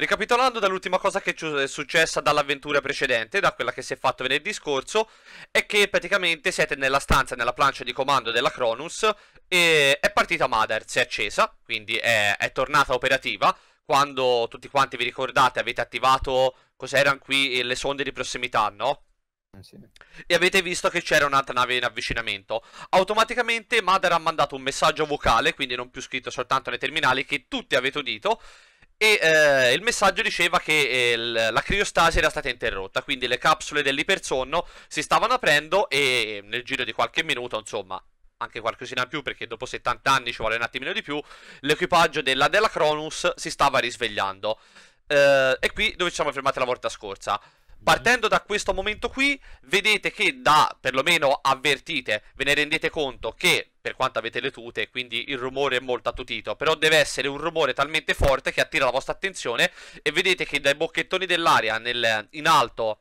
Ricapitolando dall'ultima cosa che è successa dall'avventura precedente, da quella che si è fatto venerdì scorso, è che praticamente siete nella stanza, nella plancia di comando della Cronus e è partita Mother, si è accesa, quindi è, è tornata operativa. Quando tutti quanti vi ricordate avete attivato, cos'erano qui, le sonde di prossimità, no? Eh, sì. E avete visto che c'era un'altra nave in avvicinamento. Automaticamente Mother ha mandato un messaggio vocale, quindi non più scritto soltanto nei terminali, che tutti avete udito, e eh, il messaggio diceva che eh, la criostasi era stata interrotta, quindi le capsule dell'ipersonno si stavano aprendo e nel giro di qualche minuto, insomma, anche qualcosina in più perché dopo 70 anni ci vuole un attimino di più, l'equipaggio della Della Cronus si stava risvegliando. Eh, e qui dove ci siamo fermati la volta scorsa. Partendo da questo momento qui, vedete che da, perlomeno avvertite, ve ne rendete conto che, per quanto avete le tute, quindi il rumore è molto attutito, però deve essere un rumore talmente forte che attira la vostra attenzione e vedete che dai bocchettoni dell'aria in alto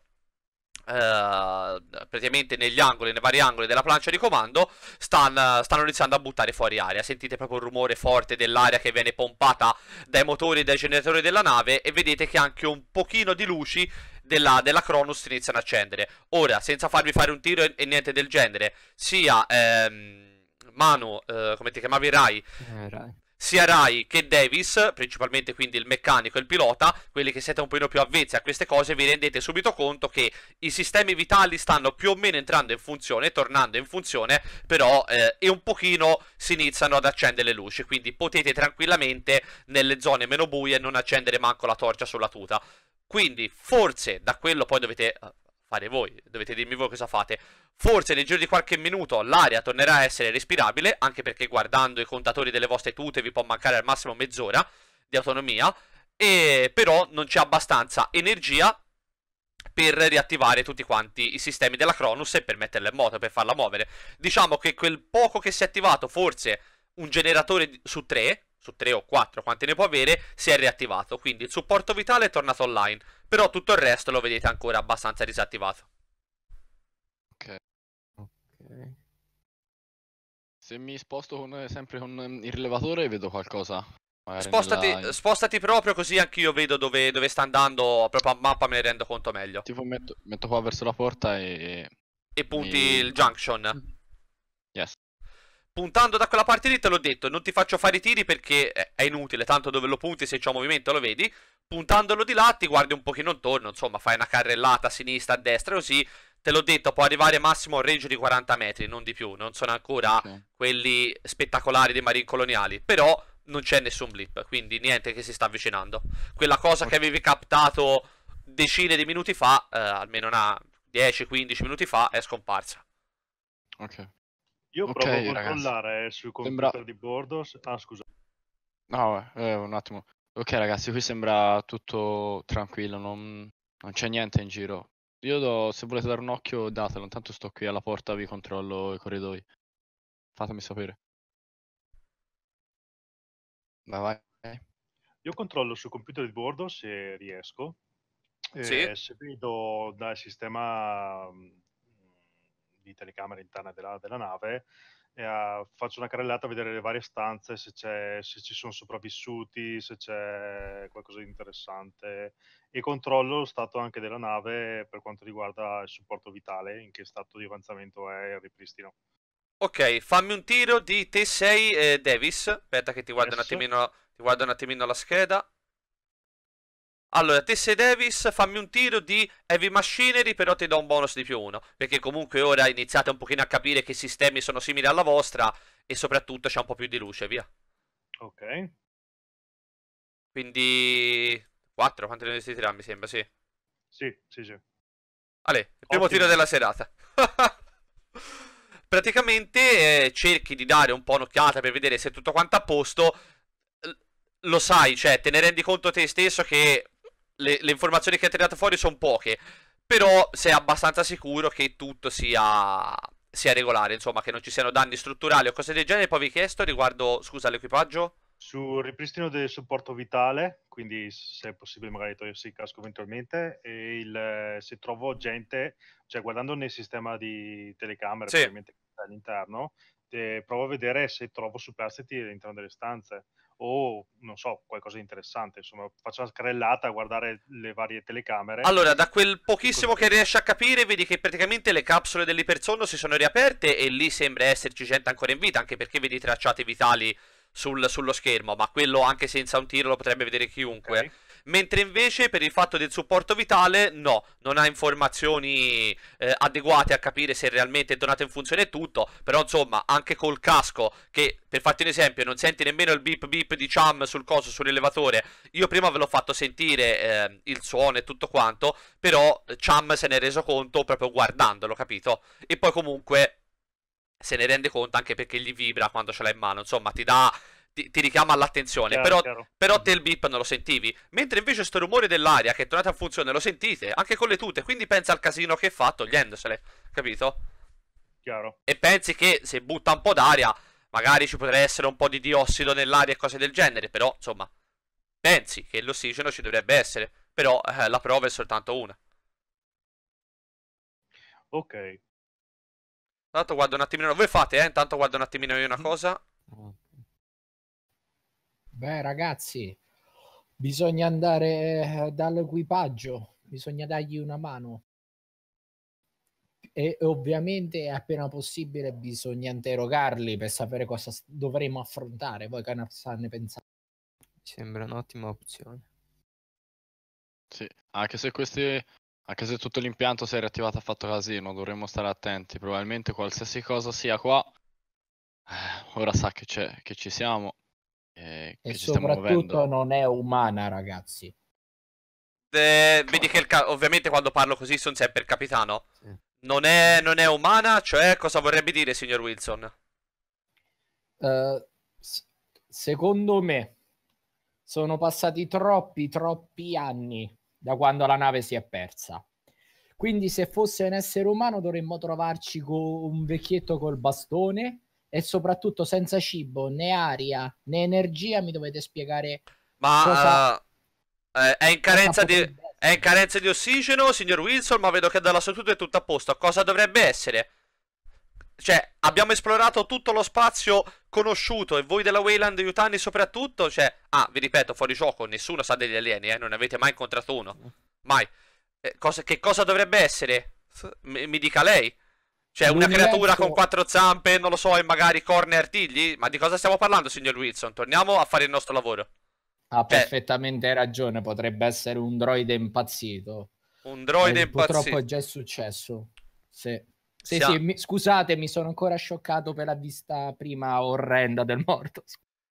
Uh, praticamente negli angoli, nei vari angoli della plancia di comando, stanno, stanno iniziando a buttare fuori aria. Sentite proprio il rumore forte dell'aria che viene pompata dai motori e dai generatori della nave e vedete che anche un pochino di luci della, della Cronus iniziano a scendere. Ora, senza farvi fare un tiro e, niente del genere, sia ehm, Mano, eh, come ti chiamavi Rai, eh, Rai sia Rai che Davis, principalmente quindi il meccanico e il pilota, quelli che siete un po' più avvezzi a queste cose, vi rendete subito conto che i sistemi vitali stanno più o meno entrando in funzione, tornando in funzione, però eh, e un pochino si iniziano ad accendere le luci, quindi potete tranquillamente nelle zone meno buie non accendere manco la torcia sulla tuta. Quindi forse da quello poi dovete eh, fare voi, dovete dirmi voi cosa fate. Forse nel giro di qualche minuto l'aria tornerà a essere respirabile, anche perché guardando i contatori delle vostre tute vi può mancare al massimo mezz'ora di autonomia, e però non c'è abbastanza energia per riattivare tutti quanti i sistemi della Cronus e per metterla in moto, per farla muovere. Diciamo che quel poco che si è attivato, forse un generatore su tre, su 3 o 4 quanti ne può avere, si è riattivato, quindi il supporto vitale è tornato online, però tutto il resto lo vedete ancora abbastanza disattivato. Ok. okay. Se mi sposto con, sempre con ehm, il rilevatore vedo qualcosa. Spostati, nella... spostati, proprio così anch'io vedo dove, dove, sta andando, proprio a mappa me ne rendo conto meglio. Tipo metto, metto qua verso la porta e... E punti e... il junction. Mm. Yes puntando da quella parte lì te l'ho detto, non ti faccio fare i tiri perché è inutile, tanto dove lo punti se c'è un movimento lo vedi, puntandolo di là ti guardi un pochino intorno, insomma fai una carrellata a sinistra, a destra così, te l'ho detto, può arrivare massimo a un range di 40 metri, non di più, non sono ancora okay. quelli spettacolari dei marine coloniali, però non c'è nessun blip, quindi niente che si sta avvicinando. Quella cosa okay. che avevi captato decine di minuti fa, eh, almeno 10-15 minuti fa, è scomparsa. Ok. Io okay, provo a controllare ragazzi. sul computer sembra... di Bordos. Ah, scusa. No, eh, un attimo. Ok, ragazzi, qui sembra tutto tranquillo, non, non c'è niente in giro. Io do, se volete dare un occhio, datelo. Intanto sto qui alla porta, vi controllo i corridoi. Fatemi sapere. Vai, vai. Io controllo sul computer di bordo se riesco. Sì. Eh, se vedo dal sistema mm, di telecamera interna della, della nave, eh, faccio una carrellata a vedere le varie stanze, se, se, ci sono sopravvissuti, se c'è qualcosa di interessante e controllo lo stato anche della nave per quanto riguarda il supporto vitale, in che stato di avanzamento è il ripristino. Ok, fammi un tiro di T6 eh, Davis, aspetta che ti guardo, yes. un ti guardo un attimino la scheda. Allora, te sei Davis, fammi un tiro di Heavy Machinery, però ti do un bonus di più uno. Perché comunque ora iniziate un pochino a capire che sistemi sono simili alla vostra e soprattutto c'è un po' più di luce, via. Ok. Quindi... 4, quanti ne avete tirati mi sembra, sì. Sì, sì, sì. Allora, il primo Ottimo. tiro della serata. Praticamente eh, cerchi di dare un po' un'occhiata per vedere se tutto quanto a posto lo sai, cioè te ne rendi conto te stesso che le, le informazioni che ha tirato fuori sono poche. Però sei abbastanza sicuro che tutto sia sia regolare, insomma, che non ci siano danni strutturali o cose del genere. Poi vi ho chiesto riguardo, scusa, l'equipaggio? Sul ripristino del supporto vitale, quindi se è possibile magari togliersi il casco eventualmente, e il, se trovo gente, cioè guardando nel sistema di telecamera, sì. all'interno, eh, provo a vedere se trovo superstiti all'interno delle stanze o non so, qualcosa di interessante. Insomma, faccio una scarrellata a guardare le varie telecamere. Allora, da quel pochissimo che riesci a capire, vedi che praticamente le capsule dell'ipersonno si sono riaperte e lì sembra esserci gente ancora in vita, anche perché vedi tracciate vitali sul, sullo schermo, ma quello anche senza un tiro lo potrebbe vedere chiunque. Okay mentre invece per il fatto del supporto vitale no, non ha informazioni eh, adeguate a capire se realmente è donato in funzione e tutto, però insomma anche col casco che per farti un esempio non senti nemmeno il beep beep di Cham sul coso, sull'elevatore, io prima ve l'ho fatto sentire eh, il suono e tutto quanto, però Cham se ne è reso conto proprio guardandolo, capito? E poi comunque se ne rende conto anche perché gli vibra quando ce l'ha in mano, insomma ti dà ti, ti richiama all'attenzione. Chiaro, però, chiaro. però te il beep non lo sentivi. Mentre invece sto rumore dell'aria che è tornata a funzione lo sentite anche con le tute. Quindi pensa al casino che hai fatto togliendosele, capito? Chiaro. E pensi che se butta un po' d'aria, magari ci potrebbe essere un po' di diossido nell'aria e cose del genere. Però, insomma, pensi che l'ossigeno ci dovrebbe essere. Però eh, la prova è soltanto una. Ok. Intanto guardo un attimino. Voi fate, eh? Intanto guardo un attimino io una cosa. Mm. Beh, ragazzi, bisogna andare eh, dall'equipaggio, bisogna dargli una mano. E ovviamente, appena possibile, bisogna interrogarli per sapere cosa dovremo affrontare. Voi che ne pensate? Sembra un'ottima opzione. Sì, anche se questi anche se tutto l'impianto si è riattivato ha fatto casino, dovremmo stare attenti. Probabilmente qualsiasi cosa sia qua, eh, ora sa che, c'è, che ci siamo eh, e soprattutto non è umana, ragazzi. Eh, vedi che il ca- ovviamente quando parlo così sono sempre il capitano. Sì. Non, è, non, è, umana, cioè cosa vorrebbe dire, signor Wilson? Uh, s- secondo me sono passati troppi, troppi anni da quando la nave si è persa. Quindi se fosse un essere umano dovremmo trovarci con un vecchietto col bastone e soprattutto senza cibo, né aria, né energia, mi dovete spiegare. Ma cosa... uh, è, in carenza di, è in carenza di ossigeno, signor Wilson, ma vedo che dalla sua è tutto a posto. Cosa dovrebbe essere? Cioè, abbiamo esplorato tutto lo spazio conosciuto e voi della Wayland Yutani soprattutto, cioè... Ah, vi ripeto, fuori gioco, nessuno sa degli alieni, eh, non ne avete mai incontrato uno. Mai. Eh, cosa, che cosa dovrebbe essere? Mi, mi dica lei. Cioè, una creatura con quattro zampe, non lo so, e magari corne e artigli? Ma di cosa stiamo parlando, signor Wilson? Torniamo a fare il nostro lavoro. Ha Beh. Cioè perfettamente ragione, potrebbe essere un droide impazzito. Un droide eh, impazzito. Purtroppo è già successo. Sì. Sì, sì mi... scusate, mi sono ancora scioccato per la vista prima orrenda del morto.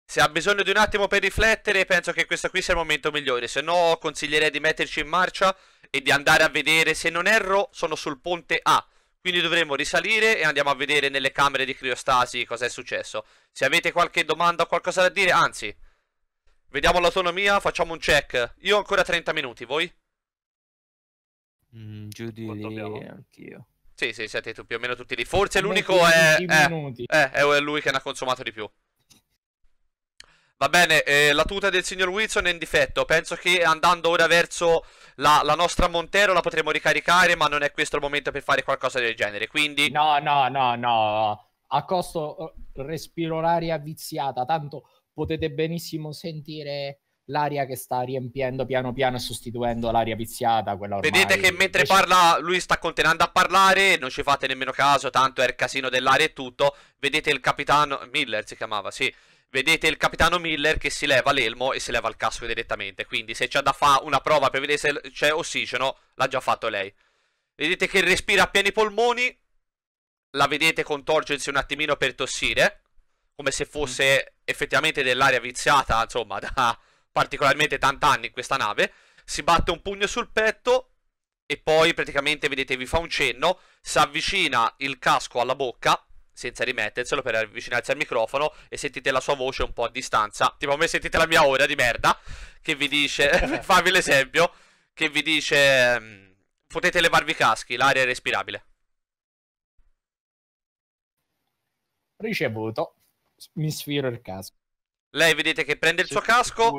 Se ha bisogno di un attimo per riflettere, penso che questo qui sia il momento migliore. Se no, consiglierei di metterci in marcia e di andare a vedere. Se non erro, sono sul ponte A quindi dovremo risalire e andiamo a vedere nelle camere di criostasi cosa è successo. Se avete qualche domanda o qualcosa da dire, anzi, vediamo l'autonomia, facciamo un check. Io ho ancora 30 minuti, voi? Mm, giù di lì anch'io. Sì, sì, siete più o meno tutti lì. Forse l'unico è, è, eh, è, eh, è lui che ne ha consumato di più. Va bene, eh, la tuta del signor Wilson è in difetto. Penso che andando ora verso la, la, nostra Montero la potremo ricaricare, ma non è questo il momento per fare qualcosa del genere. Quindi... No, no, no, no. A costo eh, respiro l'aria viziata, tanto potete benissimo sentire l'aria che sta riempiendo piano piano e sostituendo l'aria viziata. Ormai... Vedete che mentre parla lui sta continuando a parlare, non ci fate nemmeno caso, tanto è il casino dell'aria e tutto. Vedete il capitano Miller si chiamava, sì vedete il capitano Miller che si leva l'elmo e si leva il casco direttamente. Quindi se c'è da fare una prova per vedere se c'è ossigeno, l'ha già fatto lei. Vedete che respira a pieni polmoni, la vedete contorgersi un attimino per tossire, come se fosse mm. effettivamente dell'aria viziata, insomma, da particolarmente tant'anni in questa nave. Si batte un pugno sul petto e poi praticamente, vedete, vi fa un cenno, si avvicina il casco alla bocca senza rimetterselo per avvicinarsi al microfono e sentite la sua voce un po' a distanza. Tipo, come sentite la mia ora di merda, che vi dice, per farvi l'esempio, che vi dice, mm, potete levarvi i caschi, l'aria è respirabile. Ricevuto, mi sfiro il casco. Lei vedete che prende il C'è suo casco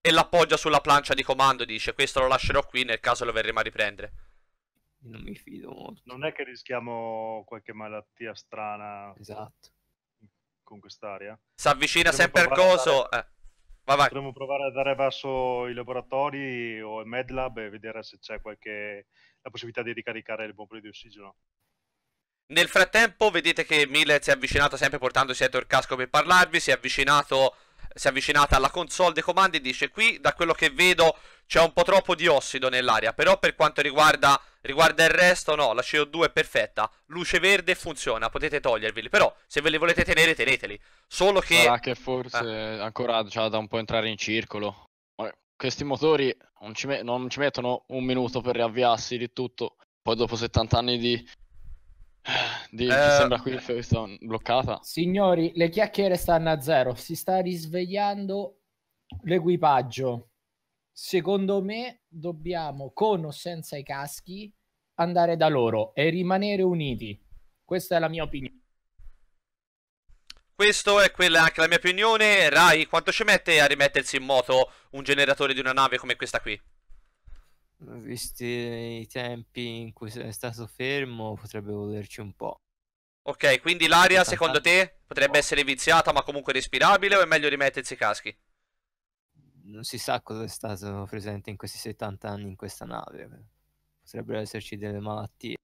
e l'appoggia sulla plancia di comando, dice, questo lo lascerò qui nel caso lo verremo a riprendere non mi fido molto. Non è che rischiamo qualche malattia strana esatto. con quest'area? Si avvicina Potremmo sempre al coso. Dare... Eh. Vai, vai. Potremmo provare ad andare verso i laboratori o il MedLab e vedere se c'è qualche la possibilità di ricaricare le bombole di ossigeno. Nel frattempo vedete che Millet si è avvicinato sempre portandosi dietro il casco per parlarvi, si è avvicinato si è avvicinata alla console dei comandi e dice qui da quello che vedo c'è un po' troppo di ossido nell'aria, però per quanto riguarda, riguarda, il resto no, la CO2 è perfetta, luce verde funziona, potete toglierveli, però se ve li volete tenere teneteli, solo che... Sarà che forse eh. ancora c'è da un po' entrare in circolo, questi motori non ci, met- non ci mettono un minuto per riavviarsi di tutto, poi dopo 70 anni di, eh, di, eh, sembra qui eh. bloccata. Signori, le chiacchiere stanno a zero. Si sta risvegliando l'equipaggio secondo me dobbiamo, con o senza i caschi, andare da loro e rimanere uniti. Questa è la mia opinione. questo è quella, anche la mia opinione. Rai, quanto ci mette a rimettersi in moto un generatore di una nave come questa qui? Visti i tempi in cui è stato fermo, potrebbe volerci un po'. Ok, quindi l'aria secondo te potrebbe essere viziata ma comunque respirabile o è meglio rimettersi i caschi? non si sa cosa è stato presente in questi 70 anni in questa nave. Potrebbero esserci delle malattie.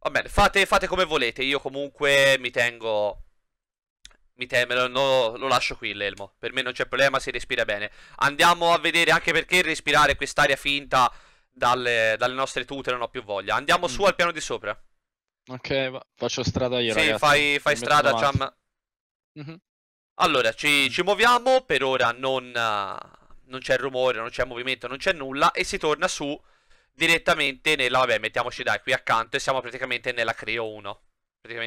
Va bene, fate, fate come volete. Io comunque mi tengo. Mi teme, lo, lo, lascio qui l'elmo. Per me non c'è problema, si respira bene. Andiamo a vedere anche perché respirare quest'aria finta dalle, dalle nostre tute non ho più voglia. Andiamo mm. su al piano di sopra. Ok, faccio strada io. Sì, ragazzi. fai, fai strada, Jam. Mm-hmm. Allora, ci, ci muoviamo, per ora non, eh, non c'è rumore, non c'è movimento, non c'è nulla e si torna su direttamente nella, vabbè, mettiamoci dai qui accanto e siamo praticamente nella Creo 1.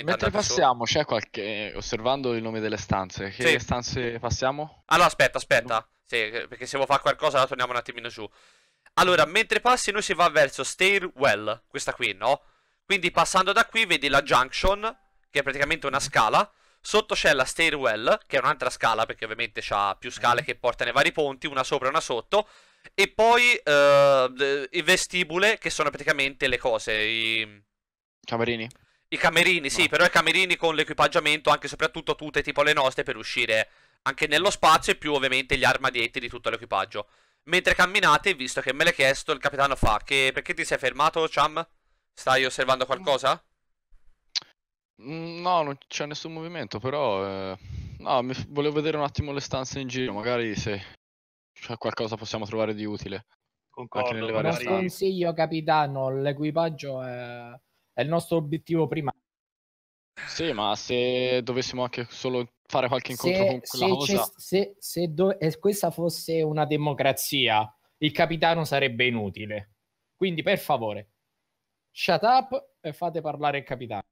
Mentre passiamo, su. c'è qualche. osservando il nome delle stanze, che sì. stanze passiamo? Allora, aspetta, aspetta. Sì, perché se vuoi fare qualcosa, la torniamo un attimino su. Allora, mentre passi, noi si va verso Stairwell, questa qui, no? Quindi, passando da qui, vedi la junction, che è praticamente una scala. Sotto c'è la stairwell, che è un'altra scala, perché ovviamente c'ha più scale mm. che porta nei vari ponti, una sopra e una sotto. E poi uh, eh, i vestibule, che sono praticamente le cose, i... Camerini. I camerini, no. sì, però i camerini con l'equipaggiamento, anche e soprattutto tutte tipo le nostre, per uscire anche nello spazio e più ovviamente gli armadietti di tutto l'equipaggio. Mentre camminate, visto che me l'hai chiesto, il capitano fa che... Perché ti sei fermato, Cham? Stai osservando qualcosa? Mm, no, non c'è nessun movimento, però eh, no, mi, volevo vedere un attimo le stanze in giro, magari se c'è qualcosa possiamo trovare di utile. Concordo, anche magari... consiglio, capitano, l'equipaggio è... è il nostro obiettivo primario. Sì, ma se dovessimo anche solo fare qualche incontro se, con quella se cosa... Se, se do... questa fosse una democrazia, il capitano sarebbe inutile. Quindi, per favore, shut up e fate parlare il capitano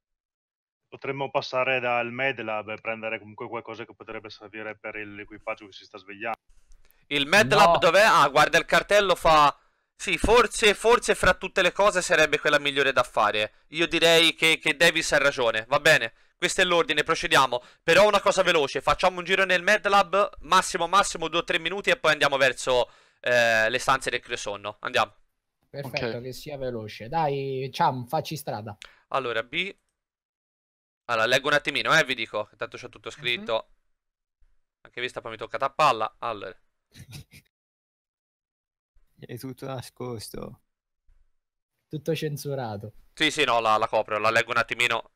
potremmo passare dal Medlab e prendere comunque qualcosa che potrebbe servire per l'equipaggio che si sta svegliando. Il Medlab no. dov'è? Ah, guarda il cartello, fa... Sì, forse, forse fra tutte le cose sarebbe quella migliore da fare. Io direi che, che Davis ha ragione, va bene. Questo è l'ordine, procediamo. Però una cosa veloce, facciamo un giro nel Medlab, massimo massimo due o tre minuti e poi andiamo verso eh, le stanze del Cresonno. Andiamo. Perfetto, okay. che sia veloce. Dai, ciao, facci strada. Allora, B, allora, leggo un attimino, eh, vi dico. Intanto c'è tutto mhm. scritto. Mm-hmm. Anche vista, poi mi tocca a palla. Allora. È tutto nascosto. Tutto censurato. Sì, sì, no, la, la copro, la leggo un attimino.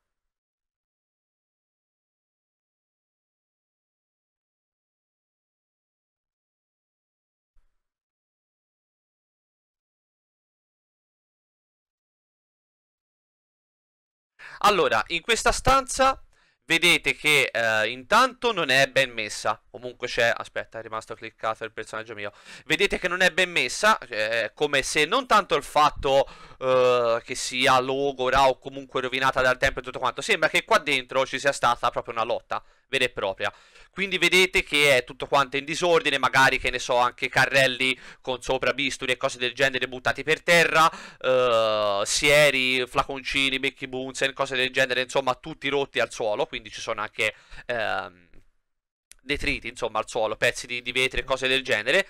Allora, in questa stanza vedete che eh, intanto non è ben messa. Comunque c'è, aspetta, è rimasto cliccato il personaggio mio. Vedete che non è ben messa, eh, come se non tanto il fatto eh, che sia logora o comunque rovinata dal tempo e tutto quanto. Sembra che qua dentro ci sia stata proprio una lotta vera e propria. Quindi vedete che è tutto quanto in disordine, magari che ne so anche carrelli con sopra bisturi e cose del genere buttati per terra, uh, sieri, flaconcini, becchi bunsen, cose del genere, insomma tutti rotti al suolo, quindi ci sono anche... Uh, detriti, insomma, al suolo, pezzi di, di vetri e cose del genere.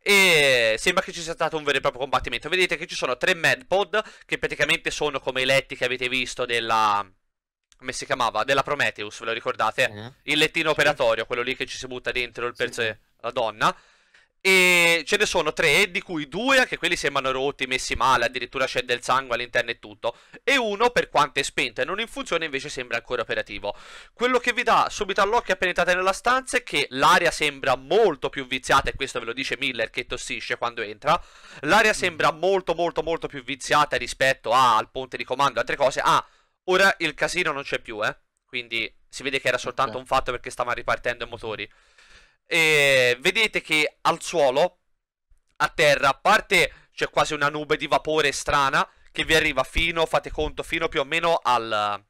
E sembra che ci sia stato un vero e proprio combattimento. Vedete che ci sono tre medpod che praticamente sono come i letti che avete visto della, come si chiamava? Della Prometheus, ve lo ricordate? Mm. Il lettino operatorio, quello lì che ci si butta dentro il perso- sì. la donna. E ce ne sono tre, di cui due, anche quelli sembrano rotti, messi male, addirittura c'è del sangue all'interno e tutto. E uno, per quanto è spento e non in funzione, invece sembra ancora operativo. Quello che vi dà subito all'occhio appena entrate nella stanza è che l'aria sembra molto più viziata, e questo ve lo dice Miller che tossisce quando entra. L'aria mm. sembra molto molto molto più viziata rispetto a, al ponte di comando e altre cose. Ah, Ora il casino non c'è più, eh. Quindi si vede che era soltanto okay. un fatto perché stava ripartendo i motori. E vedete che al suolo, a terra, a parte c'è quasi una nube di vapore strana che vi arriva fino, fate conto, fino più o meno al,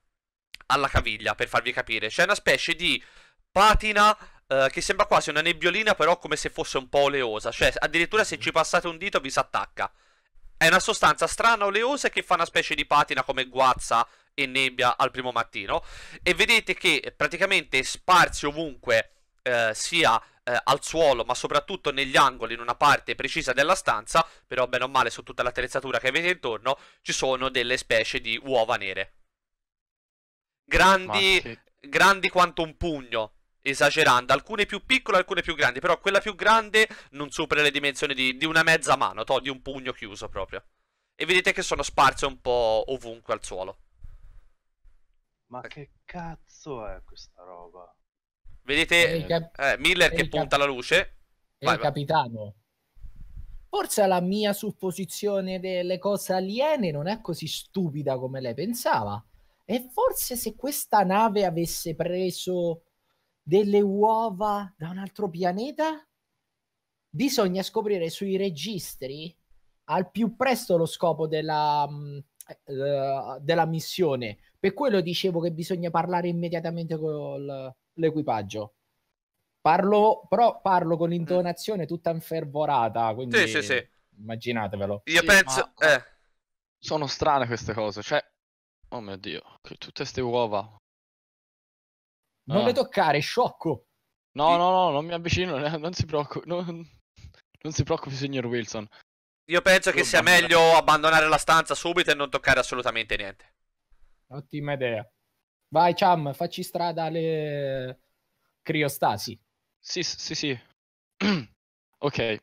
alla caviglia, per farvi capire. C'è una specie di patina eh, che sembra quasi una nebbiolina, però come se fosse un po' oleosa. Cioè, addirittura se mm. ci passate un dito vi si attacca. È una sostanza strana oleosa che fa una specie di patina come guazza e nebbia al primo mattino. E vedete che praticamente sparsi ovunque eh, sia eh, al suolo, ma soprattutto negli angoli, in una parte precisa della stanza, però bene o male su tutta l'attrezzatura che avete intorno, ci sono delle specie di uova nere. Grandi, grandi quanto un pugno, esagerando, alcune più piccole, alcune più grandi, però quella più grande non supera le dimensioni di, di una mezza mano, to, di un pugno chiuso proprio. E vedete che sono sparse un po' ovunque al suolo. Ma eh. che cazzo è questa roba? Vedete eh, Miller che punta la luce. il capitano. Forse la mia supposizione delle cose aliene non è così stupida come lei pensava. E forse se questa nave avesse preso delle uova da un altro pianeta? Bisogna scoprire sui registri al più presto lo scopo della, mm, eh, della missione. Per quello dicevo che bisogna parlare immediatamente con l'equipaggio. Parlo, però parlo con mm. l'intonazione tutta infervorata, quindi sì, sì, sì. immaginatevelo. Io penso... Ma... Eh. Sono strane queste cose, cioè... Oh mio Dio, tutte queste uova non ah. le toccare, sciocco. No, no, no, non mi avvicino, non si preoccupi. Non, non si preoccupi, signor Wilson. Io penso che sia meglio abbandonare la stanza subito e non toccare assolutamente niente. Ottima idea. Vai, Cham, facci strada alle criostasi. Sì, sì, sì. ok,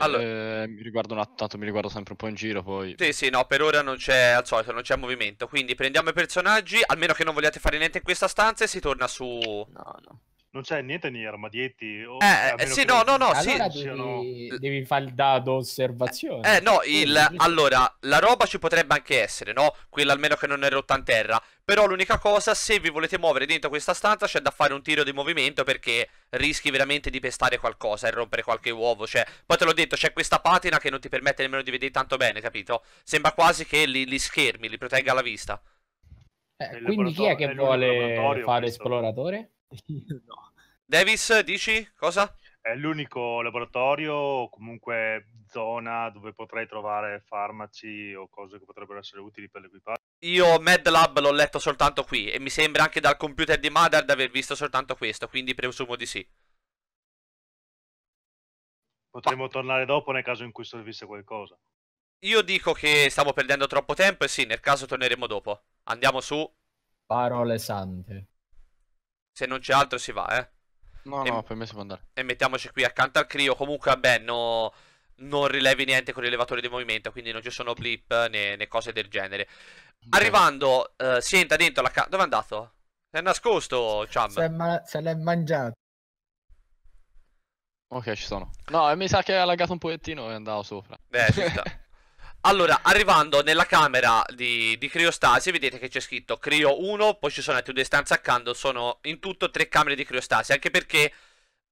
allora, eh, mi riguardo un attimo, mi riguardo sempre un po' in giro poi. Sì, sì, no, per ora non c'è, al solito, non c'è movimento. Quindi prendiamo i personaggi, almeno che non vogliate fare niente in questa stanza e si torna su... No, no non c'è niente Nier, armadietti. dieti... Oh, eh, eh sì, no, no, no, allora sì. devi, devi fare il dado osservazione. Eh, eh no, il, allora, la roba ci potrebbe anche essere, no? Quella almeno che non è rotta in terra. Però l'unica cosa, se vi volete muovere dentro questa stanza, c'è da fare un tiro di movimento perché rischi veramente di pestare qualcosa e rompere qualche uovo. Cioè, poi te l'ho detto, c'è questa patina che non ti permette nemmeno di vedere tanto bene, capito? Sembra quasi che li, li schermi, li protegga la vista. Eh, quindi chi è che vuole fare questo. esploratore? no. Davis, dici cosa? È l'unico laboratorio o comunque zona dove potrei trovare farmaci o cose che potrebbero essere utili per l'equipaggio. Io Lab l'ho letto soltanto qui e mi sembra anche dal computer di Mother di aver visto soltanto questo, quindi presumo di sì. Potremmo Ma... tornare dopo nel caso in cui servisse qualcosa. Io dico che stiamo perdendo troppo tempo e sì, nel caso torneremo dopo. Andiamo su... Parole sante. Se non c'è altro si va, eh. No, e, no, per me si può andare. E mettiamoci qui accanto al Crio. Comunque, vabbè, no, non rilevi niente con l'elevatore di movimento, quindi non ci sono blip né, né cose del genere. Arrivando, eh, si entra dentro la casa. Dove è andato? È nascosto, Cham. Se, ma- se l'è mangiato. Ok, ci sono. No, mi sa che ha laggato un pochettino e andavo sopra. Eh, ci Allora, arrivando nella camera di, di criostasi, vedete che c'è scritto Crio 1, poi ci sono altre due stanze accanto, sono in tutto tre camere di criostasi, anche perché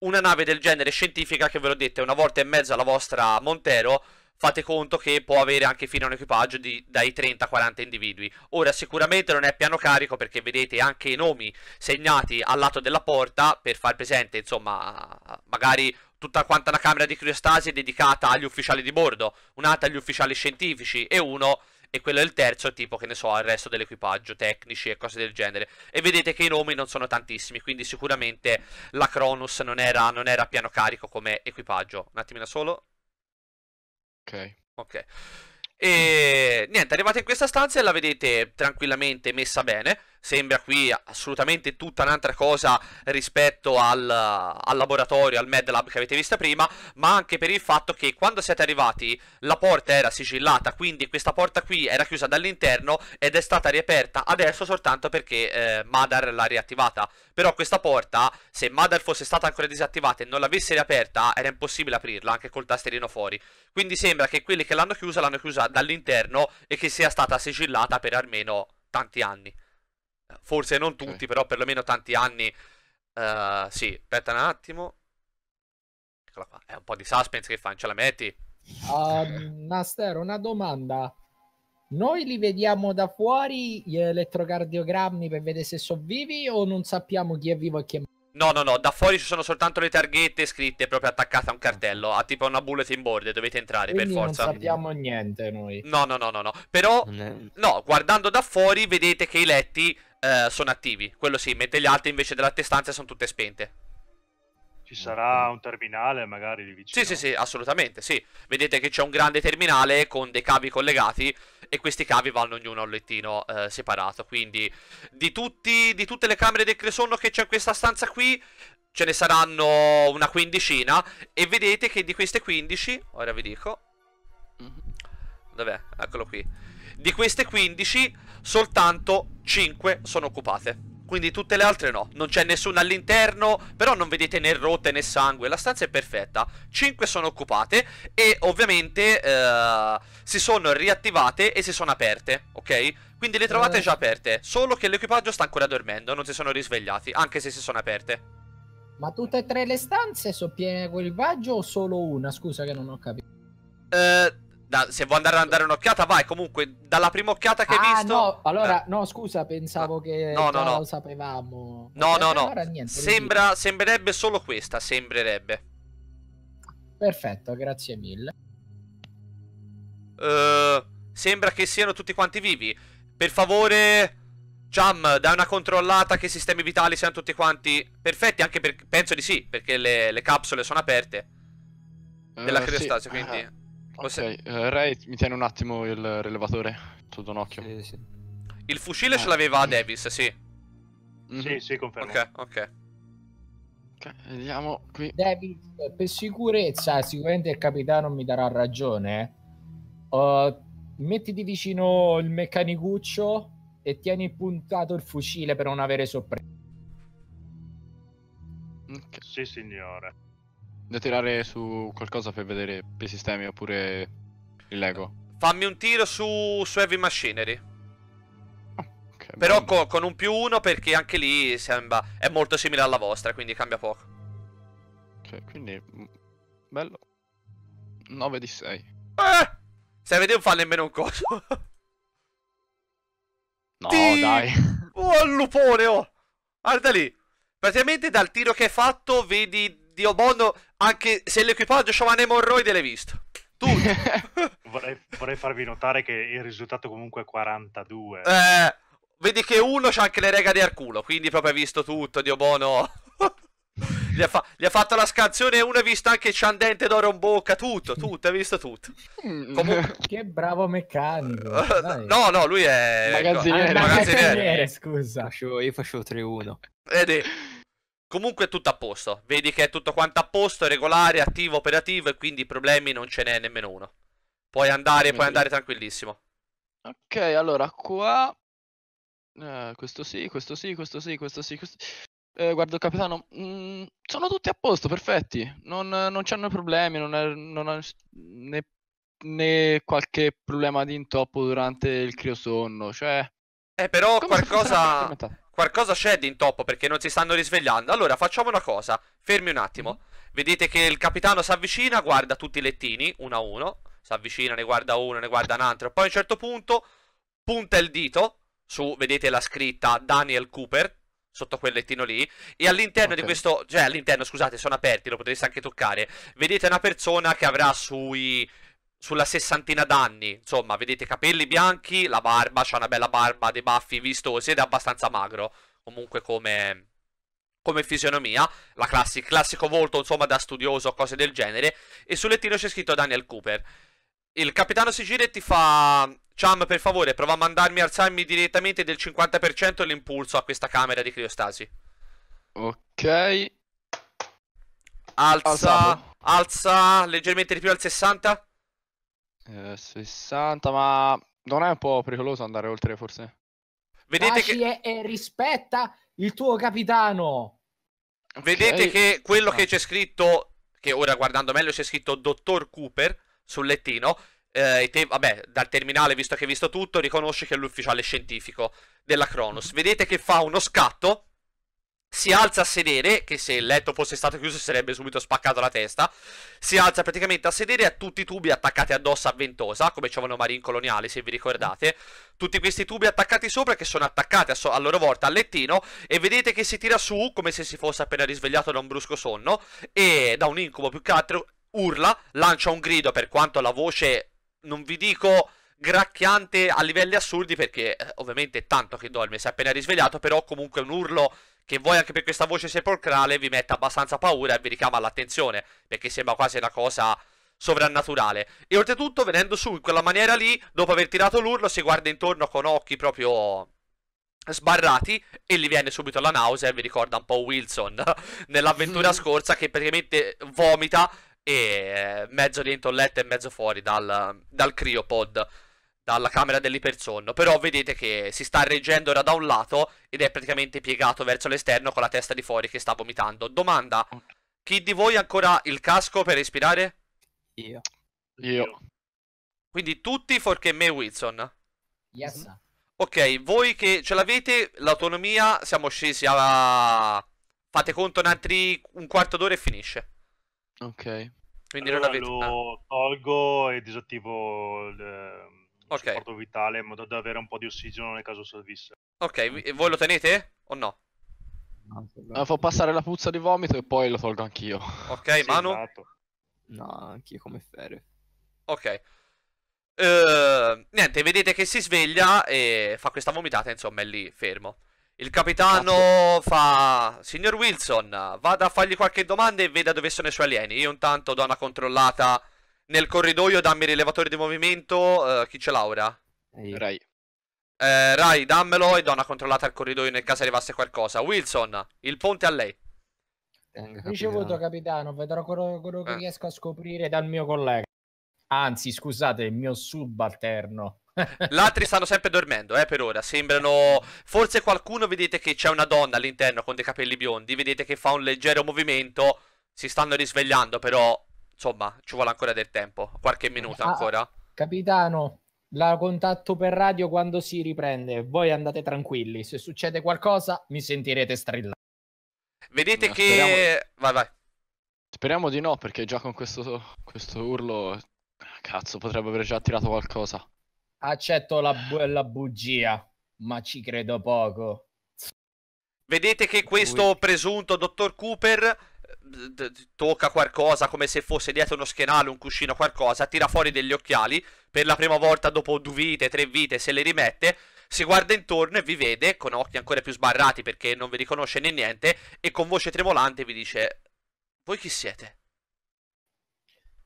una nave del genere scientifica, che ve l'ho detto, è una volta e mezzo alla vostra Montero, fate conto che può avere anche fino a un equipaggio di, dai 30-40 individui. Ora sicuramente non è piano carico perché vedete anche i nomi segnati al lato della porta per far presente, insomma, magari tutta quanta la camera di criostasi è dedicata agli ufficiali di bordo, un'altra agli ufficiali scientifici e uno e quello del terzo tipo che ne so al resto dell'equipaggio, tecnici e cose del genere. E vedete che i nomi non sono tantissimi, quindi sicuramente la Cronus non era, non era piano carico come equipaggio. Un attimino solo. Ok. Ok. E niente, arrivate in questa stanza e la vedete tranquillamente messa bene sembra qui assolutamente tutta un'altra cosa rispetto al, al laboratorio, al Med Lab che avete visto prima, ma anche per il fatto che quando siete arrivati la porta era sigillata, quindi questa porta qui era chiusa dall'interno ed è stata riaperta adesso soltanto perché eh, Madar l'ha riattivata. Però questa porta, se Madar fosse stata ancora disattivata e non l'avesse riaperta, era impossibile aprirla anche col tasterino fuori. Quindi sembra che quelli che l'hanno chiusa l'hanno chiusa dall'interno e che sia stata sigillata per almeno tanti anni. Forse non tutti, okay. però perlomeno tanti anni. Uh, sì, aspetta un attimo. Eccola qua. È un po' di suspense che fanno, ce la metti? Uh, ehm, Nastero, una domanda. Noi li vediamo da fuori gli elettrocardiogrammi per vedere se sono vivi o non sappiamo chi è vivo e chi è morto? No, no, no, da fuori ci sono soltanto le targhette scritte proprio attaccate a un cartello, a tipo una bulletin board, dovete entrare Quindi per forza. Non sappiamo niente noi. No, no, no, no, no. Però, no, guardando da fuori vedete che i letti eh, sono attivi, quello sì, mentre gli altri invece della testanza sono tutte spente. Ci sarà un terminale magari lì vicino? Sì, sì, sì, assolutamente, sì. Vedete che c'è un grande terminale con dei cavi collegati e questi cavi vanno ognuno a un lettino eh, separato. Quindi di, tutti, di tutte le camere del cresonno che c'è in questa stanza qui, ce ne saranno una quindicina e vedete che di queste 15, ora vi dico, dov'è? Eccolo qui. Di queste 15 soltanto 5 sono occupate. Quindi tutte le altre no, non c'è nessuno all'interno, però non vedete né rotte né sangue, la stanza è perfetta. 5 sono occupate e ovviamente eh, si sono riattivate e si sono aperte, ok? Quindi le trovate eh. già aperte, solo che l'equipaggio sta ancora dormendo, non si sono risvegliati, anche se si sono aperte. Ma tutte e tre le stanze sono piene di equipaggio o solo una? Scusa che non ho capito. Eh da, se vuoi andare a dare un'occhiata, vai. Comunque, dalla prima occhiata che ah, hai visto. No, allora, eh. no, scusa, pensavo che no, no, no. lo sapevamo. No, no, no. Allora, niente, Sembra, sembrerebbe solo questa. Sembrerebbe. Perfetto, grazie mille. Uh, sembra che siano tutti quanti vivi. Per favore, Cham, dai una controllata che i sistemi vitali siano tutti quanti perfetti. Anche per, penso di sì, perché le, le capsule sono aperte. Della uh, eh, criostasia, sì. quindi. Uh ah. -huh. Ok, se... uh, eh, Ray, mi tiene un attimo il rilevatore. Tu un occhio. Sì, sì. Il fucile ah. ce l'aveva Davis, sì. Mm -hmm. Sì, sì, confermo. Ok, ok. Ok, vediamo qui. Davis, per sicurezza, sicuramente il capitano mi darà ragione. Eh. Uh, mettiti vicino il meccanicuccio e tieni puntato il fucile per non avere sorpresa. Okay. Sì, signore. Da tirare su qualcosa per vedere i sistemi oppure il Lego. Fammi un tiro su, su Heavy Machinery. Oh, Però con, con un più uno perché anche lì sembra, è molto simile alla vostra, quindi cambia poco. Ok, quindi... Mm, bello. 9 di 6. Eh! Se vedi non fa nemmeno un coso. no, Ti... dai. Oh, il lupone, oh! Guarda lì. Praticamente dal tiro che hai fatto vedi Dio Bono, anche se l'equipaggio Giovanni Morroide l'hai visto. Tu. vorrei, vorrei, farvi notare che il risultato comunque è 42. Eh, vedi che uno c'ha anche le rega di Arculo, quindi proprio hai visto tutto, Dio Bono. gli, ha fa- gli, ha fatto la scansione e uno ha visto anche il ciandente d'oro in bocca, tutto, tutto, hai visto tutto. Mm. Comunque... Che bravo meccanico. no, no, lui è... Magazziniere. Ah, magazziniere. magazziniere scusa. Io facevo, io facevo 3-1. Vedi... Comunque è tutto a posto, vedi che è tutto quanto a posto, regolare, attivo, operativo e quindi problemi non ce n'è nemmeno uno. Puoi andare, puoi andare tranquillissimo. Ok, allora qua... Eh, questo sì, questo sì, questo sì, questo sì, questo... Eh, guarda capitano, mh, mm, sono tutti a posto, perfetti, non, non c'hanno problemi, non, è, non è né, né, qualche problema di intoppo durante il criosonno, cioè... Eh però Come qualcosa Qualcosa c'è di intoppo perché non si stanno risvegliando. Allora, facciamo una cosa. Fermi un attimo. Mm-hmm. Vedete che il capitano si avvicina, guarda tutti i lettini, uno a uno. Si avvicina, ne guarda uno, ne guarda un altro. Poi a un certo punto punta il dito su, vedete la scritta Daniel Cooper, sotto quel lettino lì. E all'interno okay. di questo, cioè all'interno, scusate, sono aperti, lo potreste anche toccare. Vedete una persona che avrà sui sulla sessantina d'anni. Insomma, vedete capelli bianchi, la barba, c'ha una bella barba, dei baffi vistosi ed è abbastanza magro. Comunque come, come fisionomia, la classi- classico volto insomma da studioso cose del genere. E sul lettino c'è scritto Daniel Cooper. Il capitano si gira e ti fa... Cham, per favore, prova a mandarmi alzarmi direttamente del 50% l'impulso a questa camera di criostasi. Ok. Alza... Alzavo. Alza leggermente di più al 60. 60, eh, ma non è un po' pericoloso andare oltre forse? Vedete Taci che... E, rispetta il tuo capitano! Vedete che quello che c'è scritto, che ora guardando meglio c'è scritto Dottor Cooper sul lettino, eh, e te, vabbè, dal terminale, visto che hai visto tutto, riconosci che è l'ufficiale scientifico della Cronos. Vedete che fa uno scatto si alza a sedere, che se il letto fosse stato chiuso sarebbe subito spaccato la testa, si alza praticamente a sedere a tutti i tubi attaccati addosso a ventosa, come c'erano Marine Coloniali se vi ricordate, tutti questi tubi attaccati sopra che sono attaccati a, so a, loro volta al lettino e vedete che si tira su come se si fosse appena risvegliato da un brusco sonno e da un incubo più che altro urla, lancia un grido per quanto la voce, non vi dico gracchiante a livelli assurdi perché eh, ovviamente è tanto che dorme, si è appena risvegliato però comunque un urlo che voi anche per questa voce sepolcrale vi mette abbastanza paura e vi ricama l'attenzione, perché sembra quasi una cosa sovrannaturale. E oltretutto, venendo su in quella maniera lì, dopo aver tirato l'urlo, si guarda intorno con occhi proprio sbarrati e gli viene subito la nausea, e vi ricorda un po' Wilson nell'avventura mm. scorsa che praticamente vomita e mezzo dentro il letto e mezzo fuori dal, dal criopod dalla camera dell'ipersonno. Però vedete che si sta reggendo ora da un lato ed è praticamente piegato verso l'esterno con la testa di fuori che sta vomitando. Domanda: chi di voi ha ancora il casco per respirare? Io. Io. Quindi tutti forché me e Wilson. Yes. Mhm. Ok, voi che ce l'avete, l'autonomia, siamo scesi a... Fate conto un altri un quarto d'ora e finisce. Ok. Quindi allora non avete... Lo tolgo e disattivo il ehm, okay. supporto vitale in modo da avere un po' di ossigeno nel caso servisse. Ok, voi lo tenete o no? Ah, fa passare la puzza di vomito e poi lo tolgo anch'io. Ok, sì, Manu? Esatto. No, anch'io come Fere. Ok. Uh, niente, vedete che si sveglia e fa questa vomitata, insomma, è lì fermo. Il capitano ah, fa... Signor Wilson, vada a fargli qualche domanda e veda dove sono i suoi alieni. Io intanto do una controllata nel corridoio dammi il rilevatore di movimento, uh, chi ce l'aura? Rai. Eh, Rai, dammelo e do una controllata al corridoio nel caso arrivasse qualcosa. Wilson, il ponte a lei. Ricevuto capitano, vedrò quello, quello che eh. riesco a scoprire dal mio collega. Anzi, scusate, il mio subalterno. L'altri stanno sempre dormendo, eh, per ora. Sembrano. Forse qualcuno vedete che c'è una donna all'interno con dei capelli biondi. Vedete che fa un leggero movimento. Si stanno risvegliando, però insomma, ci vuole ancora del tempo, qualche minuto ah, ah, ancora. Capitano, la contatto per radio quando si riprende. Voi andate tranquilli, se succede qualcosa mi sentirete strillare. Vedete no, che... Speriamo... Vai, vai. Speriamo di no, perché già con questo, questo urlo... Cazzo, potrebbe aver già tirato qualcosa. Accetto la, bu- la bugia, ma ci credo poco. Vedete che questo presunto dottor Cooper tocca qualcosa come se fosse dietro uno schienale, un cuscino, qualcosa, tira fuori degli occhiali, per la prima volta dopo due vite, tre vite, se le rimette, si guarda intorno e vi vede con occhi ancora più sbarrati perché non vi riconosce né niente e con voce tremolante vi dice voi chi siete?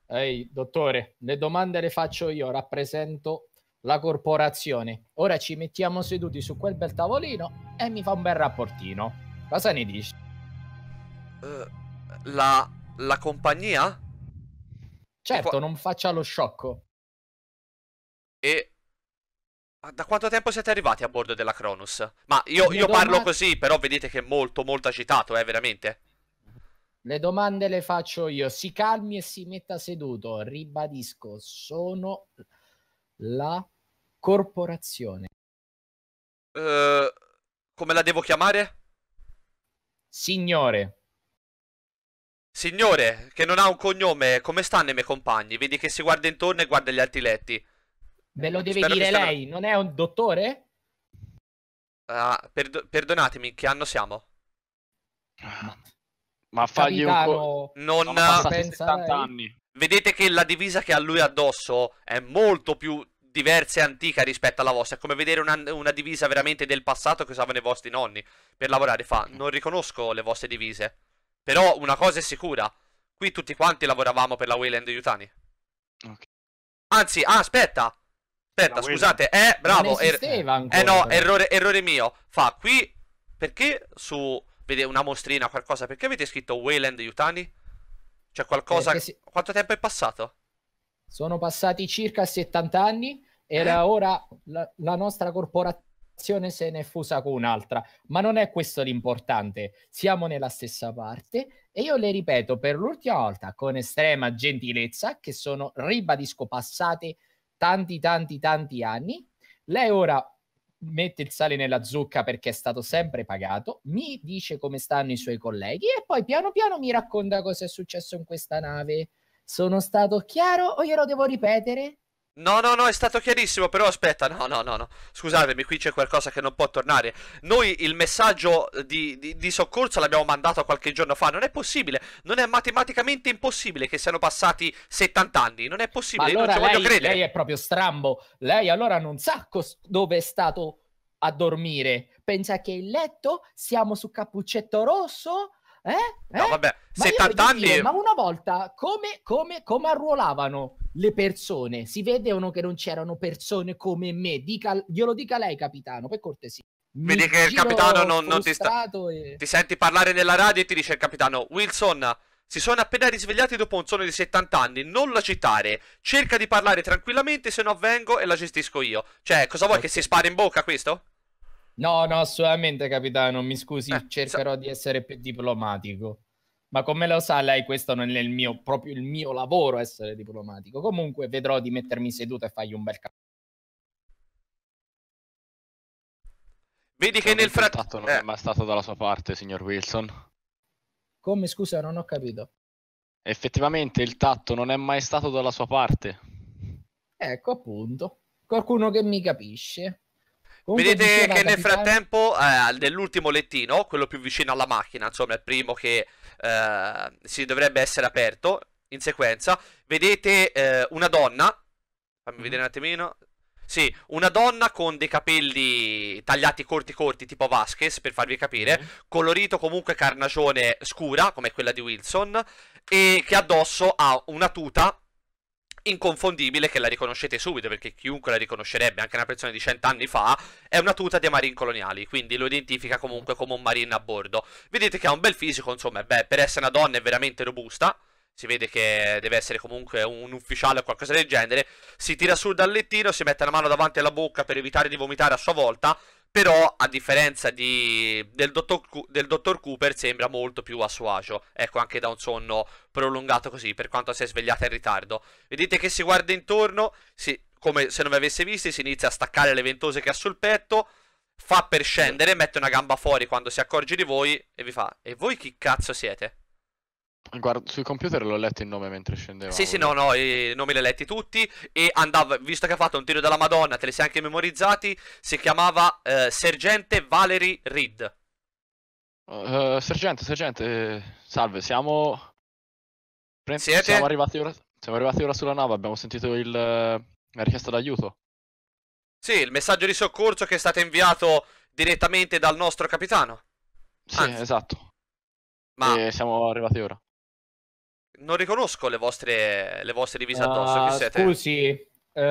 Ehi, dottore, le domande le faccio io, rappresento la corporazione. Ora ci mettiamo seduti su quel bel tavolino e mi fa un bel rapportino. Cosa ne dici? Uh, la, la compagnia? Certo, non faccia lo sciocco. E... Da quanto tempo siete arrivati a bordo della Cronus? Ma io, io parlo domande... così, però vedete che è molto, molto agitato, eh, veramente. Le domande le faccio io. Si calmi e si metta seduto. Ribadisco, sono la corporazione. Uh, come la devo chiamare? Signore. Signore, che non ha un cognome, come stanno i miei compagni? Vedi che si guarda intorno e guarda gli altri letti. Me lo eh, deve Spero dire stanno... lei, non è un dottore? Ah, perdo perdonatemi, che anno siamo? Ah, ma, fagli un po'. Non, non ha 70 anni. Vedete che la divisa che ha lui addosso è molto più diversa e antica rispetto alla vostra. È come vedere una, una divisa veramente del passato che usavano i vostri nonni per lavorare. Fa, non riconosco le vostre divise. Però una cosa è sicura. Qui tutti quanti lavoravamo per la Wayland Yutani. Okay. Anzi, ah, aspetta. Aspetta, scusate. Eh, bravo. Er eh no, errore, errore mio. Fa qui... Perché su... Vede una mostrina, qualcosa. Perché avete scritto Wayland Yutani? C'è qualcosa... Si... Quanto tempo è passato? Sono passati circa 70 anni. Era eh. ora la, la nostra corporazione generazione se ne è fusa con un'altra, ma non è questo l'importante. Siamo nella stessa parte e io le ripeto per l'ultima volta con estrema gentilezza che sono ribadisco passate tanti tanti tanti anni. Lei ora mette il sale nella zucca perché è stato sempre pagato, mi dice come stanno i suoi colleghi e poi piano piano mi racconta cosa è successo in questa nave. Sono stato chiaro o glielo devo ripetere? No, no, no, è stato chiarissimo, però aspetta, no, no, no, no. scusatemi, qui c'è qualcosa che non può tornare. Noi il messaggio di, di, di, soccorso l'abbiamo mandato qualche giorno fa, non è possibile, non è matematicamente impossibile che siano passati 70 anni, non è possibile, Ma allora non ci voglio credere. Lei è proprio strambo, lei allora non sa dove è stato a dormire, pensa che il letto, siamo su cappuccetto rosso eh? eh? No, eh? vabbè, 70 anni. Dire, ma una volta come, come, come, arruolavano le persone? Si vedevano che non c'erano persone come me. Dica, glielo dica lei, capitano, per cortesia. Mi Vedi che il capitano non, non ti sta. E... Ti senti parlare nella radio e ti dice il capitano Wilson. Si sono appena risvegliati dopo un sonno di 70 anni. Non la citare. Cerca di parlare tranquillamente, se no vengo e la gestisco io. Cioè, cosa vuoi okay. che si spara in bocca questo? No, no, assolutamente, capitano. Mi scusi, eh, cercherò so... di essere più diplomatico. Ma come lo sa lei, questo non è il mio, proprio il mio lavoro essere diplomatico. Comunque vedrò di mettermi seduto e fargli un bel caffè. Vedi che nel frattempo... non eh. è mai stato dalla sua parte, signor Wilson. Come, scusa, non ho capito. Effettivamente il tatto non è mai stato dalla sua parte. Ecco, appunto. Qualcuno che mi capisce. Comunque Vedete che nel frattempo eh, nell'ultimo lettino, quello più vicino alla macchina, insomma il primo che eh, si dovrebbe essere aperto in sequenza, vedete eh, una donna, fammi mm-hmm. vedere un attimino, sì, una donna con dei capelli tagliati corti corti tipo Vasquez, per farvi capire, mm. colorito comunque carnagione scura, come quella di Wilson, e che addosso ha una tuta inconfondibile che la riconoscete subito perché chiunque la riconoscerebbe anche una persona di 100 anni fa è una tuta dei marini coloniali quindi lo identifica comunque come un marine a bordo vedete che ha un bel fisico insomma beh per essere una donna è veramente robusta si vede che deve essere comunque un ufficiale o qualcosa del genere si tira su dal lettino si mette la mano davanti alla bocca per evitare di vomitare a sua volta però, a differenza di, del, dottor, del, dottor, Cooper, sembra molto più a suo agio. Ecco, anche da un sonno prolungato così, per quanto si è svegliata in ritardo. Vedete che si guarda intorno, si, come se non mi avesse visto, si inizia a staccare le ventose che ha sul petto, fa per scendere, mette una gamba fuori quando si accorge di voi e vi fa «E voi chi cazzo siete?» Guarda, sul computer l'ho letto il nome mentre scendevo. Sì, sì, no, no, i nomi li hai letti tutti. E andava, visto che ha fatto un tiro della Madonna, te li sei anche memorizzati. Si chiamava eh, Sergente Valery Reed. Uh, sergente, sergente, eh, salve, siamo. Pre- Siete? Siamo arrivati, ora... siamo arrivati ora sulla nave. Abbiamo sentito il... Eh, la richiesta d'aiuto. Sì, il messaggio di soccorso che è stato inviato direttamente dal nostro capitano. Sì, Anzi. esatto. Ma... E siamo arrivati ora non riconosco le vostre, le vostre divise addosso. Uh, siete? Scusi, uh,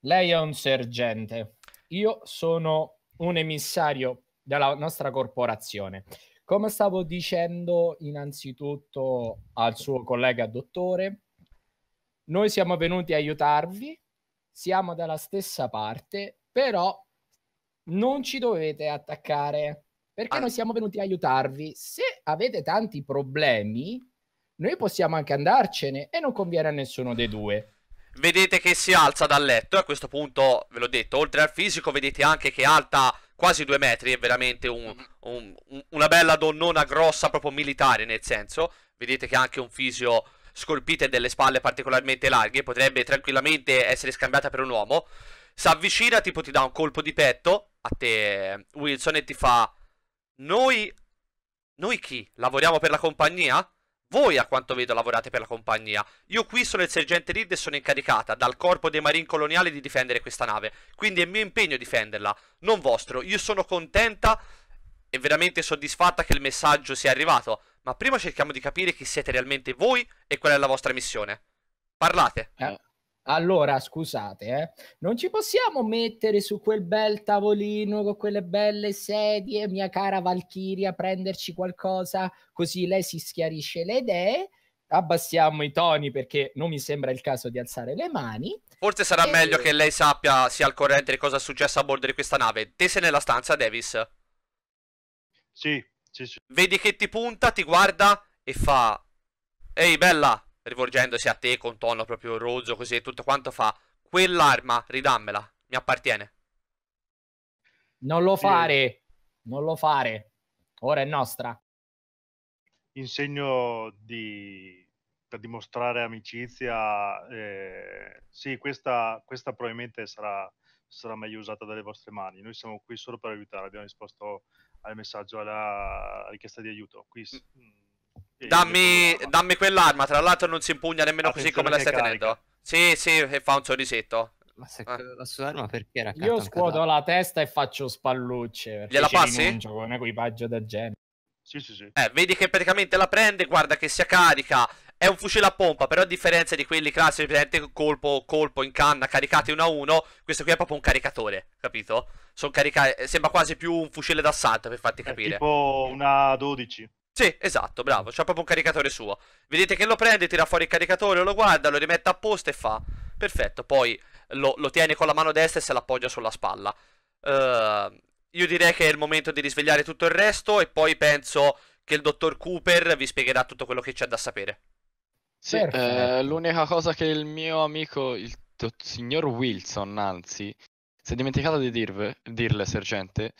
lei è un sergente. Io sono un emissario della nostra corporazione. Come stavo dicendo innanzitutto al suo collega dottore, noi siamo venuti a aiutarvi, siamo dalla stessa parte, però non ci dovete attaccare perché ah. noi siamo venuti a aiutarvi. Se avete tanti problemi, noi possiamo anche andarcene e non conviene a nessuno dei due. Vedete che si alza dal letto e a questo punto, ve l'ho detto, oltre al fisico vedete anche che è alta quasi due metri, è veramente mm-hmm. un, un, una bella donnona grossa, proprio militare nel senso. Vedete che ha anche un fisio scolpito e delle spalle particolarmente larghe, potrebbe tranquillamente essere scambiata per un uomo. Si avvicina, tipo ti dà un colpo di petto a te Wilson e ti fa... Noi... Noi chi? Lavoriamo per la compagnia? Voi, a quanto vedo, lavorate per la compagnia. Io qui sono il sergente Reed e sono incaricata dal corpo dei marine coloniali di difendere questa nave. Quindi è mio impegno difenderla, non vostro. Io sono contenta e veramente soddisfatta che il messaggio sia arrivato. Ma prima cerchiamo di capire chi siete realmente voi e qual è la vostra missione. Parlate. Eh. Allora, scusate, eh. non ci possiamo mettere su quel bel tavolino con quelle belle sedie, mia cara Valchiria, prenderci qualcosa così lei si schiarisce le idee. Abbassiamo i toni perché non mi sembra il caso di alzare le mani. Forse sarà e... meglio che lei sappia, sia al corrente di cosa è successo a bordo di questa nave. Tese nella stanza, Davis. Sì, sì, sì. Vedi che ti punta, ti guarda e fa... Ehi, bella, rivolgendosi a te con tono proprio rozzo, così tutto quanto fa, quell'arma ridammela, mi appartiene. Non lo fare, sì. non lo fare, ora è nostra. In segno di... per dimostrare amicizia, eh... sì, questa, questa probabilmente sarà, sarà meglio usata dalle vostre mani. Noi siamo qui solo per aiutare, abbiamo risposto al messaggio, alla richiesta di aiuto. Qui... Mm Dammi, dammi quell'arma, tra l'altro non si impugna nemmeno ah, così come la stai carica. tenendo. Sì, sì, e fa un sorrisetto. Ma se ah. la sua arma perché era Io scuoto la testa e faccio spallucce. Gliela passi? Con un equipaggio del genere. Sì, sì, sì. Eh, vedi che praticamente la prende, guarda che sia carica. È un fucile a pompa, però a differenza di quelli classici, praticamente colpo, colpo in canna, caricati uno a uno, questo qui è proprio un caricatore, capito? Eh, sembra quasi più un fucile d'assalto, per farti capire. È tipo una 12. Sì, esatto, bravo, c'ha proprio un caricatore suo. Vedete che lo prende, tira fuori il caricatore, lo guarda, lo rimette a posto e fa. Perfetto, poi lo, lo tiene con la mano destra e se l'appoggia sulla spalla. Uh, io direi che è il momento di risvegliare tutto il resto e poi penso che il dottor Cooper vi spiegherà tutto quello che c'è da sapere. Sì, eh, l'unica cosa che il mio amico, il signor Wilson, anzi, si è dimenticato di dirve, dirle, sergente,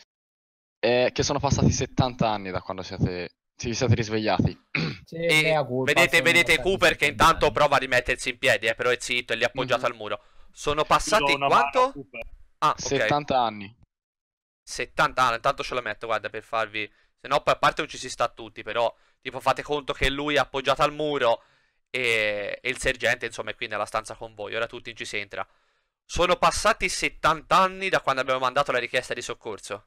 è che sono passati 70 anni da quando siete Sì, vi siete risvegliati. e Colpa, vedete, vedete Cooper che intanto bene. prova a rimettersi in piedi, eh, però è zitto e li è appoggiato mm-hmm. al muro. Sono passati quanto? Mano, ah, okay. 70 anni. 70 anni, intanto ce la metto, guarda, per farvi... Se no, poi a parte non ci si sta tutti, però... Tipo, fate conto che lui è appoggiato al muro e, e il sergente, insomma, è qui nella stanza con voi. Ora tutti ci si entra. Sono passati 70 anni da quando abbiamo mandato la richiesta di soccorso.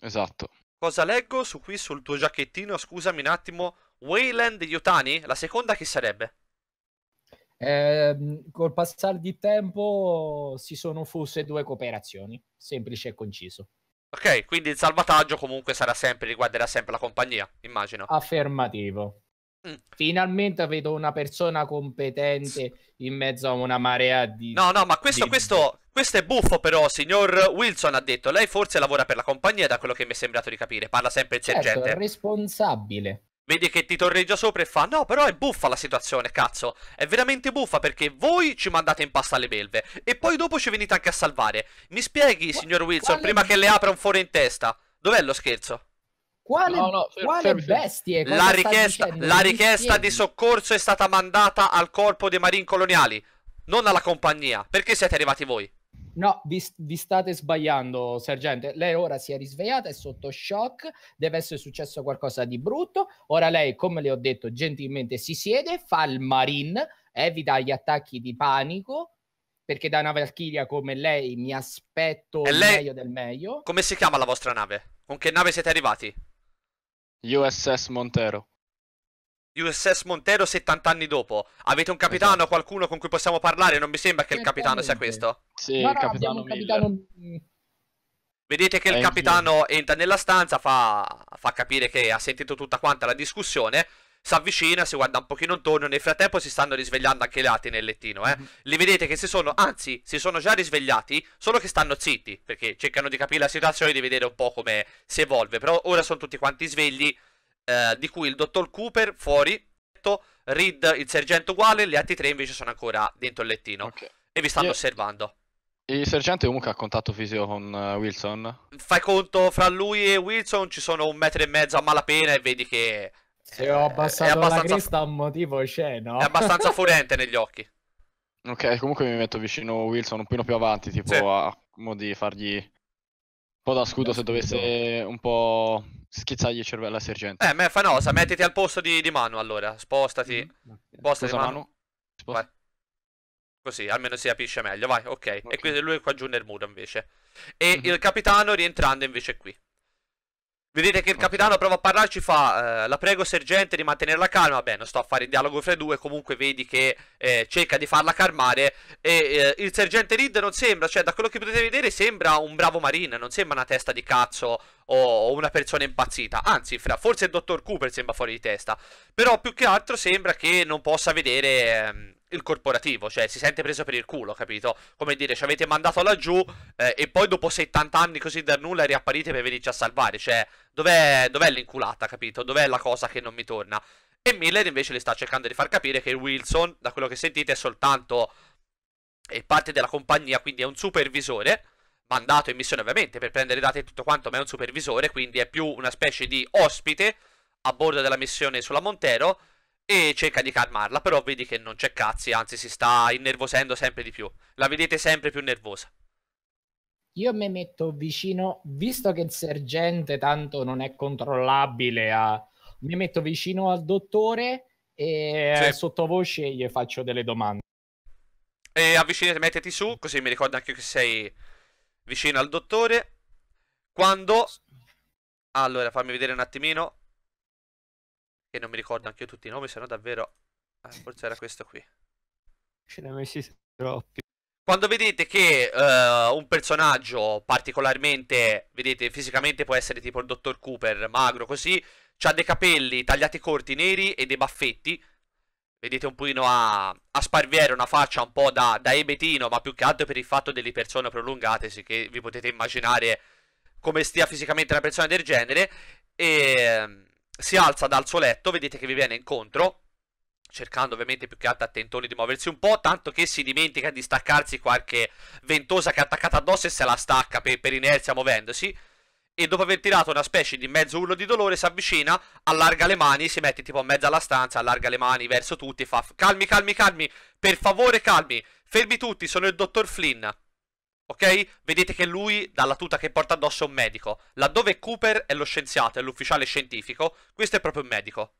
Esatto. Cosa leggo su qui sul tuo giacchettino? Scusami un attimo. Wayland Yutani? La seconda chi sarebbe? Eh, col passare di tempo si sono fuse due cooperazioni, semplice e conciso. Ok, quindi il salvataggio comunque sarà sempre, riguarderà sempre la compagnia, immagino. Affermativo. Mm. Finalmente vedo una persona competente in mezzo a una marea di... No, no, ma questo, di... questo, questo è buffo però, signor Wilson ha detto. Lei forse lavora per la compagnia, da quello che mi è sembrato di capire. Parla sempre il sergente. Certo, è responsabile. Vedi che ti torreggia sopra e fa No però è buffa la situazione cazzo È veramente buffa perché voi ci mandate in pasta alle belve E poi dopo ci venite anche a salvare Mi spieghi Qua signor Wilson quale... prima che le apra un foro in testa Dov'è lo scherzo? Quale, no, no, quale bestie? La richiesta, la richiesta di soccorso è stata mandata al corpo dei marine coloniali Non alla compagnia Perché siete arrivati voi? No, vi, vi, state sbagliando, sergente. Lei ora si è risvegliata, è sotto shock, deve essere successo qualcosa di brutto. Ora lei, come le ho detto, gentilmente si siede, fa il marine, evita gli attacchi di panico, perché da una valchiria come lei mi aspetto e il lei... meglio del meglio. Come si chiama la vostra nave? Con che nave siete arrivati? USS Montero. USS Montero 70 anni dopo. Avete un capitano, esatto. qualcuno con cui possiamo parlare? Non mi sembra che il capitano sia questo. Sì, il capitano, no, capitano... Vedete che il capitano entra nella stanza, fa... fa capire che ha sentito tutta quanta la discussione si avvicina, si guarda un pochino intorno. Nel frattempo si stanno risvegliando anche i lati nel lettino, eh. Mm-hmm. Li vedete che si sono, anzi, si sono già risvegliati, solo che stanno zitti, perché cercano di capire la situazione e di vedere un po' come si evolve. Però ora sono tutti quanti svegli, eh, di cui il dottor Cooper fuori, Reed il sergente uguale, gli altri tre invece sono ancora dentro il lettino okay. e vi stanno Io... osservando. Il sergente comunque ha contatto fisico con uh, Wilson. Fai conto, fra lui e Wilson ci sono un metro e mezzo a malapena e vedi che... Se ho abbassato è abbastanza... la cresta un motivo c'è, no? È abbastanza furente negli occhi. Ok, comunque mi metto vicino Wilson un po' più avanti, tipo sì. a, modo di fargli un po' da scudo se dovesse un po' schizzargli il cervello a sergente. Eh, me Fanosa, mettiti al posto di, di Manu allora. Spostati. Mm. Spostati Scusa, Manu. Manu. Spost... Così, almeno si capisce meglio. Vai, ok. okay. E qui, lui qua giù nel muro invece. E mm -hmm. il capitano rientrando invece qui. Vedete che il capitano prova a parlarci, fa eh, la prego sergente di mantenere la calma, beh non sto a fare il dialogo fra i due, comunque vedi che eh, cerca di farla calmare e eh, il sergente Reed non sembra, cioè da quello che potete vedere sembra un bravo marine, non sembra una testa di cazzo o una persona impazzita, anzi fra, forse il dottor Cooper sembra fuori di testa, però più che altro sembra che non possa vedere ehm, il corporativo, cioè si sente preso per il culo, capito? Come dire, ci avete mandato laggiù eh, e poi dopo 70 anni così da nulla riapparite per venirci a salvare, cioè dov'è, dov'è l'inculata, capito? Dov'è la cosa che non mi torna? E Miller invece le sta cercando di far capire che Wilson, da quello che sentite, è soltanto è parte della compagnia, quindi è un supervisore mandato in missione ovviamente per prendere date e tutto quanto, ma è un supervisore, quindi è più una specie di ospite a bordo della missione sulla Montero e cerca di calmarla, però vedi che non c'è cazzi, anzi si sta innervosendo sempre di più. La vedete sempre più nervosa. Io mi metto vicino, visto che il sergente tanto non è controllabile, a... mi metto vicino al dottore e sì. sottovoce gli faccio delle domande. E avvicinati, mettiti su, così mi ricordo anche che sei vicino al dottore. Quando... Allora, fammi vedere un attimino. Che non mi ricordo anche io tutti i nomi, se no davvero... Eh, forse era questo qui. Ce ne ha messi troppi. Quando vedete che uh, un personaggio particolarmente, vedete, fisicamente può essere tipo il dottor Cooper, magro così, ha dei capelli tagliati corti neri e dei baffetti, vedete un pochino a, a sparviere una faccia un po' da, da ebetino, ma più che altro per il fatto delle persone prolungate, sì, che vi potete immaginare come stia fisicamente una persona del genere, e ehm, si alza dal suo letto, vedete che vi viene incontro, cercando ovviamente più che altro a tentoni di muoversi un po', tanto che si dimentica di staccarsi qualche ventosa che è attaccata addosso e se la stacca per, per inerzia muovendosi. E dopo aver tirato una specie di mezzo urlo di dolore, si avvicina, allarga le mani, si mette tipo a mezzo alla stanza, allarga le mani verso tutti, e fa calmi, calmi, calmi, per favore calmi, fermi tutti, sono il dottor Flynn. Ok? Vedete che lui, dalla tuta che porta addosso, è un medico. Laddove Cooper è lo scienziato, è l'ufficiale scientifico, questo è proprio un medico.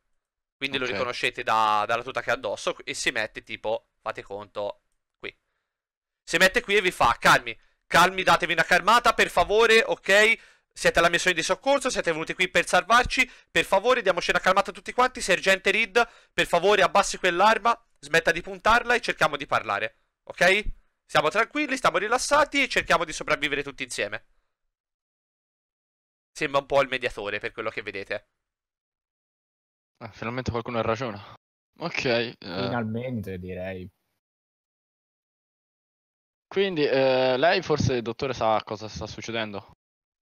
Quindi okay. lo riconoscete da, dalla tuta che ha addosso e si mette tipo, fate conto, qui. Si mette qui e vi fa, calmi, calmi, datevi una calmata, per favore, ok? Siete alla missione di soccorso, siete venuti qui per salvarci, per favore diamoci una calmata a tutti quanti, sergente Reed, per favore abbassi quell'arma, smetta di puntarla e cerchiamo di parlare, ok? Siamo tranquilli, stiamo rilassati e cerchiamo di sopravvivere tutti insieme. Sembra un po' il mediatore per quello che vedete. Ah, finalmente qualcuno ha ragione. Ok. Eh... Finalmente direi. Quindi eh, lei forse, dottore, sa cosa sta succedendo?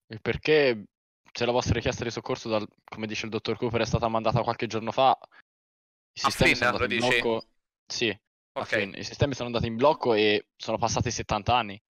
Il perché se la vostra richiesta di soccorso, dal, come dice il dottor Cooper, è stata mandata qualche giorno fa, i sistemi Affina, sono andati in blocco. Sì, Okay. I sistemi sono andati in blocco e sono passati 70 anni.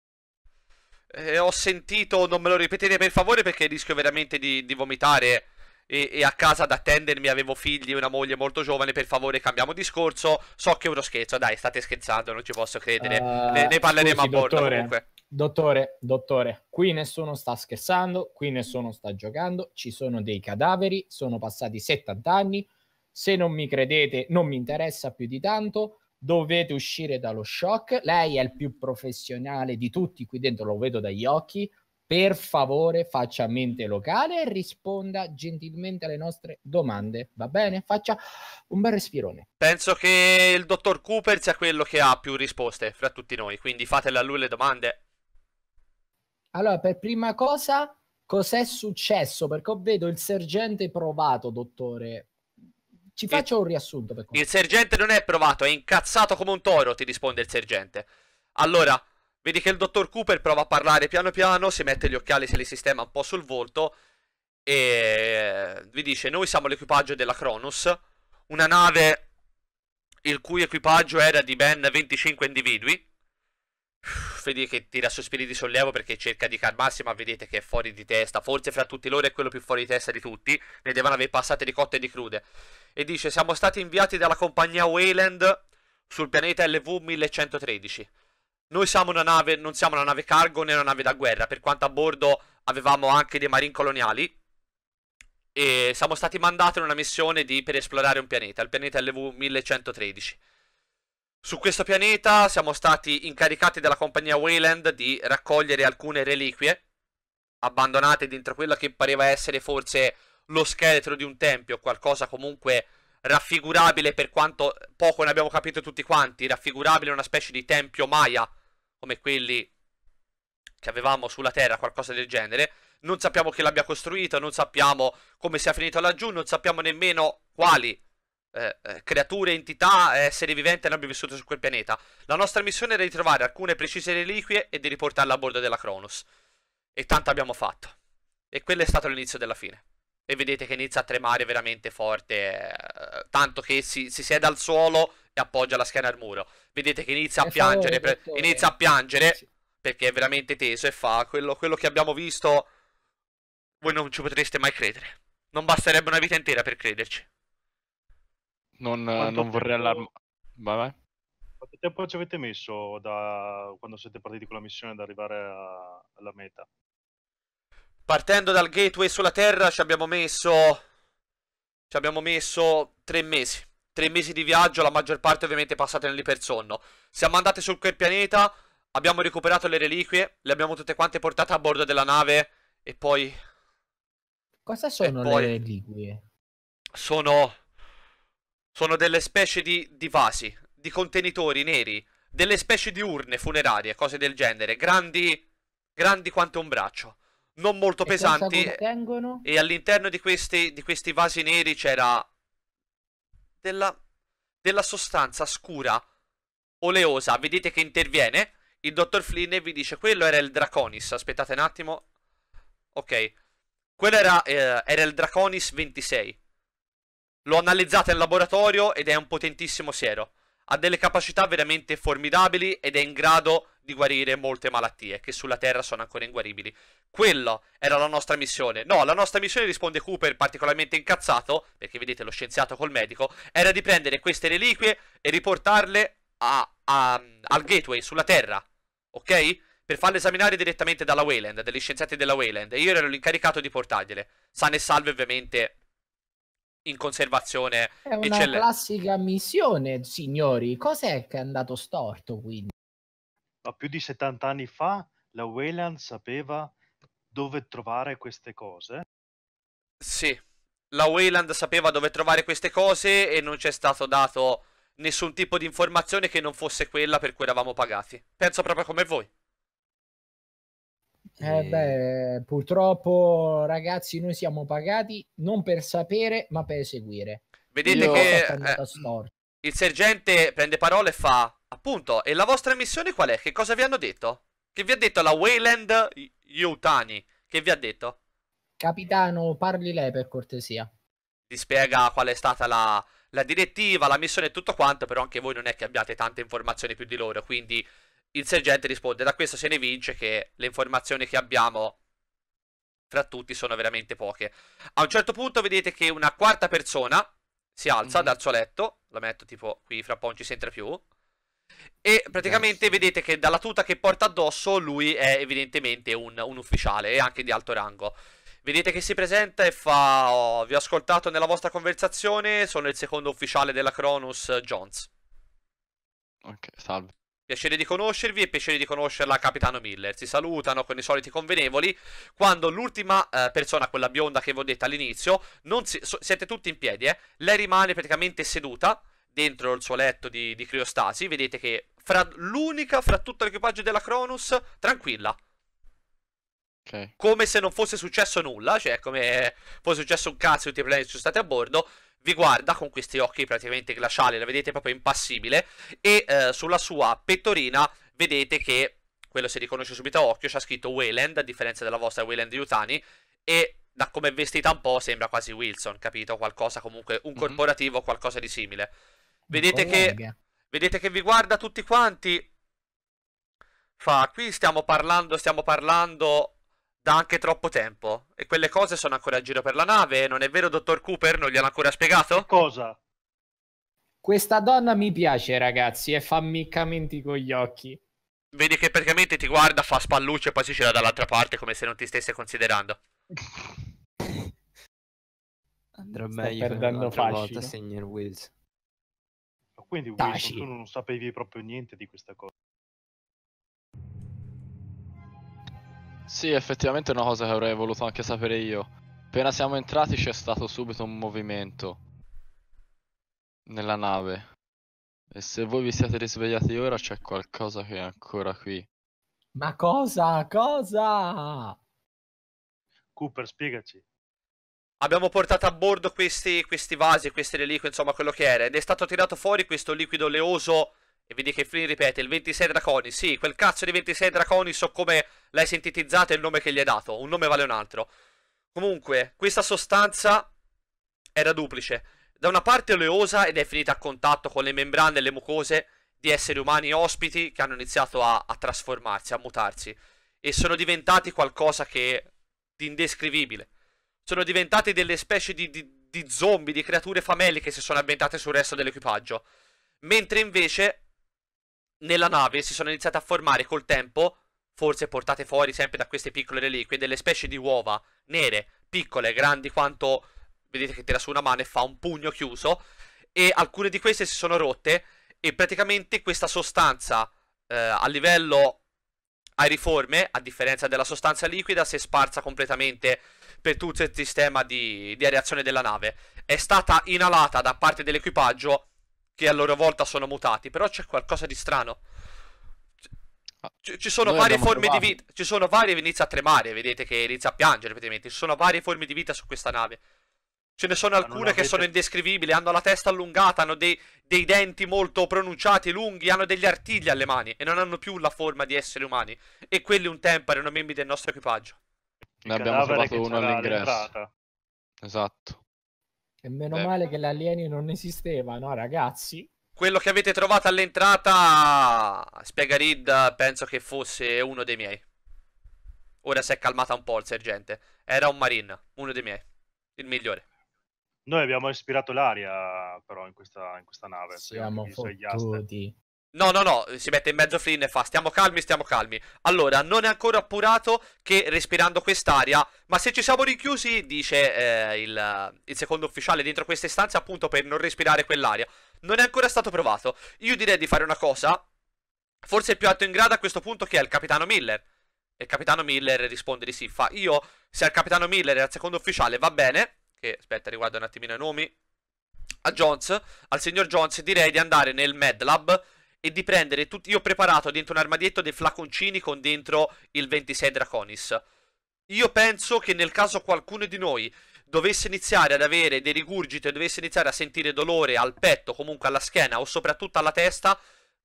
Eh, ho sentito, non me lo ripetete per favore perché rischio veramente di, di vomitare. E, e, a casa ad attendermi avevo figli e una moglie molto giovane. Per favore, cambiamo discorso. So che è uno scherzo, dai, state scherzando, non ci posso credere. Uh, ne, ne, parleremo scusi, a bordo dottore, comunque. Dottore, dottore, qui nessuno sta scherzando, qui nessuno sta giocando. Ci sono dei cadaveri, sono passati 70 anni. Se non mi credete, non mi interessa più di tanto dovete uscire dallo shock. Lei è il più professionale di tutti qui dentro, lo vedo dagli occhi. Per favore, faccia mente locale e risponda gentilmente alle nostre domande. Va bene? Faccia un bel respirone. Penso che il dottor Cooper sia quello che ha più risposte fra tutti noi, quindi fatele a lui le domande. Allora, per prima cosa, cos'è successo? Perché vedo il sergente provato, dottore ci faccio il, un riassunto. Per il sergente non è provato, è incazzato come un toro, ti risponde il sergente. Allora, vedi che il dottor Cooper prova a parlare piano piano, si mette gli occhiali, se li sistema un po' sul volto e eh, vi dice, noi siamo l'equipaggio della Cronus, una nave il cui equipaggio era di ben 25 individui. Vedi che tira sospiri di sollievo perché cerca di calmarsi, ma vedete che è fuori di testa. Forse fra tutti loro è quello più fuori di testa di tutti. Ne devono aver passate di cotte e di crude e dice siamo stati inviati dalla compagnia Wayland sul pianeta LV-1113. Noi siamo una nave, non siamo una nave cargo né una nave da guerra, per quanto a bordo avevamo anche dei marine coloniali. E siamo stati mandati in una missione di, per esplorare un pianeta, il pianeta LV-1113. Su questo pianeta siamo stati incaricati dalla compagnia Wayland di raccogliere alcune reliquie abbandonate dentro quello che pareva essere forse lo scheletro di un tempio, qualcosa comunque raffigurabile per quanto poco ne abbiamo capito tutti quanti, raffigurabile una specie di tempio maya, come quelli che avevamo sulla Terra, qualcosa del genere. Non sappiamo chi l'abbia costruito, non sappiamo come sia finito laggiù, non sappiamo nemmeno quali eh, eh creature, entità, eh, esseri viventi hanno vissuto su quel pianeta. La nostra missione era di trovare alcune precise reliquie e di riportarle a bordo della Cronus. E tanto abbiamo fatto. E quello è stato l'inizio della fine e vedete che inizia a tremare veramente forte, eh, tanto che si, si siede al suolo e appoggia la schiena al muro. Vedete che inizia a piangere, per, inizia a eh. piangere perché è veramente teso e fa quello, quello che abbiamo visto. Voi non ci potreste mai credere. Non basterebbe una vita intera per crederci. Non, eh, non vorrei allarmare. Vabbè. Quanto tempo ci avete messo da quando siete partiti con la missione ad arrivare a... alla meta? Partendo dal gateway sulla terra ci abbiamo messo... Ci abbiamo messo tre mesi. Tre mesi di viaggio, la maggior parte ovviamente passate nell'ipersonno. Siamo andati su quel pianeta, abbiamo recuperato le reliquie, le abbiamo tutte quante portate a bordo della nave e poi... Cosa sono poi... le reliquie? Sono... Sono delle specie di, di vasi, di contenitori neri, delle specie di urne funerarie, cose del genere, grandi... grandi quanto un braccio non molto e pesanti. E all'interno di questi, di questi vasi neri c'era della, della sostanza scura, oleosa. Vedete che interviene. Il dottor Flynn e vi dice, quello era il Draconis. Aspettate un attimo. Ok. Quello era, eh, era il Draconis 26. L'ho analizzato in laboratorio ed è un potentissimo siero. Ha delle capacità veramente formidabili ed è in grado di di guarire molte malattie che sulla Terra sono ancora inguaribili. Quella era la nostra missione. No, la nostra missione, risponde Cooper particolarmente incazzato, perché vedete lo scienziato col medico, era di prendere queste reliquie e riportarle a, a, al gateway sulla Terra, ok? Per farle esaminare direttamente dalla Wayland, dagli scienziati della Wayland. E io ero l'incaricato di portargliele. Sane e salve ovviamente in conservazione. È una eccellente. classica missione, signori. Cos'è che è andato storto quindi? ma più di 70 anni fa la Wayland sapeva dove trovare queste cose? Sì, la Wayland sapeva dove trovare queste cose e non ci è stato dato nessun tipo di informazione che non fosse quella per cui eravamo pagati. Penso proprio come voi. Eh beh, purtroppo ragazzi noi siamo pagati non per sapere ma per eseguire. Vedete Io che eh, il sergente prende parole e fa Appunto, e la vostra missione qual è? Che cosa vi hanno detto? Che vi ha detto la Wayland Yutani? Che vi ha detto? Capitano, parli lei per cortesia. Ti spiega qual è stata la, la direttiva, la missione e tutto quanto, però anche voi non è che abbiate tante informazioni più di loro, quindi il sergente risponde, da questo se ne vince che le informazioni che abbiamo fra tutti sono veramente poche. A un certo punto vedete che una quarta persona si alza mm -hmm. dal suo letto, la metto tipo qui, fra un po' non ci sente più, e praticamente yes. vedete che dalla tuta che porta addosso lui è evidentemente un, un ufficiale e anche di alto rango. Vedete che si presenta e fa: oh, Vi ho ascoltato nella vostra conversazione. Sono il secondo ufficiale della Cronus Jones. Ok, salve. Piacere di conoscervi e piacere di conoscerla, capitano Miller. Si salutano con i soliti convenevoli. Quando l'ultima eh, persona, quella bionda che vi ho detto all'inizio, si... so, siete tutti in piedi, eh? Lei rimane praticamente seduta dentro il suo letto di, di criostasi, vedete che fra l'unica fra tutto l'equipaggio della Cronus, tranquilla. Okay. Come se non fosse successo nulla, cioè come fosse successo un cazzo e tutti i planeti sono stati a bordo, vi guarda con questi occhi praticamente glaciali, la vedete proprio impassibile, e eh, sulla sua pettorina vedete che, quello si riconosce subito a occhio, c'è scritto Wayland, a differenza della vostra Wayland Yutani, e da come è vestita un po' sembra quasi Wilson, capito? Qualcosa comunque, un mhm. corporativo, qualcosa di simile. Vedete che, vedete che vi guarda tutti quanti? Fa, qui stiamo parlando, stiamo parlando da anche troppo tempo. E quelle cose sono ancora in giro per la nave, non è vero, dottor Cooper? Non gliel'ha ancora spiegato? Cosa? Questa donna mi piace, ragazzi, e fa miccamenti con gli occhi. Vedi che praticamente ti guarda, fa spallucce e poi si gira dall'altra parte come se non ti stesse considerando. Andrà meglio perdendo volta, signor Wills. Quindi Taci. tu non sapevi proprio niente di questa cosa. Sì, effettivamente è una cosa che avrei voluto anche sapere io. Appena siamo entrati c'è stato subito un movimento nella nave. E se voi vi siete risvegliati ora c'è qualcosa che è ancora qui. Ma cosa? Cosa? Cooper, spiegaci. Abbiamo portato a bordo questi, questi vasi, queste reliquie, insomma quello che era. Ed è stato tirato fuori questo liquido oleoso. E vedi che Flynn ripete, il 26 draconi. Sì, quel cazzo di 26 draconi so come l'hai sintetizzato e il nome che gli hai dato. Un nome vale un altro. Comunque, questa sostanza era duplice. Da una parte oleosa ed è finita a contatto con le membrane e le mucose di esseri umani ospiti che hanno iniziato a, a trasformarsi, a mutarsi. E sono diventati qualcosa che... di indescrivibile sono diventate delle specie di, di, di zombie, di creature fameliche si sono ambientate sul resto dell'equipaggio. Mentre invece nella nave si sono iniziate a formare col tempo, forse portate fuori sempre da queste piccole reliquie, delle specie di uova nere, piccole, grandi quanto vedete che tira su una mano e fa un pugno chiuso e alcune di queste si sono rotte e praticamente questa sostanza eh, a livello riforme, a differenza della sostanza liquida, si è sparsa completamente per tutto il sistema di, di areazione della nave. È stata inalata da parte dell'equipaggio che a loro volta sono mutati, però c'è qualcosa di strano. C- ci sono Noi varie forme trovato. di vita, ci sono varie, inizia a tremare, vedete che inizia a piangere praticamente, ci sono varie forme di vita su questa nave. Ce ne sono alcune avete... che sono indescrivibili, hanno la testa allungata, hanno dei, dei, denti molto pronunciati, lunghi, hanno degli artigli alle mani e non hanno più la forma di esseri umani. E quelli un tempo erano membri del nostro equipaggio ne abbiamo trovato uno all'ingresso. Esatto. E meno Beh. male che l'alieni non esisteva, no ragazzi? Quello che avete trovato all'entrata, spiega Reed, penso che fosse uno dei miei. Ora si è calmata un po' il sergente. Era un marine, uno dei miei, il migliore. Noi abbiamo respirato l'aria però in questa, in questa nave. Siamo fottuti. No, no, no, si mette in mezzo Flynn e fa stiamo calmi, stiamo calmi. Allora, non è ancora appurato che respirando quest'aria, ma se ci siamo rinchiusi, dice eh, il, il, secondo ufficiale dentro queste stanze appunto per non respirare quell'aria. Non è ancora stato provato. Io direi di fare una cosa, forse il più alto in grado a questo punto che è il capitano Miller. E il capitano Miller risponde di sì, fa io, se al capitano Miller e al secondo ufficiale va bene, che aspetta riguardo un attimino i nomi, a Jones, al signor Jones direi di andare nel Med Lab e di prendere tutti... Io ho preparato dentro un armadietto dei flaconcini con dentro il 26 Draconis. Io penso che nel caso qualcuno di noi dovesse iniziare ad avere dei rigurgiti e dovesse iniziare a sentire dolore al petto, comunque alla schiena o soprattutto alla testa,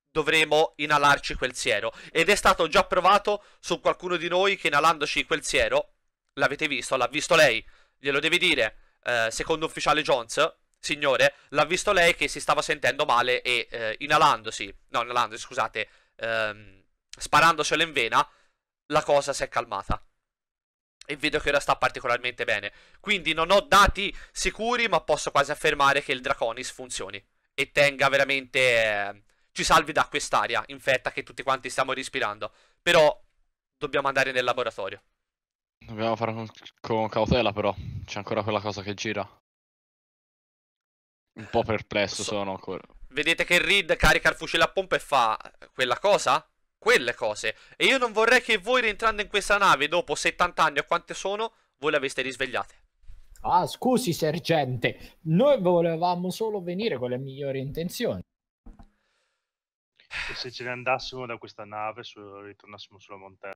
dovremo inalarci quel siero. Ed è stato già provato su qualcuno di noi che inalandoci quel siero, l'avete visto, l'ha visto lei, glielo deve dire, eh, secondo ufficiale Jones, signore l'ha visto lei che si stava sentendo male e eh, inalandosi, no, inalandosi, scusate, ehm, sparandosela in vena, la cosa si è calmata. E vedo che ora sta particolarmente bene. Quindi non ho dati sicuri, ma posso quasi affermare che il Draconis funzioni. E tenga veramente... Eh, ci salvi da quest'aria infetta che tutti quanti stiamo respirando. Però dobbiamo andare nel laboratorio. Dobbiamo fare con, con cautela però, c'è ancora quella cosa che gira. Un po' perplesso so... sono ancora. Vedete che Reed carica il fucile a pompa e fa quella cosa? Quelle cose. E io non vorrei che voi rientrando in questa nave dopo 70 anni o quante sono, voi le aveste risvegliate. Ah, scusi, sergente. Noi volevamo solo venire con le migliori intenzioni. E se ce ne andassimo da questa nave, su, ritornassimo sulla montagna.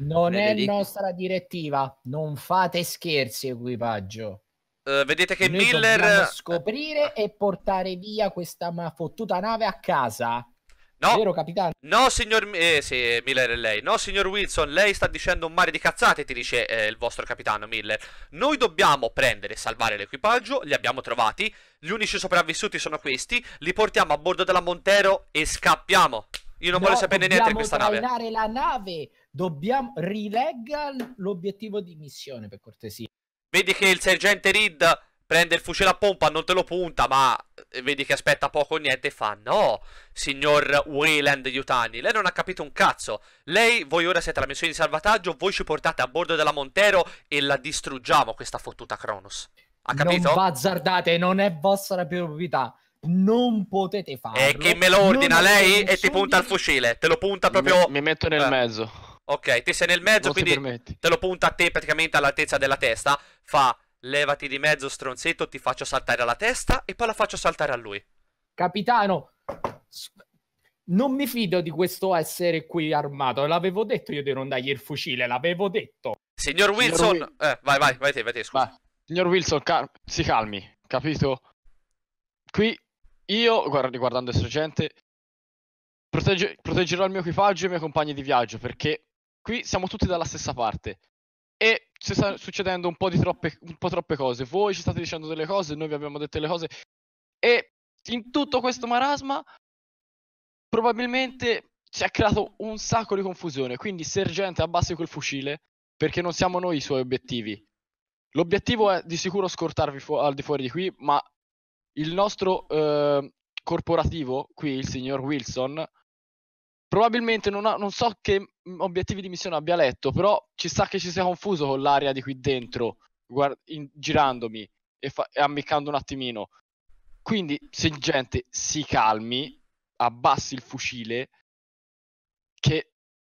Non è nostra direttiva. Non fate scherzi, equipaggio. Eh, vedete che Noi Miller... scoprire e portare via questa fottuta nave a casa. No, Vero, no, signor... Eh, sì, Miller è lei. No, signor Wilson, lei sta dicendo un mare di cazzate, ti dice eh, il vostro capitano Miller. Noi dobbiamo prendere e salvare l'equipaggio, li abbiamo trovati. Gli unici sopravvissuti sono questi. Li portiamo a bordo della Montero e scappiamo. Io non no, voglio sapere niente di questa nave. Dobbiamo la nave. Dobbiamo... Rilegga l'obiettivo di missione, per cortesia. Vedi che il sergente Reed prende il fucile a pompa, non te lo punta, ma eh, vedi che aspetta poco o niente e fa No, signor Wayland Yutani, lei non ha capito un cazzo. Lei, voi ora siete alla missione di salvataggio, voi ci portate a bordo della Montero e la distruggiamo questa fottuta Kronos. Ha capito? Non bazzardate, non è vostra proprietà. Non potete farlo. E chi me lo ordina lei e ti punta il fucile. Te lo punta proprio... Mi, mi metto nel eh. mezzo. Ok, te sei nel mezzo, non quindi te lo punta a te praticamente all'altezza della testa. Fa, levati di mezzo, stronzetto, ti faccio saltare alla testa e poi la faccio saltare a lui. Capitano, non mi fido di questo essere qui armato. L'avevo detto io di non dargli il fucile, l'avevo detto. Signor Wilson, Signor... Eh, vai, vai, vai te, vai te, scusa. Va. Signor Wilson, cal si calmi, capito? Qui io, guarda, riguardando il sergente, protegge proteggerò il mio equipaggio e i miei compagni di viaggio perché qui siamo tutti dalla stessa parte e ci stanno succedendo un po, troppe, un po' troppe cose. Voi ci state dicendo delle cose, noi vi abbiamo detto delle cose e in tutto questo marasma probabilmente si è creato un sacco di confusione. Quindi sergente abbassi quel fucile perché non siamo noi i suoi obiettivi. L'obiettivo è di sicuro scortarvi fu- al di fuori di qui, ma il nostro eh, corporativo, qui il signor Wilson, probabilmente non, ha, non, so che mm, obiettivi di missione abbia letto, però ci sta che ci sia confuso con l'aria di qui dentro, guard- in, girandomi e, fa- e ammiccando un attimino. Quindi, se gente si calmi, abbassi il fucile, che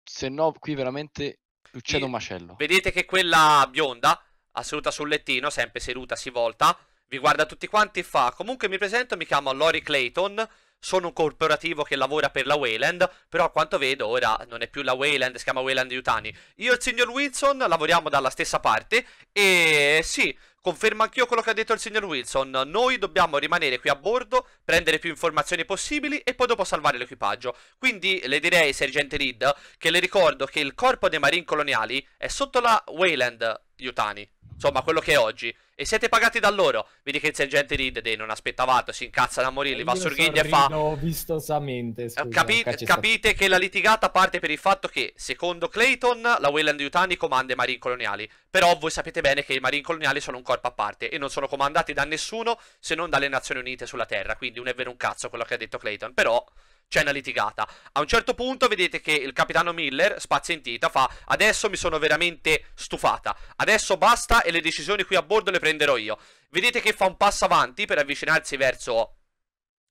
se no qui veramente succede un macello. Vedete che quella bionda, assoluta sul lettino, sempre seduta, si volta, vi guarda tutti quanti e fa, comunque mi presento, mi chiamo Lori Clayton, sono un corporativo che lavora per la Wayland, però a quanto vedo ora non è più la Wayland, si chiama Wayland Yutani. Io e il signor Wilson lavoriamo dalla stessa parte e sì, confermo anch'io quello che ha detto il signor Wilson, noi dobbiamo rimanere qui a bordo, prendere più informazioni possibili e poi dopo salvare l'equipaggio. Quindi le direi, sergente Reed, che le ricordo che il corpo dei marine coloniali è sotto la Wayland Yutani. Insomma, quello che è oggi. E siete pagati da loro. Vedi che il sergente lì, de, non aspettavate, si incazza da morire, eh, va a sorghigna e fa... vistosamente, eh, scusa, Capi... Capite che la litigata parte per il fatto che, secondo Clayton, la Wayland Yutani comanda i marini coloniali. Però voi sapete bene che i marini coloniali sono un corpo a parte e non sono comandati da nessuno se non dalle Nazioni Unite sulla Terra. Quindi non è vero un cazzo quello che ha detto Clayton. Però c'è una litigata. A un certo punto vedete che il capitano Miller spazientita, fa adesso mi sono veramente stufata, adesso basta e le decisioni qui a bordo le prenderò io. Vedete che fa un passo avanti per avvicinarsi verso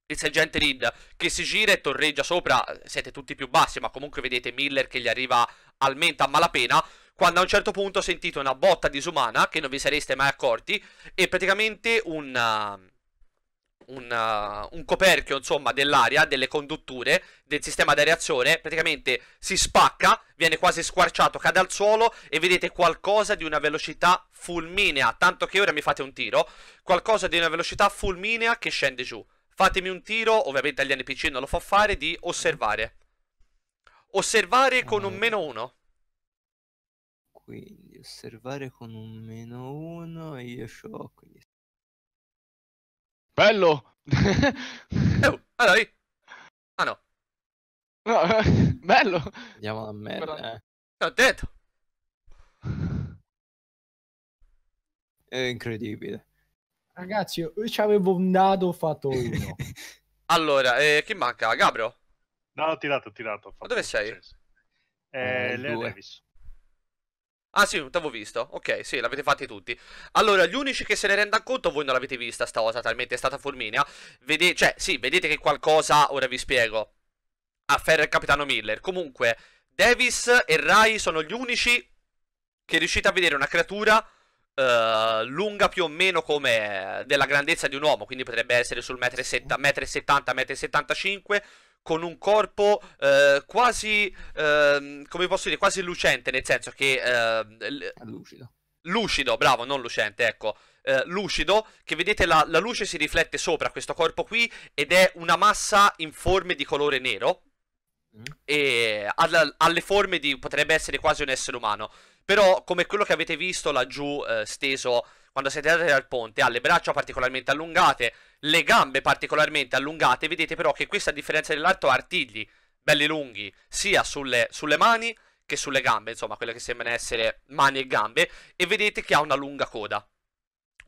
il sergente Reed che si gira e torreggia sopra, siete tutti più bassi ma comunque vedete Miller che gli arriva al mento a malapena quando a un certo punto sentite una botta disumana che non vi sareste mai accorti e praticamente un un, uh, un coperchio, insomma, dell'aria, delle condutture, del sistema di d'areazione, praticamente si spacca, viene quasi squarciato, cade al suolo e vedete qualcosa di una velocità fulminea, tanto che ora mi fate un tiro, qualcosa di una velocità fulminea che scende giù. Fatemi un tiro, ovviamente agli NPC non lo fa fare, di osservare. Osservare con un meno uno. Quindi osservare con un meno uno, io ho quindi Bello! oh, allora ah, ah no. No, bello! Andiamo a merda. Però... Eh. detto! È incredibile. Ragazzi, io ci avevo un dado fatto uno. allora, eh, chi manca? Gabro? No, ho tirato, ho tirato. Ho Ma dove sei? Eh, eh, Leo Davis. Ah sì, l'avevo visto. Ok, sì, l'avete fatti tutti. Allora, gli unici che se ne rendano conto, voi non l'avete vista sta cosa, talmente è stata fulminea. Vede cioè, sì, vedete che qualcosa, ora vi spiego. Afferra il capitano Miller. Comunque, Davis e Rai sono gli unici che riuscite a vedere una creatura Uh, lunga più o meno come eh, della grandezza di un uomo, quindi potrebbe essere sul 1,70 m, 1,75 m, con un corpo eh, quasi, eh, come posso dire, quasi lucente, nel senso che... Eh, lucido. Lucido, bravo, non lucente, ecco. Eh, lucido, che vedete la, la luce si riflette sopra questo corpo qui ed è una massa in forme di colore nero, mm. e alla, alle forme di potrebbe essere quasi un essere umano. Però, come quello che avete visto laggiù eh, steso quando siete andati dal ponte, ha le braccia particolarmente allungate, le gambe particolarmente allungate. Vedete però che questa, a differenza dell'altro, ha artigli belli lunghi, sia sulle, sulle mani che sulle gambe, insomma, quelle che sembrano essere mani e gambe. E vedete che ha una lunga coda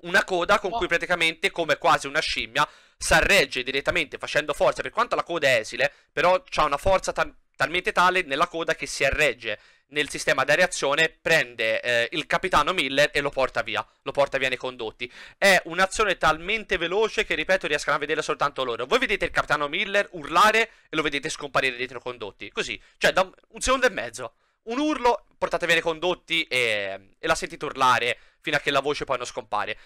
una coda con cui praticamente, come quasi una scimmia, si s'arregge direttamente facendo forza, per quanto la coda è esile, però ha una forza talmente tale nella coda che si arregge nel sistema di areazione, prende eh, il capitano Miller e lo porta via, lo porta via nei condotti. È un'azione talmente veloce che, ripeto, riescono a vedere soltanto loro. Voi vedete il capitano Miller urlare e lo vedete scomparire dietro i condotti, così, cioè da un, secondo e mezzo. Un urlo, portate via nei condotti e, e la sentite urlare fino a che la voce poi non scompare.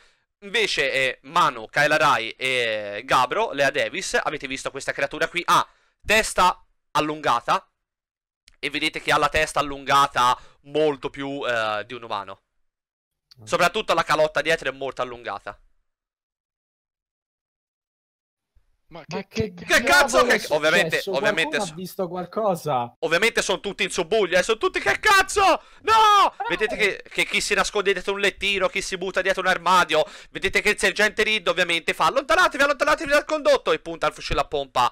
Invece eh, Manu, Kyla Rai e Gabro, Lea Davis, avete visto questa creatura qui? Ah, testa allungata e vedete che ha la testa allungata molto più eh, di un umano. Ah. Soprattutto la calotta dietro è molto allungata. Ma che, che, che cazzo che... Ovviamente, ovviamente... Ho visto qualcosa. Ovviamente sono tutti in subbuglia, e eh, sono tutti che cazzo! No! Eh. Vedete che, che, chi si nasconde dietro un lettino, chi si butta dietro un armadio. Vedete che il sergente Reed ovviamente fa allontanatevi, allontanatevi dal condotto e punta il fucile a pompa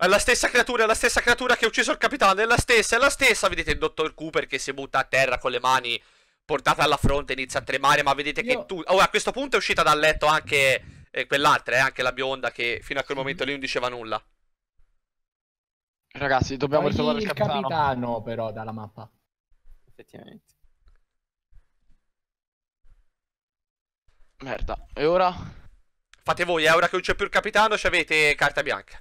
È la stessa creatura, è la stessa creatura che ha ucciso il capitano, è la stessa, è la stessa. Vedete il dottor Cooper che si butta a terra con le mani portate alla fronte, inizia a tremare, ma vedete Io... che tu... Oh, a questo punto è uscita dal letto anche eh, quell'altra, eh, anche la bionda che fino a quel momento lì non diceva nulla. Ragazzi, dobbiamo Poi ritrovare il capitano. capitano però dalla mappa. Effettivamente. Merda, e ora? Fate voi, eh, ora che non c'è più il capitano, ci avete carta bianca.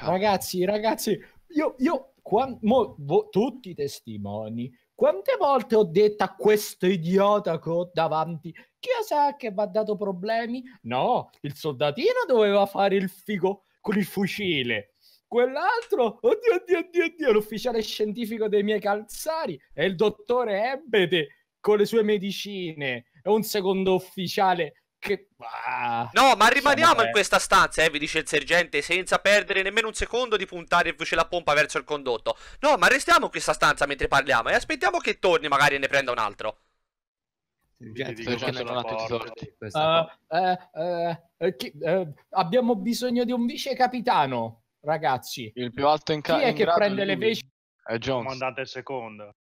Ragazzi, ragazzi, io, io qua, mo, vo, tutti testimoni, quante volte ho detto a questo idiota che ho davanti, sa che mi ha dato problemi? No, il soldatino doveva fare il figo con il fucile. Quell'altro, oddio, oddio, oddio, oddio, l'ufficiale scientifico dei miei calzari è il dottore Ebete con le sue medicine. È un secondo ufficiale che... Ah. no, ma rimaniamo in questa stanza, eh, vi dice il sergente, senza perdere nemmeno un secondo di puntare la pompa verso il condotto. No, ma restiamo in questa stanza mentre parliamo e aspettiamo che torni magari e ne prenda un altro. abbiamo bisogno di un vice capitano, ragazzi. Il più alto in casa. Chi è che prende le veci? È Jones. Comandante secondo.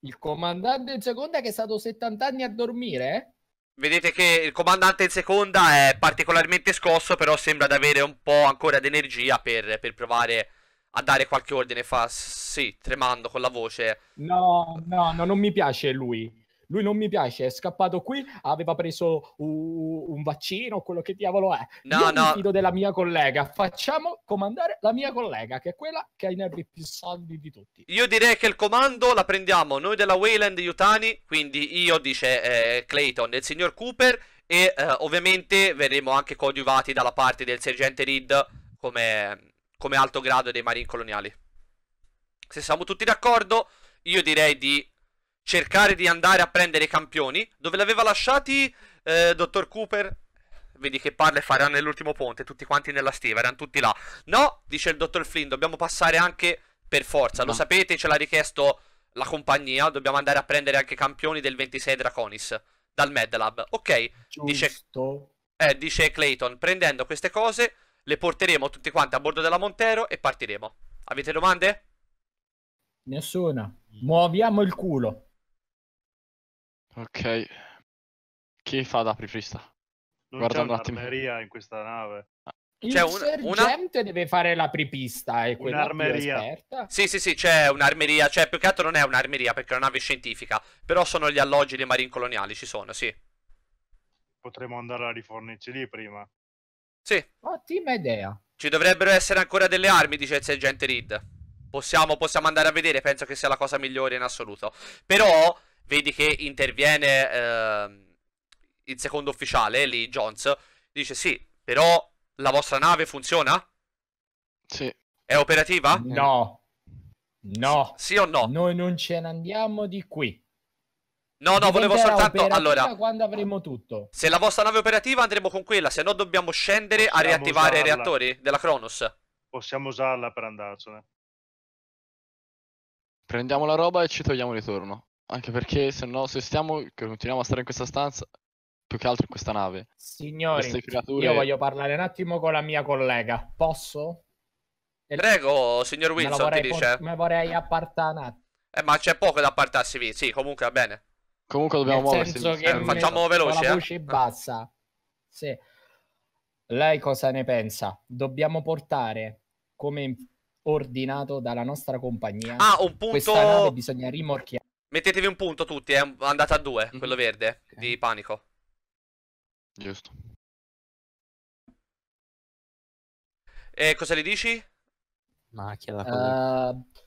Il comandante in seconda che è stato 70 anni a dormire, eh? Vedete che il comandante in seconda è particolarmente scosso, però sembra di avere un po' ancora di energia per, per, provare a dare qualche ordine. Fa sì, tremando con la voce. No, no, no, non mi piace lui lui non mi piace, è scappato qui, aveva preso un, vaccino, quello che diavolo è. No, Io no. mi fido della mia collega, facciamo comandare la mia collega, che è quella che ha i nervi più saldi di tutti. Io direi che il comando la prendiamo noi della Wayland Yutani, quindi io dice eh, Clayton il signor Cooper e eh, ovviamente verremo anche coadiuvati dalla parte del sergente Reed come, come alto grado dei marine coloniali. Se siamo tutti d'accordo, io direi di cercare di andare a prendere i campioni. Dove l'aveva lasciati, eh, dottor Cooper? Vedi che parla e farà nell'ultimo ponte, tutti quanti nella stiva, erano tutti là. No, dice il dottor Flynn, dobbiamo passare anche per forza. Lo ah. sapete, ce l'ha richiesto la compagnia, dobbiamo andare a prendere anche campioni del 26 Draconis dal Medlab. Ok, dice, eh, dice, Clayton, prendendo queste cose le porteremo tutti quanti a bordo della Montero e partiremo. Avete domande? Nessuna. Muoviamo il culo. Ok. Chi fa da aprifrista? Non Guarda c'è un attimo. un'armeria in questa nave. Ah. Il c'è un, sergente una... deve fare l'apripista e quella un'armeria. Sì, sì, sì, c'è un'armeria. Cioè, più che altro non è un'armeria perché è una nave scientifica. Però sono gli alloggi dei marini coloniali, ci sono, sì. Potremmo andare a rifornirci lì prima. Sì. Ottima idea. Ci dovrebbero essere ancora delle armi, dice il sergente Reed. Possiamo, possiamo andare a vedere, penso che sia la cosa migliore in assoluto. Però vedi che interviene eh, il secondo ufficiale, lì Jones, dice sì, però la vostra nave funziona? Sì. È operativa? No. No. S- sì o no? Noi non ce ne andiamo di qui. No, no, volevo soltanto. Allora, quando avremo tutto. Se la vostra nave è operativa andremo con quella, se no dobbiamo scendere Possiamo a riattivare usarla. i reattori della Kronos. Possiamo usarla per andarcene. Prendiamo la roba e ci togliamo ritorno. Anche perché se no, se stiamo, continuiamo a stare in questa stanza, più che altro in questa nave. Signori, creature... io voglio parlare un attimo con la mia collega. Posso? Prego, signor Wilson, vorrei, ti dice. Me vorrei appartanare. Eh, ma c'è poco da appartarsi, via. Sì, comunque va bene. Comunque dobbiamo muoversi. eh, facciamo veloce. La eh. voce eh. bassa. Sì. Lei cosa ne pensa? Dobbiamo portare come ordinato dalla nostra compagnia. Ah, un punto. Questa nave bisogna rimorchiare. Mettetevi un punto tutti, eh. andata a due, mhm. quello verde, okay. di panico. Giusto. E cosa gli dici? Macchia la uh, eh,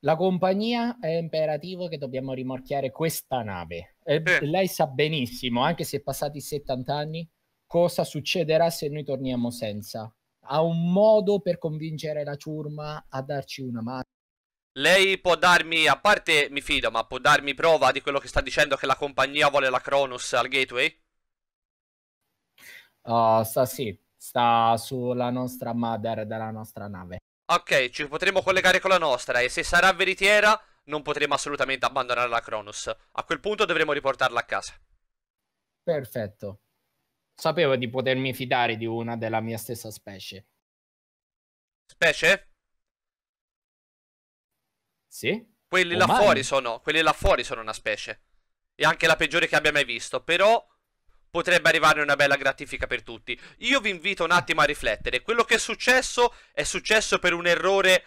La compagnia è imperativo che dobbiamo rimorchiare questa nave. E eh. Lei sa benissimo, anche se passati 70 anni, cosa succederà se noi torniamo senza. Ha un modo per convincere la ciurma a darci una mano. Lei può darmi, a parte mi fido, ma può darmi prova di quello che sta dicendo che la compagnia vuole la Cronus al gateway? Uh, sta sì, sta sulla nostra mother della nostra nave. Ok, ci potremo collegare con la nostra e se sarà veritiera non potremo assolutamente abbandonare la Cronus. A quel punto dovremo riportarla a casa. Perfetto. Sapevo di potermi fidare di una della mia stessa specie. Specie? Sì? Quelli là, fuori sono, quelli là fuori sono una specie. E anche la peggiore che abbia mai visto. Però potrebbe arrivare una bella gratifica per tutti. Io vi invito un attimo a riflettere. Quello che è successo è successo per un errore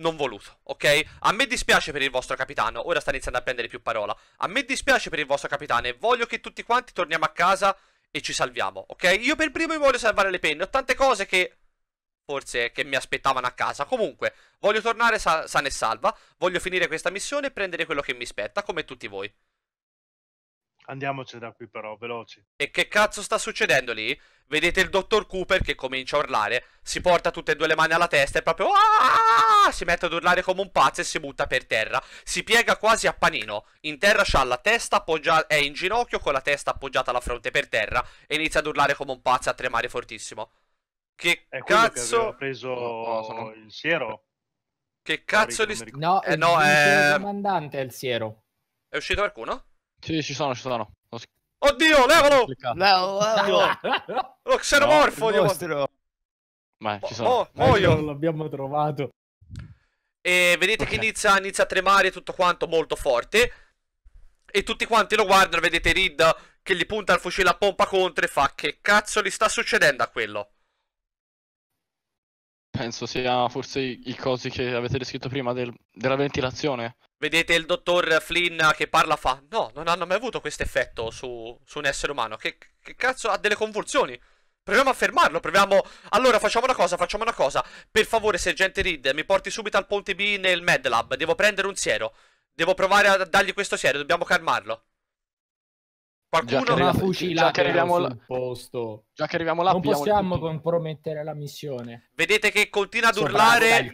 non voluto, ok? A me dispiace per il vostro capitano, ora sta iniziando a prendere più parola. A me dispiace per il vostro capitano e voglio che tutti quanti torniamo a casa e ci salviamo, ok? Io per primo vi voglio salvare le penne, ho tante cose che forse che mi aspettavano a casa. Comunque, voglio tornare sa sana e salva, voglio finire questa missione e prendere quello che mi spetta, come tutti voi. Andiamoci da qui però, veloci. E che cazzo sta succedendo lì? Vedete il dottor Cooper che comincia a urlare, si porta tutte e due le mani alla testa e proprio Aaah! si mette ad urlare come un pazzo e si butta per terra. Si piega quasi a panino, in terra c'ha la testa appoggiata, è in ginocchio con la testa appoggiata alla fronte per terra e inizia ad urlare come un pazzo e a tremare fortissimo. Che è cazzo? Che preso no, sono... il siero? Che cazzo di... No, eh, no, è... Il eh, comandante è il siero. È uscito qualcuno? Sì, ci sono, ci sono. Oddio, levalo! Levalo! Lo xenomorfo, no, Dio! Ma ci sono. Oh, eh, muoio! Non l'abbiamo trovato. E vedete che inizia, inizia a tremare tutto quanto molto forte. E tutti quanti lo guardano, vedete Reed che gli punta il fucile a pompa contro e fa che cazzo gli sta succedendo a quello? penso sia forse i, cosi che avete descritto prima del, della ventilazione. Vedete il dottor Flynn che parla fa No, non hanno mai avuto questo effetto su, su, un essere umano che, che cazzo ha delle convulsioni? Proviamo a fermarlo, proviamo... Allora, facciamo una cosa, facciamo una cosa Per favore, sergente Reed, mi porti subito al ponte B nel Med Lab Devo prendere un siero Devo provare a dargli questo siero, dobbiamo calmarlo Qualcuno già che arriviamo, già che arriviamo là, posto. Già che arriviamo là, non possiamo compromettere la missione. Vedete che continua ad urlare.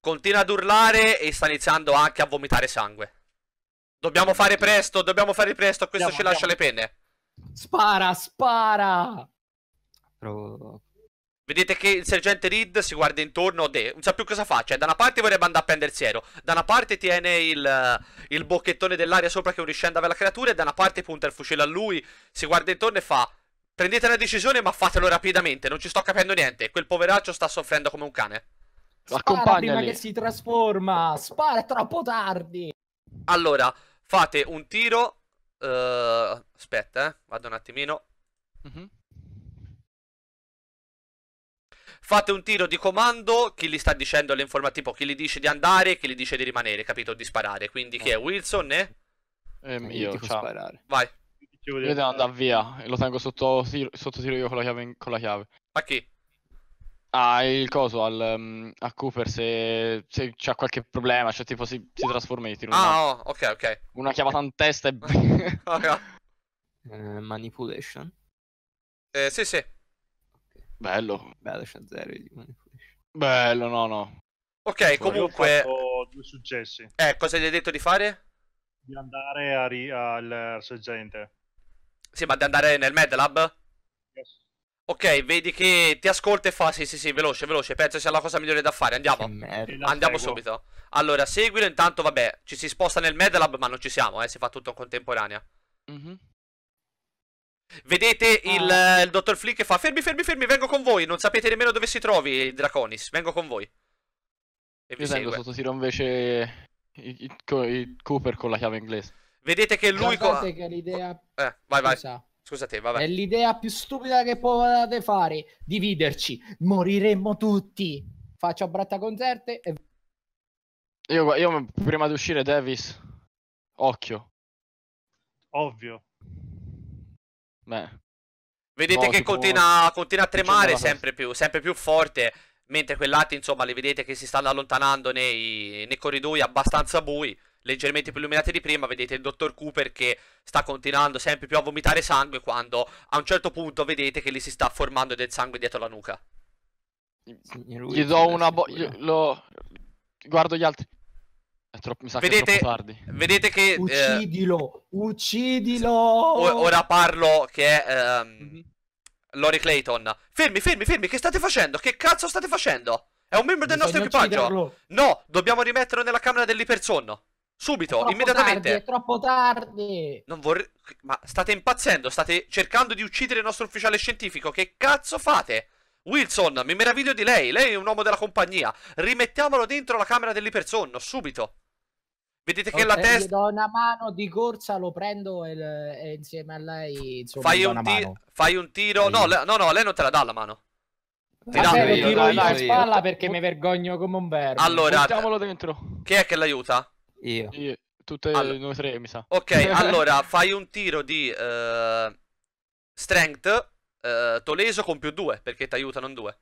Continua ad urlare e sta iniziando anche a vomitare sangue. Dobbiamo fare presto, dobbiamo fare presto. Questo andiamo, ci lascia andiamo. le penne. Spara, spara. Provo Vedete che il sergente Reed si guarda intorno, de, non sa più cosa faccia. Cioè, da una parte vorrebbe andare a prendere Siero, da una parte tiene il, il bocchettone dell'aria sopra che un riscenda per la creatura e da una parte punta il fucile a lui, si guarda intorno e fa... Prendete una decisione ma fatelo rapidamente, non ci sto capendo niente. Quel poveraccio sta soffrendo come un cane. Spara prima che si trasforma, spara troppo tardi. Allora, fate un tiro... Uh, aspetta, eh, vado un attimino. Mm fate un tiro di comando, chi gli sta dicendo le informazioni, tipo chi gli dice di andare, e chi gli dice di rimanere, capito? Di sparare. Quindi chi è eh. Wilson e... Eh? Ehm, eh, io, ciao. Sparare. Vai. Io devo andare via, e lo tengo sotto tiro, sotto tiro io con la, chiave, con la chiave. A chi? Ah, il coso al, um, a Cooper se, se c'ha qualche problema, cioè tipo si, si trasforma in tiro. Ah, oh, ok, ok. Una chiamata in testa e... okay. uh, manipulation? Eh, sì, sì. Bello. Bello Shazero di Manipulation. Bello, no, no. Ok, Poi comunque... Ho due successi. Eh, cosa gli hai detto di fare? Di andare a ri- al sergente. Sì, ma di andare nel Med Lab? Yes. Ok, vedi che ti ascolta e fa sì sì sì, veloce, veloce, penso sia la cosa migliore da fare, andiamo. Andiamo seguo. subito. Allora, seguilo, intanto vabbè, ci si sposta nel Med Lab, ma non ci siamo, eh, si fa tutto in contemporanea. mm mm Vedete il, ah. il dottor Flea che fa fermi, fermi, fermi, vengo con voi. Non sapete nemmeno dove si trovi Draconis. Vengo con voi. E vi Io segue. sotto tiro invece i, i, i Cooper con la chiave inglese. Vedete che lui... con... co- che l'idea... Eh, vai, vai. Scusa. Scusate, vabbè. È l'idea più stupida che potete fare. Dividerci. Moriremmo tutti. Faccio a bratta concerte e... Io, io prima di uscire, Davis. Occhio. Ovvio. Beh. Vedete no, che continua, continua, a tremare sempre più, sempre più forte. Mentre quell'altro, insomma, li vedete che si stanno allontanando nei, nei corridoi abbastanza bui, leggermente più illuminati di prima. Vedete il dottor Cooper che sta continuando sempre più a vomitare sangue. Quando a un certo punto vedete che gli si sta formando del sangue dietro la nuca. Gli do una. Bo- lo... Guardo gli altri. Troppo, mi sa vedete, che è troppo tardi. Vedete che... Uccidilo, eh, uccidilo! ora parlo che è... Um, Lori Clayton. Fermi, fermi, fermi, che state facendo? Che cazzo state facendo? È un membro del nostro equipaggio. Ucciderlo. No, dobbiamo rimetterlo nella camera dell'ipersonno. Subito, troppo immediatamente. Tardi, è troppo tardi. Non vorrei... Ma state impazzendo, state cercando di uccidere il nostro ufficiale scientifico. Che cazzo fate? Wilson, mi meraviglio di lei. Lei è un uomo della compagnia. Rimettiamolo dentro la camera dell'ipersonno, subito. Vedete che la testa... Gli do una mano di corsa, lo prendo e, e insieme a lei... Insomma, fai, un ti... fai, un tiro... No, le... no, no, lei non te la dà la mano. Ti dà la tiro io a spalla perché mi vergogno come un verbo. Allora... Mettiamolo dentro. Chi è che l'aiuta? Io. io. Tutte allora... noi tre, mi sa. Ok, allora fai un tiro di... Uh... Strength. Uh, Toleso con più due perché ti aiuta, non 2.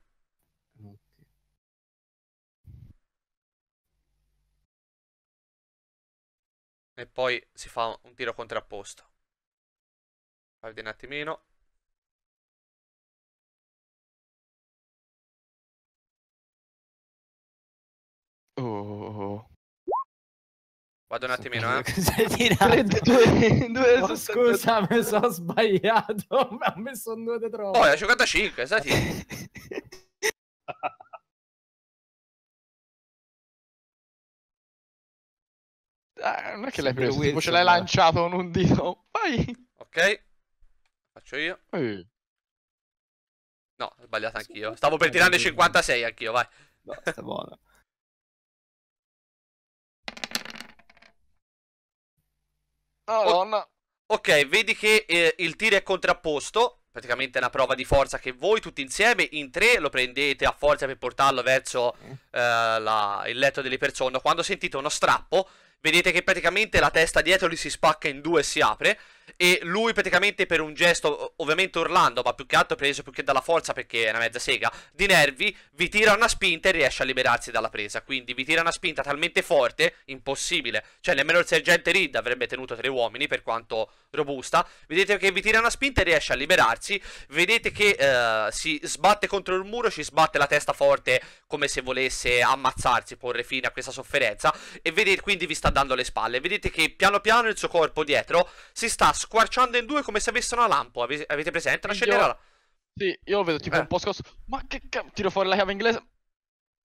E poi si fa un tiro contrapposto. Fa un attimino. Oh. Vado un attimino, eh. Cosa hai tirato? scusa, mi sono sbagliato. Ho messo un di troppo. Oh, è giocata sai? Eh, non è che l'hai preso, tipo ce l'hai lanciato con un dito. Vai. Ok, faccio io. Ehi. No, ho sbagliato anch'io. Stavo per tirarne 56 anch'io, vai. No, sta buono. Ah, madonna. O ok, vedi che eh, il tiro è contrapposto. Praticamente è una prova di forza che voi tutti insieme in tre lo prendete a forza per portarlo verso eh, la, il letto delle persone. Quando sentite uno strappo, vedete che praticamente la testa dietro gli si spacca in due e si apre, e lui praticamente per un gesto, ovviamente urlando, ma più che altro preso più che dalla forza perché è una mezza sega, di nervi, vi tira una spinta e riesce a liberarsi dalla presa. Quindi vi tira una spinta talmente forte, impossibile. Cioè nemmeno il sergente Reed avrebbe tenuto tre uomini per quanto robusta. Vedete che vi tira una spinta e riesce a liberarsi. Vedete che eh, si sbatte contro il muro, ci sbatte la testa forte come se volesse ammazzarsi, porre fine a questa sofferenza. E vedete quindi vi sta dando le spalle. Vedete che piano piano il suo corpo dietro si sta squarciando in due come se avesse una lampo. Ave- avete presente la scena? Sì, io lo vedo tipo eh. un po' scosso. Ma che cazzo, tiro fuori la chiave inglese.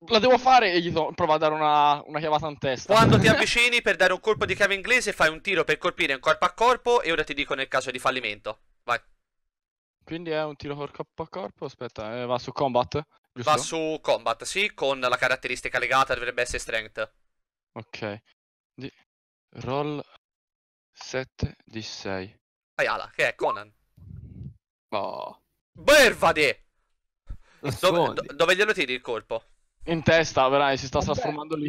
La devo fare e gli so, provo a dare una, una chiavata in testa. Quando ti avvicini per dare un colpo di chiave inglese, fai un tiro per colpire un corpo a corpo. E ora ti dico nel caso di fallimento. Vai. Quindi è un tiro corpo a corpo. Aspetta, eh, va su combat. Giusto? Va su combat, sì, con la caratteristica legata dovrebbe essere strength. Ok. Di... Roll 7 di 6. Ayala, che è Conan. Oh. Bervade! Dove, do, dove glielo tiri il colpo? In testa, vedrai, si sta Vabbè, trasformando lì.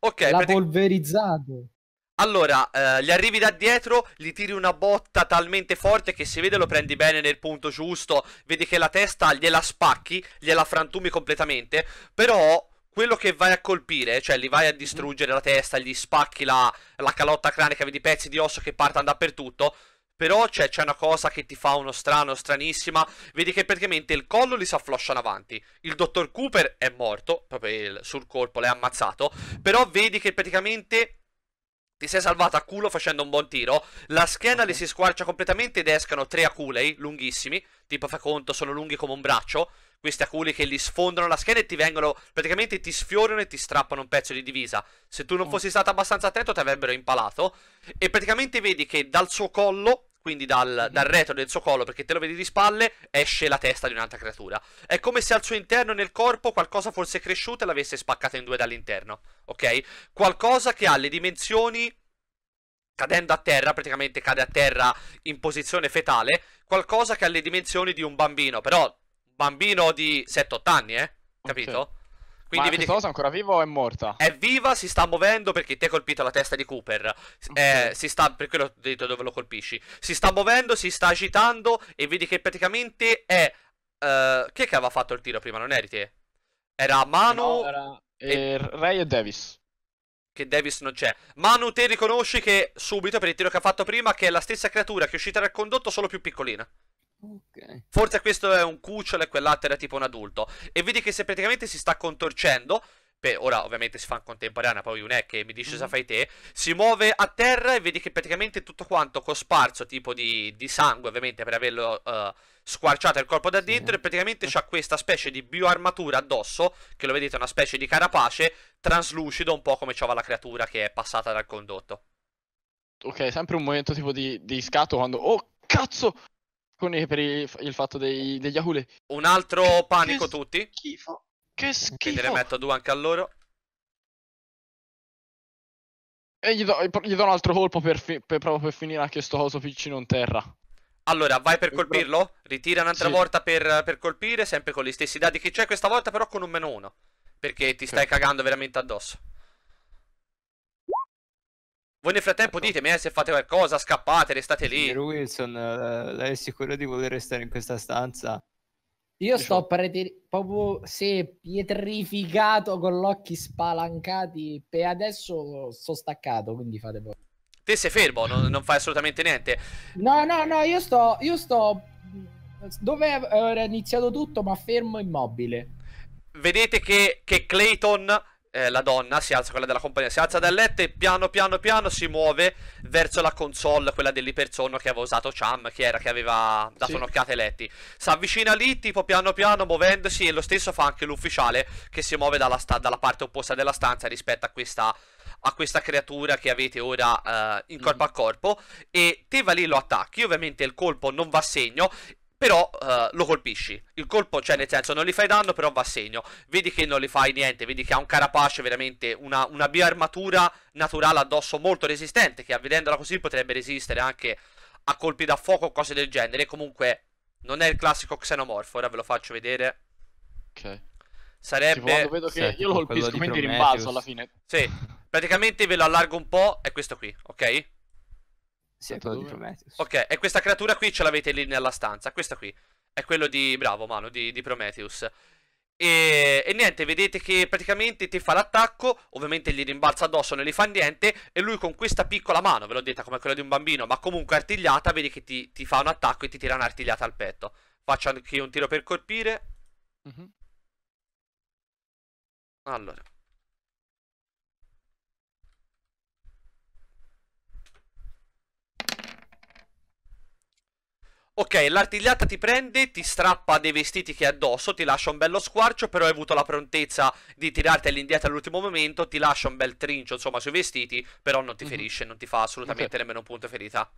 ok, l'ha polverizzato. Allora, eh, gli arrivi da dietro, gli tiri una botta talmente forte che se vede lo prendi bene nel punto giusto, vedi che la testa gliela spacchi, gliela frantumi completamente, però quello che vai a colpire, cioè li vai a distruggere la testa, gli spacchi la, la calotta cranica, vedi pezzi di osso che partono dappertutto. Però cioè, c'è, una cosa che ti fa uno strano, stranissima. Vedi che praticamente il collo li si affloscia in avanti. Il dottor Cooper è morto, proprio sul colpo, l'hai ammazzato. Però vedi che praticamente ti sei salvato a culo facendo un buon tiro. La schiena okay. le si squarcia completamente ed escano tre aculei lunghissimi. Tipo, fa conto, sono lunghi come un braccio questi aculi che gli sfondano la schiena e ti vengono, praticamente ti sfiorano e ti strappano un pezzo di divisa. Se tu non mm. fossi stato abbastanza attento ti avrebbero impalato. E praticamente vedi che dal suo collo, quindi dal, dal, retro del suo collo, perché te lo vedi di spalle, esce la testa di un'altra creatura. È come se al suo interno, nel corpo, qualcosa fosse cresciuto e l'avesse spaccata in due dall'interno. Ok? Qualcosa che ha le dimensioni cadendo a terra, praticamente cade a terra in posizione fetale, qualcosa che ha le dimensioni di un bambino, però bambino di 7-8 anni, eh? Capito? Okay. Quindi Ma vedi cosa ancora viva o è morta? È viva, si sta muovendo perché ti ha colpito la testa di Cooper. Okay. Eh, si sta, per quello ho detto dove lo colpisci. Si sta muovendo, si sta agitando e vedi che praticamente è... Uh, chi è che aveva fatto il tiro prima? Non eri te? Era Manu... No, era... E... Eh, Ray e Davis. Che Davis non c'è. Manu, te riconosci che subito per il tiro che ha fatto prima che è la stessa creatura che è uscita dal condotto, solo più piccolina. Okay. Forse questo è un cucciolo e quell'altro era tipo un adulto. E vedi che se praticamente si sta contorcendo. Beh, ora ovviamente si fa in contemporanea, poi non è che mi dice cosa mm. fai te. Si muove a terra e vedi che praticamente tutto quanto cosparso tipo di, di sangue, ovviamente per averlo uh, squarciato il corpo da dentro. Sì. E praticamente c'ha questa specie di bioarmatura addosso, che lo vedete, una specie di carapace traslucido, un po' come c'aveva la creatura che è passata dal condotto. Ok, sempre un momento tipo di, di scatto quando. Oh cazzo! per il, il fatto dei, degli ahule. Un altro panico che tutti. Schifo. Che schifo. Quindi ne metto due anche a loro. E gli do, gli do un altro colpo per, fi, per, proprio per finire anche sto coso piccino in terra. Allora, vai per colpirlo. Ritira un'altra sì. volta per, per, colpire, sempre con gli stessi dadi che c'è, questa volta però con un meno uno. Perché ti stai okay. cagando veramente addosso. Voi nel frattempo ecco. ditemi eh, se fate qualcosa, scappate, restate lì. Signor Wilson, eh, lei è sicuro di voler restare in questa stanza? Io sto prete- proprio se pietrificato con gli occhi spalancati. e adesso sto staccato, quindi fate voi. Te sei fermo, non, non, fai assolutamente niente. No, no, no, io sto. Io sto dove era iniziato tutto, ma fermo immobile. Vedete che, che Clayton eh, la donna si alza, quella della compagnia, si alza dal letto e piano piano piano si muove verso la console, quella dell'ipersono che aveva usato Cham, che era che aveva dato sì. un'occhiata ai letti. Si avvicina lì, tipo piano piano muovendosi, e lo stesso fa anche l'ufficiale che si muove dalla, sta- dalla parte opposta della stanza rispetto a questa a questa creatura che avete ora uh, in mm. corpo a corpo e te va lì lo attacchi ovviamente il colpo non va a segno però uh, lo colpisci. Il colpo, cioè nel senso, non gli fai danno, però va a segno. Vedi che non gli fai niente, vedi che ha un carapace veramente, una, una bioarmatura naturale addosso molto resistente, che a vedendola così potrebbe resistere anche a colpi da fuoco o cose del genere. Comunque, non è il classico xenomorfo, ora ve lo faccio vedere. Ok. Sarebbe... vedo che sì, io lo colpisco, quindi rimbalzo alla fine. Sì, praticamente ve lo allargo un po', è questo qui, ok? Sì, è quello di Prometheus. Ok, e questa creatura qui ce l'avete lì nella stanza. Questa qui è quello di. Bravo, Mano, di, di Prometheus. E, e, niente, vedete che praticamente ti fa l'attacco, ovviamente gli rimbalza addosso, non gli fa niente, e lui con questa piccola mano, ve l'ho detta come quella di un bambino, ma comunque artigliata, vedi che ti, ti fa un attacco e ti tira un'artigliata al petto. Faccio anche io un tiro per colpire. Mm -hmm. Allora. Ok, l'artigliata ti prende, ti strappa dei vestiti che hai addosso, ti lascia un bello squarcio, però hai avuto la prontezza di tirarti all'indietro all'ultimo momento, ti lascia un bel trincio, insomma, sui vestiti, però non ti mhm. ferisce, non ti fa assolutamente okay. nemmeno un punto ferita.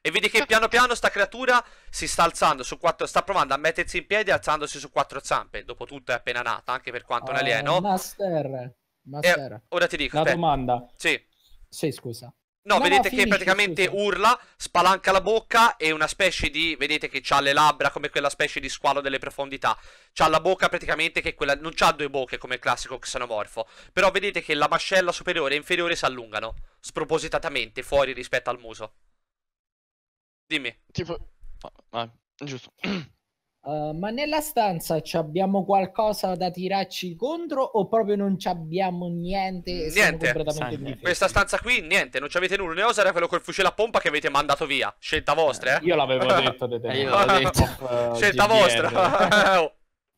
E vedi che piano piano sta creatura si sta alzando su quattro, sta provando a mettersi in piedi alzandosi su quattro zampe, dopo tutto è appena nata, anche per quanto un ah, alieno. Master, master. Eh, ora ti dico. Una te. domanda. Sì. Sì, scusa. No, no vedete no, finisci, che praticamente finisci. urla, spalanca la bocca e una specie di... Vedete che ha le labbra come quella specie di squalo delle profondità. C'ha la bocca praticamente che quella... Non c'ha due bocche come il classico xenomorfo. Però vedete che la mascella superiore e inferiore si allungano. Spropositatamente, fuori rispetto al muso. Dimmi. Tipo... Ah, giusto. Eh, ma nella stanza abbiamo qualcosa da tirarci contro o proprio non ci abbiamo niente? Niente. Questa stanza qui, niente, non avete nulla. Ne osare quello col fucile a pompa che avete mandato via. Scelta vostra, eh? Io l'avevo detto, detto. io l'avevo detto. Scelta vostra. Oh.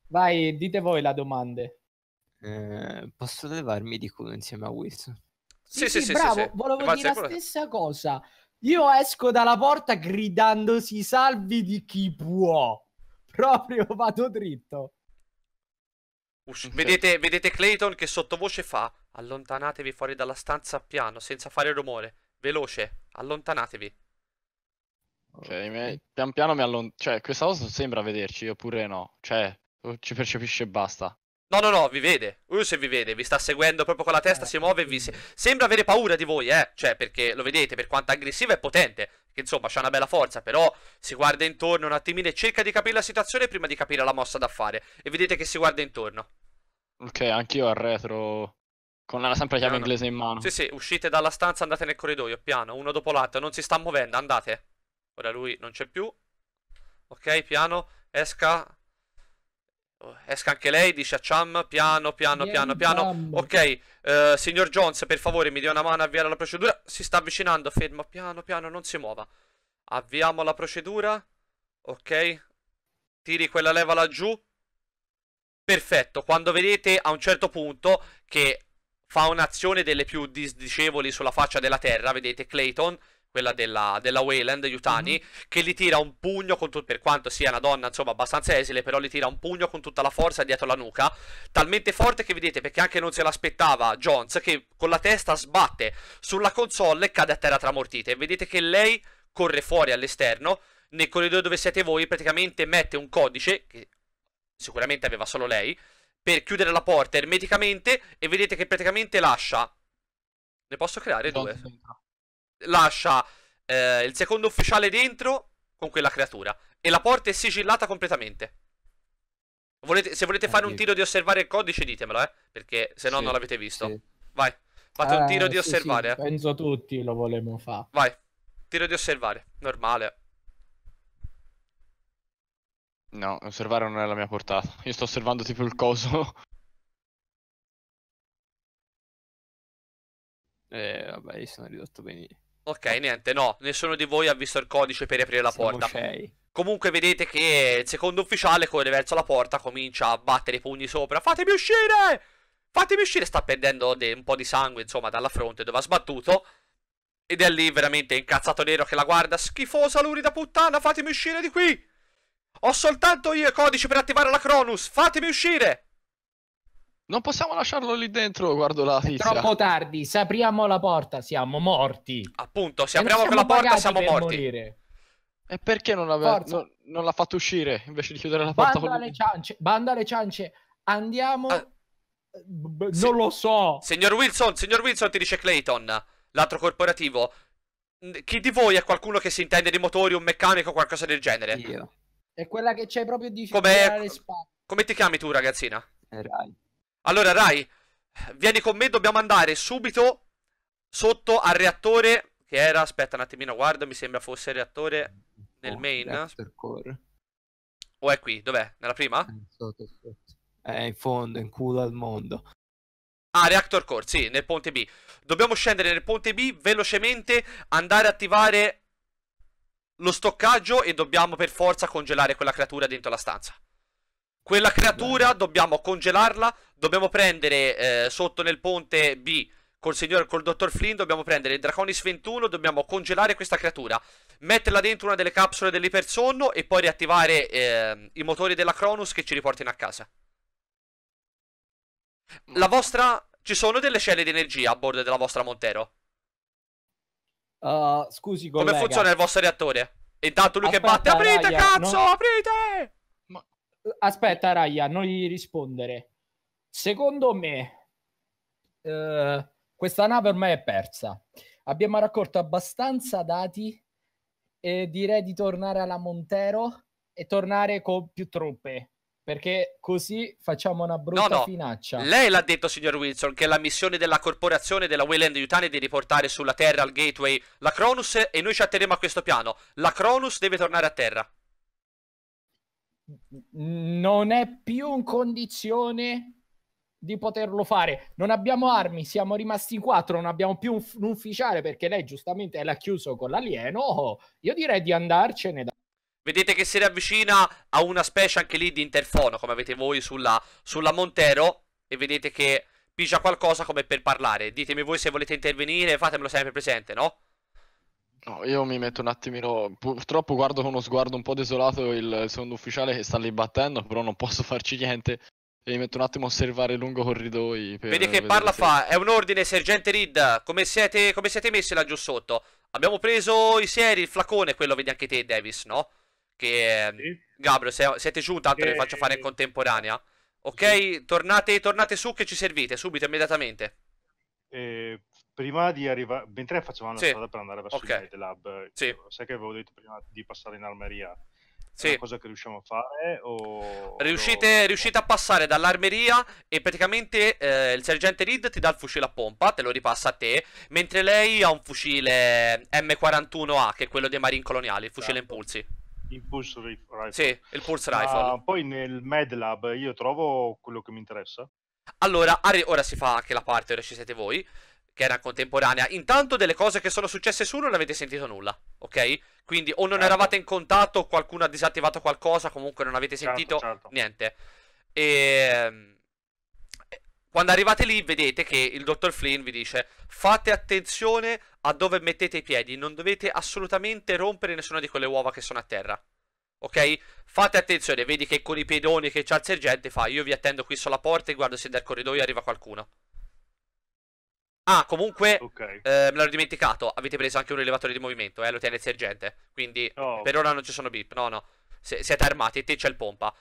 Vai, dite voi la domanda. Eh, posso levarmi di culo insieme a Wilson? Sì, sì, sì, sì bravo, sì, volevo Levarsi dire la stessa cosa. Io esco dalla porta gridando salvi di chi può proprio vado dritto. Usci- vedete, vedete Clayton che sottovoce fa allontanatevi fuori dalla stanza piano, senza fare rumore. Veloce, allontanatevi. Ok, cioè, mi- pian piano mi allontano. Cioè, questa cosa sembra vederci, oppure no. Cioè, ci percepisce e basta. No, no, no, vi vede. Lui vi vede, vi sta seguendo proprio con la testa, eh. si muove e vi. se- Sembra avere paura di voi, eh. Cioè, perché lo vedete, per quanto aggressiva è potente che insomma ha una bella forza, però si guarda intorno un attimino e cerca di capire la situazione prima di capire la mossa da fare. E vedete che si guarda intorno. Ok, anch'io al retro con la sempre chiave piano. inglese in mano. Sì, sì, uscite dalla stanza, andate nel corridoio, piano, uno dopo l'altro, non si sta muovendo, andate. Ora lui non c'è più. Ok, piano, esca, Oh, esca anche lei, dice a Cham, piano, piano, piano, piano. Ok, uh, signor Jones, per favore, mi dia una mano a avviare la procedura. Si sta avvicinando, fermo, piano, piano, non si muova. Avviamo la procedura. Ok. Tiri quella leva laggiù. Perfetto, quando vedete a un certo punto che fa un'azione delle più disdicevoli sulla faccia della terra, vedete Clayton quella della, della Wayland Yutani, mm-hmm. che gli tira un pugno con tutto, per quanto sia una donna insomma abbastanza esile, però gli tira un pugno con tutta la forza dietro la nuca, talmente forte che vedete perché anche non se l'aspettava Jones, che con la testa sbatte sulla console e cade a terra tramortita e vedete che lei corre fuori all'esterno, nel corridoio dove siete voi praticamente mette un codice, che sicuramente aveva solo lei, per chiudere la porta ermeticamente e vedete che praticamente lascia... Ne posso creare Jones due? Dentro lascia eh, il secondo ufficiale dentro con quella creatura e la porta è sigillata completamente. Volete, se volete eh, fare un tiro di osservare il codice, ditemelo, eh, perché se no sì, non l'avete visto. Sì. Vai, fate eh, un tiro di osservare. Sì, eh. penso tutti lo volevamo fare. Vai, tiro di osservare, normale. No, osservare non è la mia portata. Io sto osservando tipo il coso. Eh, vabbè, io sono ridotto benissimo. Ok, niente, no, nessuno di voi ha visto il codice per aprire la Siamo porta. Sei. Comunque vedete che il secondo ufficiale corre verso la porta, comincia a battere i pugni sopra. Fatemi uscire! Fatemi uscire! Sta perdendo un po' di sangue, insomma, dalla fronte dove ha sbattuto. Ed è lì veramente incazzato nero che la guarda. Schifosa lurida puttana, fatemi uscire di qui! Ho soltanto io i codici per attivare la Cronus, fatemi uscire! Non possiamo lasciarlo lì dentro, guardo la tizia. È troppo tardi, se apriamo la porta siamo morti. Appunto, se apriamo quella porta siamo morti. Morire. E perché non, aveva, no, non l'ha fatto uscire invece di chiudere la porta? Banda alle ciance, banda alle ciance, andiamo... Ah. B- se... Non lo so. Signor Wilson, signor Wilson, ti dice Clayton, l'altro corporativo. Chi di voi è qualcuno che si intende di motori, un meccanico o qualcosa del genere? Io. È quella che c'è proprio di... Come... Come ti chiami tu, ragazzina? Eh, Rai. Allora, Rai, vieni con me, dobbiamo andare subito sotto al reattore che era, aspetta un attimino, guarda, mi sembra fosse il reattore nel oh, main. Core. O è qui, dov'è? Nella prima? Eh, sotto, sotto. È eh, in fondo, in culo al mondo. Ah, reactor core, sì, nel ponte B. Dobbiamo scendere nel ponte B velocemente, andare a attivare lo stoccaggio e dobbiamo per forza congelare quella creatura dentro la stanza. Quella creatura dobbiamo congelarla, dobbiamo prendere eh, sotto nel ponte B col signore, col dottor Flynn, dobbiamo prendere il Draconis 21, dobbiamo congelare questa creatura, metterla dentro una delle capsule dell'ipersonno e poi riattivare eh, i motori della Cronus che ci riportino a casa. Mm. La vostra... Ci sono delle celle di energia a bordo della vostra Montero? Uh, scusi, collega. Come funziona il vostro reattore? intanto lui Aspetta, che batte, aprite, raia, eh, cazzo, non... aprite! aspetta, Raya, non gli rispondere. Secondo me, eh, questa nave ormai è persa. Abbiamo raccolto abbastanza dati e direi di tornare alla Montero e tornare con più truppe. Perché così facciamo una brutta no, no. finaccia. Lei l'ha detto, signor Wilson, che la missione della corporazione della Wayland Yutani di riportare sulla Terra al gateway la Cronus e noi ci atterremo a questo piano. La Cronus deve tornare a Terra non è più in condizione di poterlo fare. Non abbiamo armi, siamo rimasti in quattro, non abbiamo più un, un ufficiale perché lei giustamente l'ha chiuso con l'alieno. Oh, io direi di andarcene da... Vedete che si riavvicina a una specie anche lì di interfono, come avete voi sulla, sulla Montero, e vedete che pigia qualcosa come per parlare. Ditemi voi se volete intervenire, fatemelo sempre presente, no? No, io mi metto un attimino. Purtroppo guardo con uno sguardo un po' desolato il secondo ufficiale che sta lì battendo, però non posso farci niente. E mi metto un attimo a osservare lungo corridoi. Vedi che parla se... fa. È un ordine, sergente Rid. Come siete, come siete messi laggiù sotto? Abbiamo preso i sieri, il flacone, quello vedi anche te, Davis, no? Che. Sì. Gabriel, se, siete giù, tanto che... Eh, faccio fare in contemporanea. Ok, sì. tornate, tornate su che ci servite subito, immediatamente. Eh, prima di arrivare, mentre facevamo sì. la strada per andare verso okay. il United Lab, sì. sai che avevo detto prima di passare in armeria. Sì. È una cosa che riusciamo a fare? O... Riuscite, o... riuscite a passare dall'armeria e praticamente eh, il sergente Reed ti dà il fucile a pompa, te lo ripassa a te, mentre lei ha un fucile M41A, che è quello dei Marine Coloniali, il fucile certo. impulsi. Impulse Rifle. Sì, il Pulse Rifle. Ah, poi nel Med Lab io trovo quello che mi interessa. Allora, ora si fa anche la parte, ora ci siete voi che era contemporanea. Intanto delle cose che sono successe su non avete sentito nulla, ok? Quindi o non certo. eravate in contatto, qualcuno ha disattivato qualcosa, comunque non avete certo, sentito certo, certo. niente. E ehm, quando arrivate lì vedete che il dottor Flynn vi dice fate attenzione a dove mettete i piedi, non dovete assolutamente rompere nessuna di quelle uova che sono a terra. Ok? Fate attenzione, vedi che con i piedoni che c'ha il sergente fa io vi attendo qui sulla porta e guardo se dal corridoio arriva qualcuno. Ah, comunque, okay. eh, me l'ho dimenticato. Avete preso anche un rilevatore di movimento, eh, lo TNC agente. Quindi oh. per ora non ci sono beep. No, no. Se, siete armati e te c'è il pompa.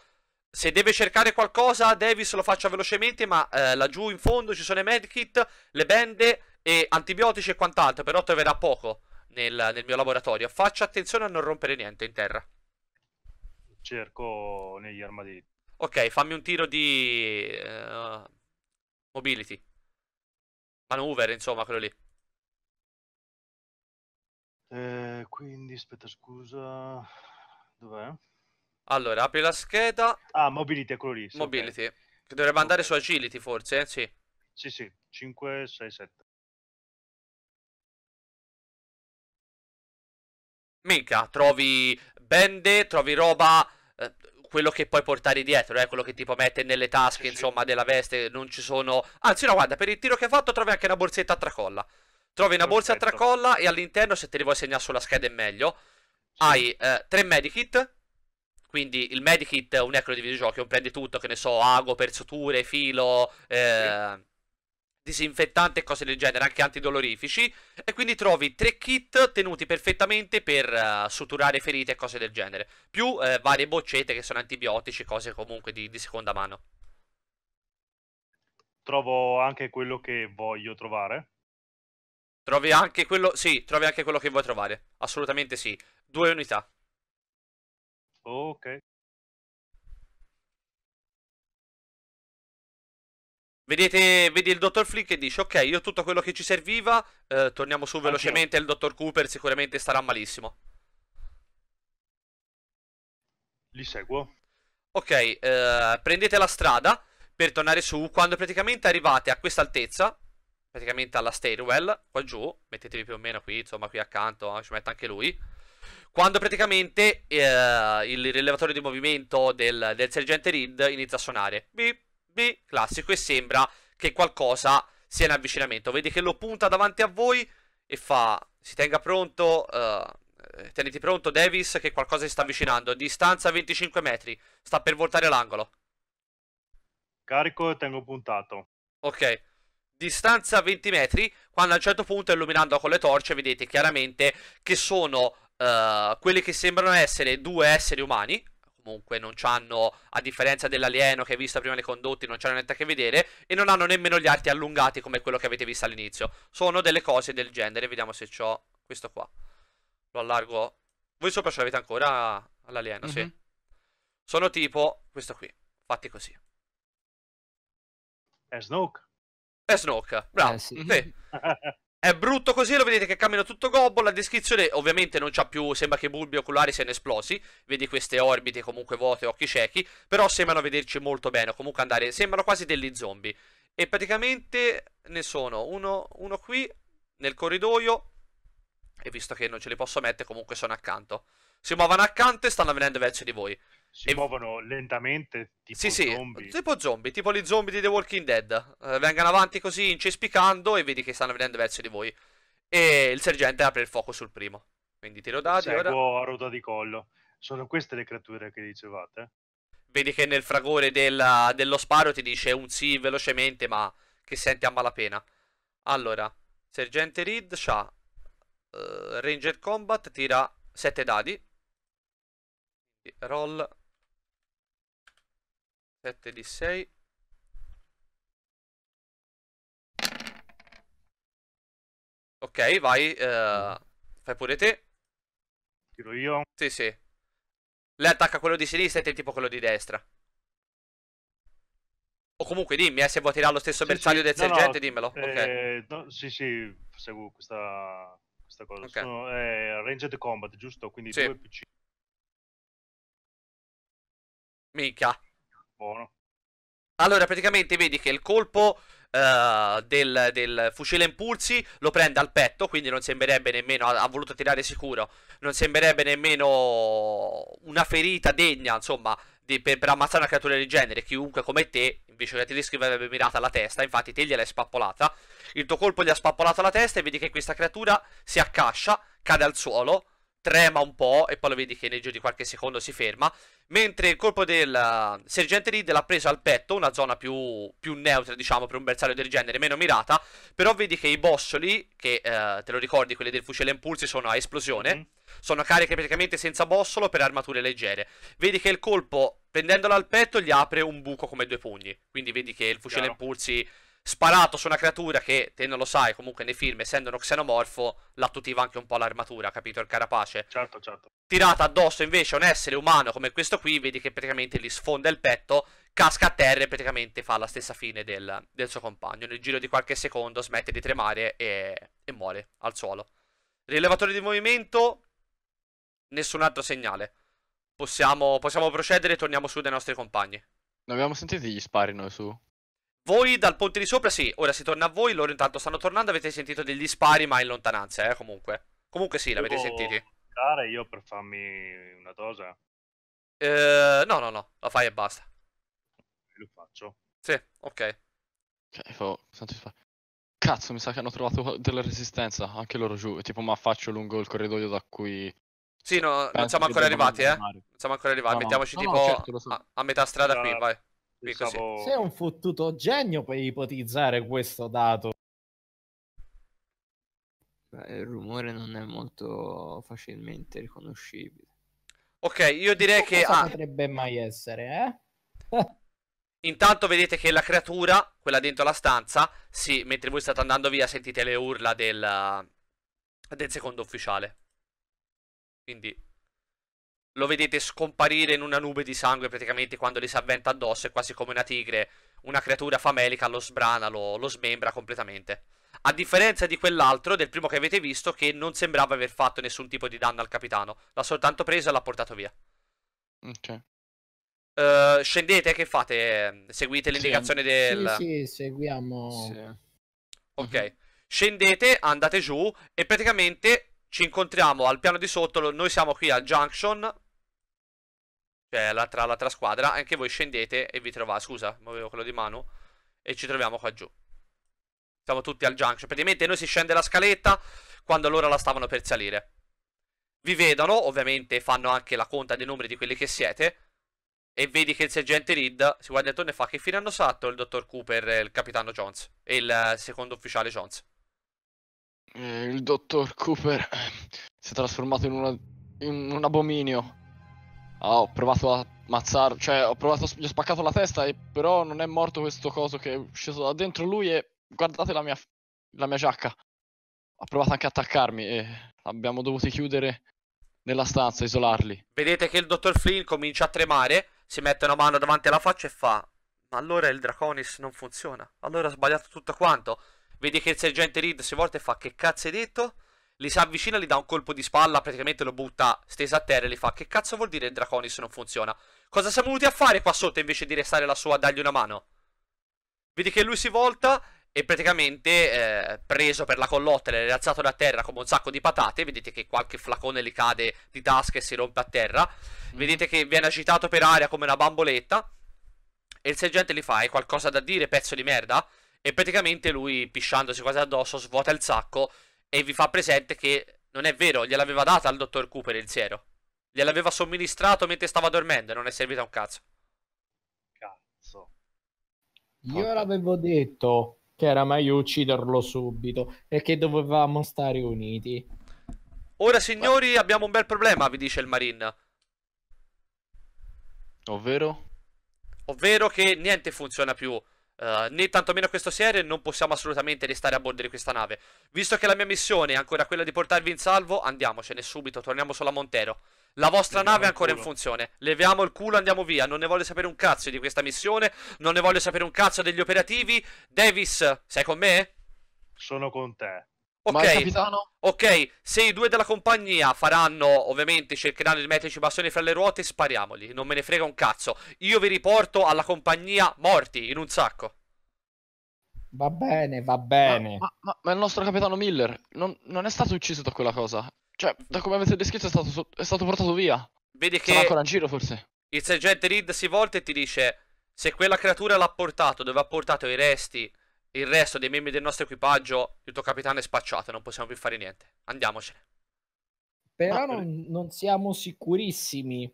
Se deve cercare qualcosa, Davis lo faccia velocemente, ma eh, laggiù in fondo ci sono i medkit, le bende e antibiotici e quant'altro. Però troverà poco nel, nel mio laboratorio. Faccia attenzione a non rompere niente in terra. Cerco negli armadetti. Ok, fammi un tiro di... Uh, mobility. Maneuver, insomma, quello lì. Eh, quindi, aspetta, scusa. Dov'è? Allora, apri la scheda. Ah, Mobility è quello lì. Sì, mobility. Okay. Che dovrebbe andare okay. su Agility, forse, eh? Sì. Sì, sì. 5, 6, 7. Mica, trovi bende, trovi roba... Eh, quello che puoi portare dietro, eh, quello che tipo mette nelle tasche, insomma, della veste, non ci sono... Anzi, no, guarda, per il tiro che ha fatto trovi anche una borsetta a tracolla. Trovi una borsa a tracolla e all'interno, se te li vuoi segnare sulla scheda è meglio, hai eh, tre medikit, quindi il medikit è un eccolo di videogiochi, comprende tutto, che ne so, ago, persuture, filo, eh... Sì disinfettante e cose del genere, anche antidolorifici. E quindi trovi tre kit tenuti perfettamente per uh, suturare ferite e cose del genere. Più uh, varie boccette che sono antibiotici, cose comunque di, di, seconda mano. Trovo anche quello che voglio trovare. Trovi anche quello. Sì, trovi anche quello che vuoi trovare. Assolutamente sì. Due unità. Ok. Vedete, vedi il dottor Flick e dice: Ok, io ho tutto quello che ci serviva. Eh, torniamo su velocemente. Il dottor Cooper sicuramente starà malissimo. Li seguo. Ok, eh, prendete la strada per tornare su. Quando praticamente arrivate a questa altezza, praticamente alla stairwell, qua giù, mettetevi più o meno qui, insomma, qui accanto, eh, ci mette anche lui. Quando praticamente eh, il rilevatore di movimento del, del sergente Reed inizia a suonare. Bip, B classico e sembra che qualcosa sia in avvicinamento. Vedi che lo punta davanti a voi e fa si tenga pronto, uh, teniti pronto Davis che qualcosa si sta avvicinando, distanza 25 metri, sta per voltare l'angolo. Carico e tengo puntato. Ok. Distanza 20 metri, quando a un certo punto illuminando con le torce vedete chiaramente che sono uh, quelli che sembrano essere due esseri umani, comunque non hanno, a differenza dell'alieno che hai visto prima nei condotti, non c'hanno niente a che vedere e non hanno nemmeno gli arti allungati come quello che avete visto all'inizio. Sono delle cose del genere, vediamo se ho questo qua. Lo allargo. Voi sopra ce l'avete ancora all'alieno, mm -hmm. sì. Mhm. Sono tipo questo qui, fatti così. È Snoke. È Snoke, bravo. Eh, sì. Sì. È brutto così, lo vedete che cammina tutto gobbo, la descrizione ovviamente non c'ha più, sembra che bulbi oculari siano esplosi, vedi queste orbite comunque vuote, occhi ciechi, però sembrano vederci molto bene, comunque andare, sembrano quasi degli zombie. E praticamente ne sono uno, uno qui, nel corridoio, e visto che non ce li posso mettere comunque sono accanto. Si muovono accanto e stanno venendo verso di voi si e... muovono lentamente tipo sì, zombie. Sì, tipo zombie, tipo gli zombie di The Walking Dead. Eh, vengano avanti così incespicando e vedi che stanno venendo verso di voi. E il sergente apre il fuoco sul primo. Quindi tiro dadi ora. a ruota di collo. Sono queste le creature che dicevate? Vedi che nel fragore della... dello sparo ti dice un sì velocemente ma che senti a malapena. Allora, sergente Reed c'ha uh, Ranger Combat, tira 7 dadi. Roll 7 di 6 ok vai eh, fai pure te tiro io sì sì lei attacca quello di sinistra e te tipo quello di destra o comunque dimmi eh, se vuoi tirare lo stesso sì, bersaglio sì. del no, sergente no, dimmelo eh, okay. no, sì sì seguo questa, questa cosa okay. sono eh, ranged combat giusto quindi sì. 2 PC 5 Mica. Buono. Allora, praticamente vedi che il colpo uh, del, del, fucile impulsi lo prende al petto, quindi non sembrerebbe nemmeno, ha, ha, voluto tirare sicuro, non sembrerebbe nemmeno una ferita degna, insomma, di, per, per, ammazzare una creatura del genere. Chiunque come te, invece che ti rischi, avrebbe mirata alla testa, infatti te gliel'hai spappolata. Il tuo colpo gli ha spappolato la testa e vedi che questa creatura si accascia, cade al suolo trema un po' e poi lo vedi che nel giro di qualche secondo si ferma, mentre il colpo del eh, sergente Reed l'ha preso al petto, una zona più, più, neutra diciamo per un bersaglio del genere, meno mirata, però vedi che i bossoli, che eh, te lo ricordi, quelli del fucile a impulsi sono a esplosione, mm sono cariche praticamente senza bossolo per armature leggere, vedi che il colpo prendendolo al petto gli apre un buco come due pugni, quindi vedi che il fucile a impulsi sparato su una creatura che, te non lo sai, comunque nei film, essendo uno xenomorfo, l'attutiva anche un po' l'armatura, capito? Il carapace. Certo, certo. Tirata addosso invece a un essere umano come questo qui, vedi che praticamente gli sfonda il petto, casca a terra e praticamente fa la stessa fine del, del suo compagno. Nel giro di qualche secondo smette di tremare e, e muore al suolo. Rilevatore di movimento, nessun altro segnale. Possiamo, possiamo procedere e torniamo su dai nostri compagni. Non abbiamo sentito gli spari noi su? Voi dal ponte di sopra, sì, ora si torna a voi, loro intanto stanno tornando, avete sentito degli spari ma in lontananza, eh, comunque. Comunque sì, l'avete sentiti. andare io per farmi una dose? Eh, no, no, no, la fai e basta. Lo faccio. Sì, ok. Cioè, ecco, Cazzo, mi sa che hanno trovato della resistenza, anche loro giù, tipo ma faccio lungo il corridoio da cui... Sì, no, non siamo ancora arrivati, eh. Non siamo ancora arrivati, no, mettiamoci no, tipo certo, so. a, a metà strada da... qui, vai. Pensavo... Sei un fottuto genio per ipotizzare questo dato. il rumore non è molto facilmente riconoscibile. Ok, io direi che... Cosa ah, potrebbe mai essere, eh? Intanto vedete che la creatura, quella dentro la stanza, sì, mentre voi state andando via sentite le urla del, del secondo ufficiale. Quindi lo vedete scomparire in una nube di sangue praticamente quando gli si avventa addosso, è quasi come una tigre, una creatura famelica lo sbrana, lo, lo smembra completamente. A differenza di quell'altro, del primo che avete visto, che non sembrava aver fatto nessun tipo di danno al capitano, l'ha soltanto preso e l'ha portato via. Ok. Uh, scendete, che fate? Seguite l'indicazione sì, del... Sì, sì, seguiamo... Sì. Ok. Mhm. Scendete, andate giù e praticamente ci incontriamo al piano di sotto. Noi siamo qui al junction cioè l'altra, l'altra squadra, anche voi scendete e vi trovate, scusa, muovevo quello di mano, e ci troviamo qua giù. Siamo tutti al junction, praticamente noi si scende la scaletta quando loro la stavano per salire. Vi vedono, ovviamente fanno anche la conta dei numeri di quelli che siete, e vedi che il sergente Reed si guarda intorno e fa che fine hanno fatto il dottor Cooper e il capitano Jones, e il eh, secondo ufficiale Jones. Eh, il dottor Cooper eh, si è trasformato in, una, in un abominio. Ah, ho provato a ammazzarlo, cioè ho provato, gli ho spaccato la testa e però non è morto questo coso che è uscito da dentro lui e guardate la mia, la mia giacca. Ha provato anche a attaccarmi e abbiamo dovuto chiudere nella stanza, isolarli. Vedete che il dottor Flynn comincia a tremare, si mette una mano davanti alla faccia e fa ma allora il Draconis non funziona. Allora ha sbagliato tutto quanto. Vedi che il sergente Reed si volta e fa che cazzo hai detto? li si avvicina, gli dà un colpo di spalla, praticamente lo butta steso a terra e gli fa che cazzo vuol dire il Draconis non funziona? Cosa siamo venuti a fare qua sotto invece di restare la sua a dargli una mano? Vedi che lui si volta e praticamente eh, preso per la collotta, l'è rialzato da terra come un sacco di patate, vedete che qualche flacone gli cade di tasca e si rompe a terra, mm. vedete che viene agitato per aria come una bamboletta e il sergente gli fa hai qualcosa da dire pezzo di merda? E praticamente lui pisciandosi quasi addosso svuota il sacco e vi fa presente che non è vero, gliel'aveva data al dottor Cooper il siero. Gliel'aveva somministrato mentre stava dormendo non è servita un cazzo. Cazzo. Io l'avevo detto che era meglio ucciderlo subito e che dovevamo stare uniti. Ora signori Ma... abbiamo un bel problema, vi dice il Marine. Ovvero? Ovvero che niente funziona più. Uh, né tantomeno questo serie non possiamo assolutamente restare a bordo di questa nave. Visto che la mia missione è ancora quella di portarvi in salvo, andiamocene subito, torniamo sulla Montero. La vostra Leviamo nave è ancora in funzione. Leviamo il culo, andiamo via. Non ne voglio sapere un cazzo di questa missione. Non ne voglio sapere un cazzo degli operativi. Davis, sei con me? Sono con te. Ok, ok, se i due della compagnia faranno, ovviamente cercheranno di metterci bastoni fra le ruote, spariamoli, non me ne frega un cazzo. Io vi riporto alla compagnia morti in un sacco. Va bene, va bene. Ma, ma, ma il nostro capitano Miller non, non, è stato ucciso da quella cosa. Cioè, da come avete descritto è stato, è stato portato via. Vedi che... Sarà ancora in giro forse. Il sergente Reed si volta e ti dice, se quella creatura l'ha portato, dove ha portato i resti il resto dei membri del nostro equipaggio, il tuo capitano è spacciato, non possiamo più fare niente. Andiamocene. Però ah, non, non siamo sicurissimi.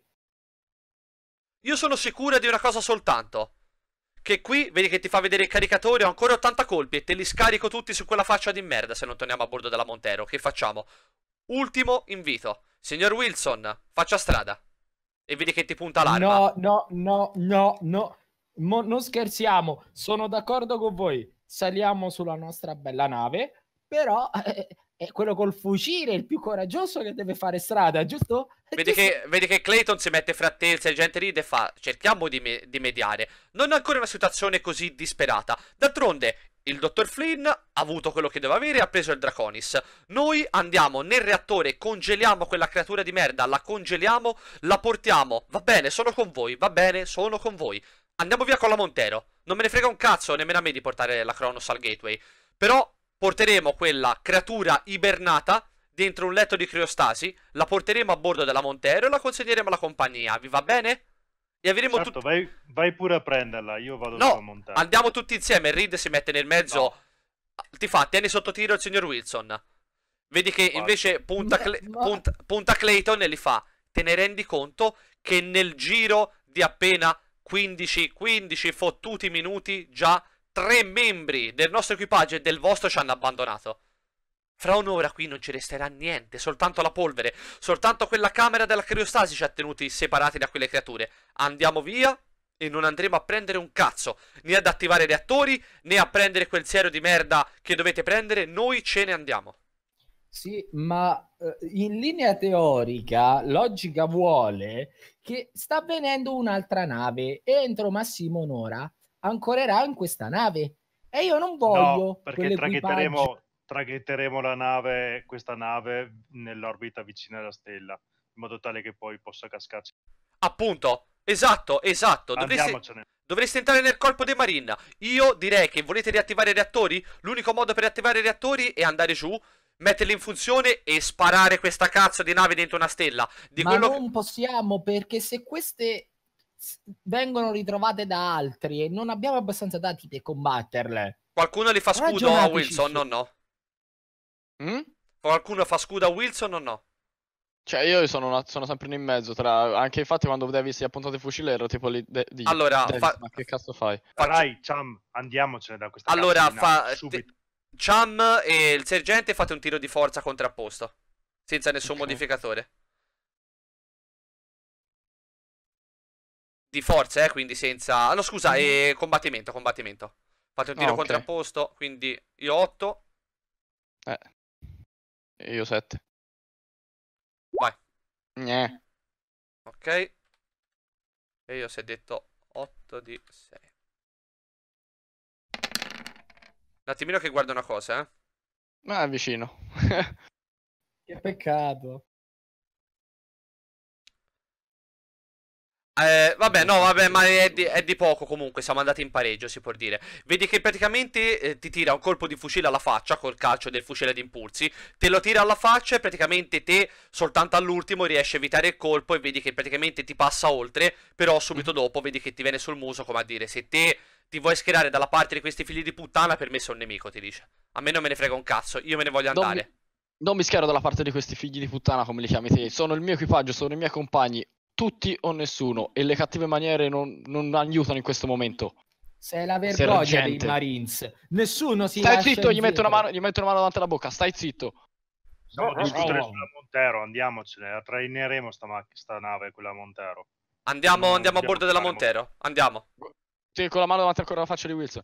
Io sono sicuro di una cosa soltanto. Che qui, vedi che ti fa vedere il caricatore, ho ancora 80 colpi e te li scarico tutti su quella faccia di merda se non torniamo a bordo della Montero. Che facciamo? Ultimo invito. Signor Wilson, faccia strada. E vedi che ti punta l'arma. No, no, no, no, no. Mo non scherziamo, sono d'accordo con voi saliamo sulla nostra bella nave, però eh, è quello col fucile il più coraggioso che deve fare strada, giusto? Vedi, giusto? Che, vedi che, Clayton si mette fra te il sergente Reed e fa cerchiamo di, me di mediare. Non è ancora una situazione così disperata. D'altronde, il dottor Flynn ha avuto quello che doveva avere e ha preso il Draconis. Noi andiamo nel reattore, congeliamo quella creatura di merda, la congeliamo, la portiamo. Va bene, sono con voi, va bene, sono con voi. Andiamo via con la Montero. Non me ne frega un cazzo nemmeno a me di portare la Cronos al gateway. Però porteremo quella creatura ibernata dentro un letto di criostasi, la porteremo a bordo della Montero e la consegneremo alla compagnia. Vi va bene? E avremo certo, tutti... vai, vai, pure a prenderla, io vado no, sulla Montero. andiamo tutti insieme, Reed si mette nel mezzo... No. Ti fa, tieni sotto tiro il signor Wilson. Vedi che Guarda. invece punta, Cle... punta, punta Clayton e li fa... Te ne rendi conto che nel giro di appena 15, 15 fottuti minuti già tre membri del nostro equipaggio e del vostro ci hanno abbandonato. Fra un'ora qui non ci resterà niente, soltanto la polvere, soltanto quella camera della criostasi ci ha tenuti separati da quelle creature. Andiamo via e non andremo a prendere un cazzo, né ad attivare reattori, né a prendere quel siero di merda che dovete prendere, noi ce ne andiamo. Sì, ma eh, in linea teorica, logica vuole che sta avvenendo un'altra nave e entro massimo un'ora ancorerà in questa nave. E io non voglio... No, perché traghetteremo, traghetteremo la nave, questa nave nell'orbita vicina alla stella, in modo tale che poi possa cascarci. Appunto, esatto, esatto. Dovreste, dovreste entrare nel corpo dei Marine. Io direi che volete riattivare i reattori? L'unico modo per riattivare i reattori è andare giù metterli in funzione e sparare questa cazzo di nave dentro una stella. Di Ma non possiamo perché se queste vengono ritrovate da altri e non abbiamo abbastanza dati per combatterle. Qualcuno li fa scudo a Wilson o no? no. Mm? Qualcuno fa scudo a Wilson o no? Cioè, io sono, una, sono, sempre nel mezzo. Tra... Anche infatti, quando Davis si è appuntato il fucile, ero tipo lì. De, di... allora, Davis, fa... ma che cazzo fai? Farai, Cham, andiamocene da questa parte. Allora, fa... subito. Te... Cham e il sergente fate un tiro di forza contrapposto. Senza nessun okay. modificatore. Di forza, eh, quindi senza... Ah, no, scusa, mm eh, combattimento, combattimento. Fate un tiro oh, okay. contrapposto, quindi io 8. Eh. io 7. Vai. Gne. Ok. E io si è detto 8 di 6. Un attimino che guardo una cosa, eh. Ma è vicino. che peccato. Eh, vabbè, no, vabbè, ma è di, è di, poco comunque, siamo andati in pareggio, si può dire. Vedi che praticamente eh, ti tira un colpo di fucile alla faccia col calcio del fucile ad impulsi. te lo tira alla faccia e praticamente te soltanto all'ultimo riesci a evitare il colpo e vedi che praticamente ti passa oltre, però subito mm. dopo vedi che ti viene sul muso, come a dire, se te ti vuoi schierare dalla parte di questi figli di puttana per me sono nemico, ti dice. A me non me ne frega un cazzo, io me ne voglio andare. Non mi, non mi schiero dalla parte di questi figli di puttana, come li chiami te. Sono il mio equipaggio, sono i miei compagni, tutti o nessuno. E le cattive maniere non, non aiutano in questo momento. Sei la vergogna dei Marines. Nessuno si Stai zitto, gli metto, mano, gli metto, una mano, davanti alla bocca, stai zitto. No, no, no, no. Montero, andiamocene, la traineremo sta, sta nave, quella Montero. Andiamo, andiamo a bordo della Montero, andiamo. Sì, con la mano davanti ancora la faccia di Wilson.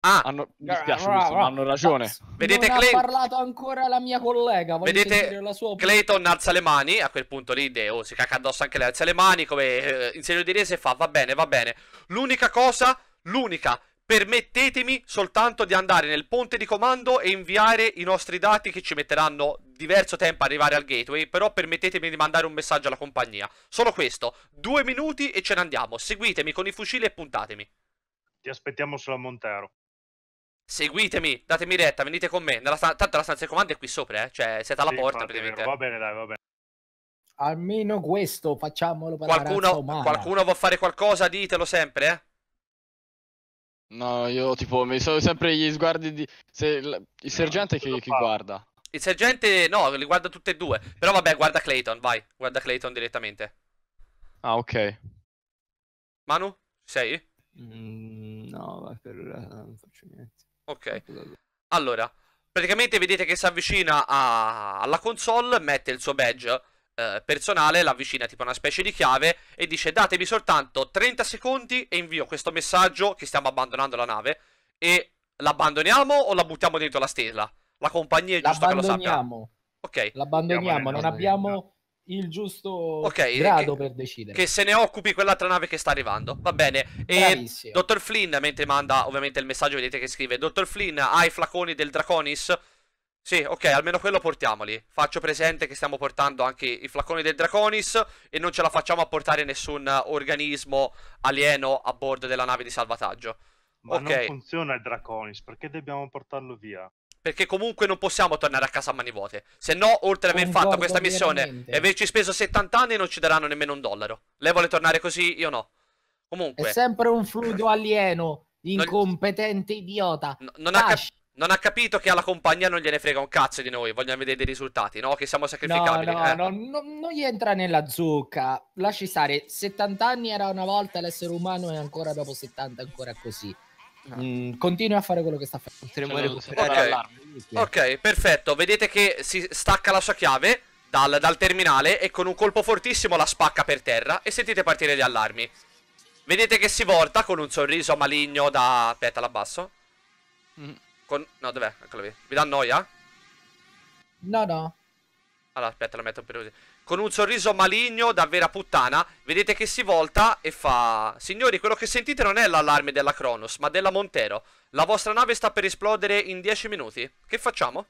Ah, hanno, mi spiace, Wilson, ma hanno ragione. Ah, Vedete, non Clay... ha parlato ancora la mia collega. Vedete, Clayton alza le mani. A quel punto lì, Deo si cacca addosso anche lei. Alza le mani come eh, in segno di rese e fa: Va bene, va bene. L'unica cosa, l'unica permettetemi soltanto di andare nel ponte di comando e inviare i nostri dati che ci metteranno diverso tempo ad arrivare al gateway, però permettetemi di mandare un messaggio alla compagnia. Solo questo, due minuti e ce ne andiamo, seguitemi con i fucili e puntatemi. Ti aspettiamo sulla Montero. Seguitemi, datemi retta, venite con me. tanto la stanza di comando è qui sopra, eh? Cioè, siete alla sì, porta Va bene, dai, va bene. Almeno questo, facciamolo per qualcuno, qualcuno vuole fare qualcosa, ditelo sempre, eh? No, io tipo, mi sono sempre gli sguardi di... Se, il sergente no, che, che guarda. Il sergente, no, li guarda tutti e due. Però vabbè, guarda Clayton, vai. Guarda Clayton direttamente. Ah, ok. Manu, sei? Mm, no, va per ora non faccio niente. Ok. Allora, praticamente vedete che si avvicina a... alla console, mette il suo badge eh, personale, l'avvicina tipo una specie di chiave e dice datemi soltanto 30 secondi e invio questo messaggio che stiamo abbandonando la nave e l'abbandoniamo o la buttiamo dentro la stella? La compagnia è giusto che lo sappia. Ok. L'abbandoniamo, non abbiamo il giusto okay, grado che, per decidere. Che se ne occupi quell'altra nave che sta arrivando. Va bene. E Bravissimo. Dottor Flynn, mentre manda ovviamente il messaggio, vedete che scrive: Dottor Flynn, hai i flaconi del Draconis? Sì, ok, almeno quello portiamoli. Faccio presente che stiamo portando anche i flaconi del Draconis e non ce la facciamo a portare nessun organismo alieno a bordo della nave di salvataggio. Ma okay. non funziona il Draconis, perché dobbiamo portarlo via? Perché comunque non possiamo tornare a casa a mani vuote. Se no, oltre ad aver Concordo fatto questa missione e averci speso 70 anni, non ci daranno nemmeno un dollaro. Lei vuole tornare così, io no. Comunque. È sempre un fluido alieno, incompetente non... idiota. No, non, ha non, ha capito che alla compagnia non gliene frega un cazzo di noi. Vogliamo vedere dei risultati, no? Che siamo sacrificabili. No, no, eh. no, no non gli entra nella zucca. Lasci stare. 70 anni era una volta l'essere umano e ancora dopo 70 ancora così. Esatto. mh, mm, continua a fare quello che sta facendo. Cioè, okay. ok, perfetto. Vedete che si stacca la sua chiave dal, dal terminale e con un colpo fortissimo la spacca per terra e sentite partire gli allarmi. Vedete che si volta con un sorriso maligno da... Aspetta, l'abbasso. Mm. Con... No, dov'è? Eccolo lì. Vi dà noia? No, no. Allora, aspetta, la metto per così con un sorriso maligno da vera puttana, vedete che si volta e fa... Signori, quello che sentite non è l'allarme della Kronos, ma della Montero. La vostra nave sta per esplodere in 10 minuti. Che facciamo?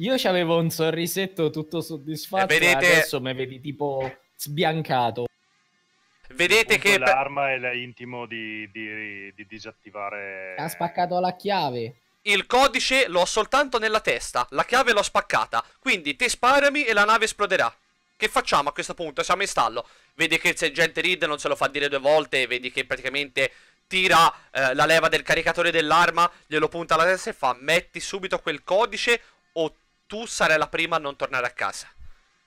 Io avevo un sorrisetto tutto soddisfatto e vedete... adesso mi vedi tipo sbiancato. Vedete che... L'arma è l'intimo di, di, di disattivare... Ha spaccato la chiave. Il codice l'ho soltanto nella testa, la chiave l'ho spaccata, quindi te sparami e la nave esploderà. Che facciamo a questo punto? Siamo in stallo. Vedi che il sergente Reed non se lo fa dire due volte, vedi che praticamente tira eh, la leva del caricatore dell'arma, glielo punta alla testa e fa metti subito quel codice o tu sarai la prima a non tornare a casa.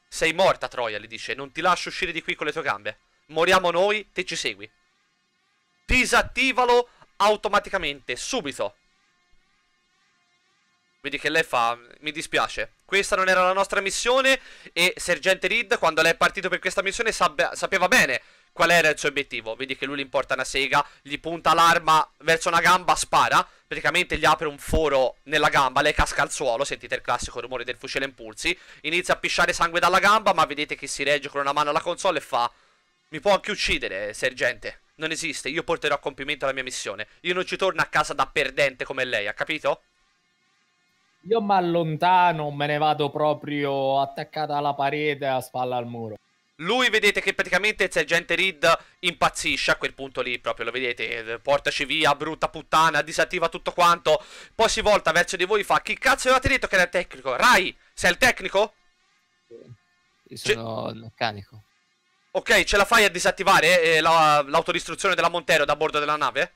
Sei morta, Troia, gli dice, non ti lascio uscire di qui con le tue gambe. Moriamo noi, te ci segui. Disattivalo automaticamente, subito. Vedi che lei fa... Mi dispiace. Questa non era la nostra missione e Sergente Reed, quando lei è partito per questa missione, sapeva bene qual era il suo obiettivo. Vedi che lui gli importa una sega, gli punta l'arma verso una gamba, spara. Praticamente gli apre un foro nella gamba, lei casca al suolo, sentite il classico rumore del fucile a impulsi. Inizia a pisciare sangue dalla gamba, ma vedete che si regge con una mano alla console e fa... Mi può anche uccidere, sergente. Non esiste, io porterò a compimento la mia missione. Io non ci torno a casa da perdente come lei, ha capito? Io mi allontano, me ne vado proprio attaccata alla parete a spalla al muro. Lui vedete che praticamente il Sergente Reed impazzisce a quel punto lì, proprio lo vedete, eh, portaci via, brutta puttana, disattiva tutto quanto. Poi si volta verso di voi e fa, chi cazzo avevate detto che era il tecnico? Rai, sei il tecnico? Io sono cioè il meccanico. Ok, ce la fai a disattivare eh, l'autodistruzione eh, la, della Montero da bordo della nave?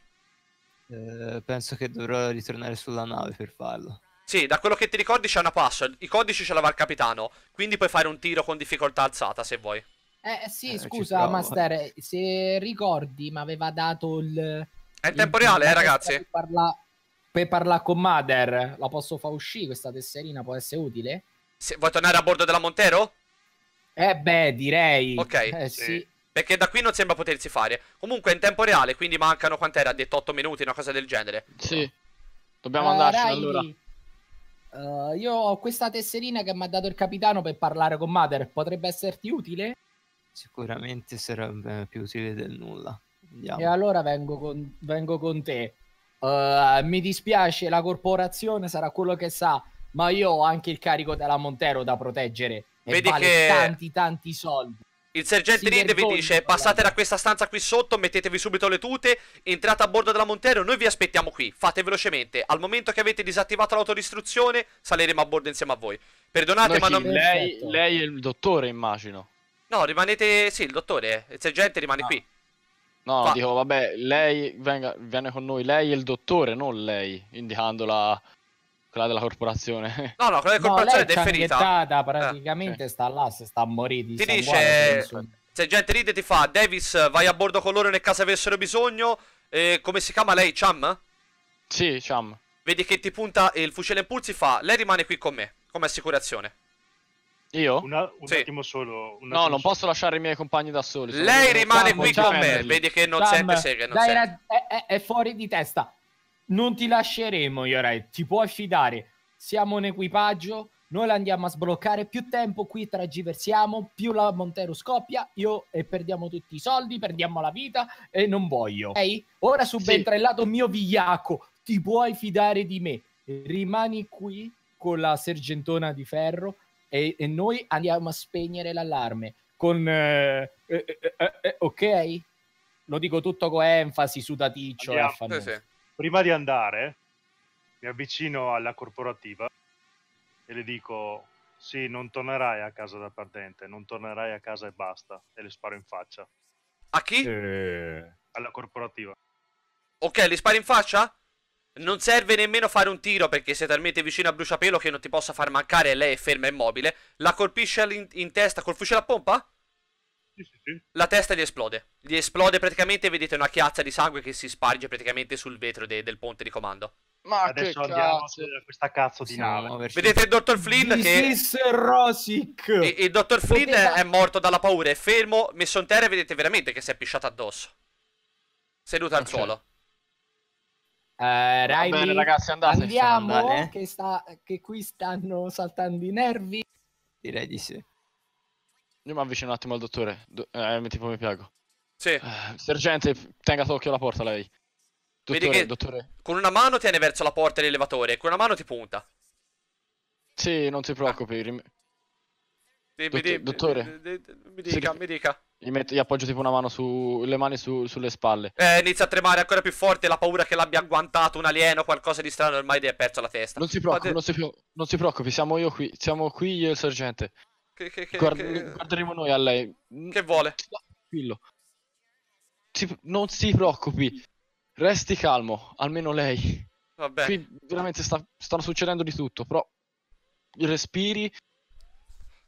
Eh, penso che dovrò ritornare sulla nave per farlo. Sì, da quello che ti ricordi c'è una password. I codici ce l'aveva il capitano. Quindi puoi fare un tiro con difficoltà alzata se vuoi. Eh, eh sì, eh, scusa, Master. Eh, se ricordi, mi aveva dato il. È in tempo reale, eh, ragazzi. Per, parla... parlare con Mother, la posso far uscire questa tesserina? Può essere utile? Se... Vuoi tornare a bordo della Montero? Eh, beh, direi. Ok. Eh, sì. sì. Perché da qui non sembra potersi fare. Comunque è in tempo reale, quindi mancano quant'era? Ha detto 8 minuti, una cosa del genere. Sì. Eh, Dobbiamo uh, andarci allora. Uh, io ho questa tesserina che mi ha dato il capitano per parlare con Mother. Potrebbe esserti utile? Sicuramente sarebbe più utile del nulla. Andiamo. E allora vengo con, vengo con te. Uh, mi dispiace, la corporazione sarà quello che sa, ma io ho anche il carico della Montero da proteggere. Vedi e vale che tanti, tanti soldi. Il sergente Nid vi dice passate da questa stanza qui sotto, mettetevi subito le tute, entrate a bordo della Montero, noi vi aspettiamo qui, fate velocemente. Al momento che avete disattivato l'autodistruzione saliremo a bordo insieme a voi. Perdonate noi ma non... Lei, lei è il dottore immagino. No, rimanete... sì, il dottore, eh. il sergente rimane ah. qui. No, Fa... dico, vabbè, lei venga, viene con noi, lei è il dottore, non lei, indicando la... Quella della corporazione. No, no, quella della corporazione no, è deferita. Data, eh. praticamente eh. sta là, se sta a morire. Ti dice... Se gente ride ti fa, Davis, vai a bordo con loro nel caso avessero bisogno. Eh, come si chiama lei? Cham? Sì, Cham. Vedi che ti punta il fucile impulsi fa, lei rimane qui con me, come assicurazione. Io? Una, un sì. attimo solo. Un no, attimo non solo. posso lasciare i miei compagni da soli. Lei rimane qui con me. Vedi che non Sam, sente Non dai, sente. È, è, fuori di testa non ti lasceremo, Yorai, ti puoi fidare. Siamo un equipaggio, noi la andiamo a sbloccare, più tempo qui tragiversiamo, più la Montero scoppia, io e perdiamo tutti i soldi, perdiamo la vita e non voglio. Ehi, ora subentra sì. il lato mio vigliacco, ti puoi fidare di me. Rimani qui con la sergentona di ferro e, e noi andiamo a spegnere l'allarme con... Eh, eh, eh, eh, eh ok? Lo dico tutto con enfasi, sudaticcio. Andiamo, Prima di andare, mi avvicino alla corporativa e le dico: Sì, non tornerai a casa da perdente, non tornerai a casa e basta. E le sparo in faccia. A chi? Eh... Alla corporativa. Ok, le sparo in faccia? Non serve nemmeno fare un tiro perché sei talmente vicino a bruciapelo che non ti possa far mancare. e Lei è ferma e immobile. La colpisce in, in testa col fucile a pompa? Sì, sì, La testa gli esplode. Gli esplode praticamente, vedete una chiazza di sangue che si sparge praticamente sul vetro de del ponte di comando. Ma adesso andiamo da questa cazzo di nave. Vedete il dottor Flynn This che is Rosic. E, il dottor Flynn Poteva... è morto dalla paura, è fermo, messo in terra e vedete veramente che si è pisciato addosso. Seduto al suolo. Eh, Riley, ragazzi, andate. Andiamo, andare, eh? che, sta, che qui stanno saltando i nervi. Direi di sì. Io mi avvicino un attimo al dottore, Do- eh, tipo mi piago. Sì. Eh, sergente, tenga tocchio alla porta lei. Dottore, Vedi che dottore. con una mano tiene verso la porta dell'elevatore e con una mano ti punta. Sì, non ti preoccupi. Rim... Sì, mi di- dottore. di- di- mi dica, Sì. mi dica. Gli, metto- gli appoggio tipo una mano su... le mani su- sulle spalle. Eh, inizia a tremare ancora più forte la paura che l'abbia agguantato un alieno o qualcosa di strano, ormai ti è perso la testa. Non si preoccupi, Fate- non si preoccupi, siamo io qui, siamo qui io e il sergente. Che, che, che, Guard- che... Guarderemo noi a lei. Mm. Che vuole? Tranquillo. Si, non si preoccupi. Resti calmo, almeno lei. Vabbè. Qui veramente sta, stanno succedendo di tutto, però respiri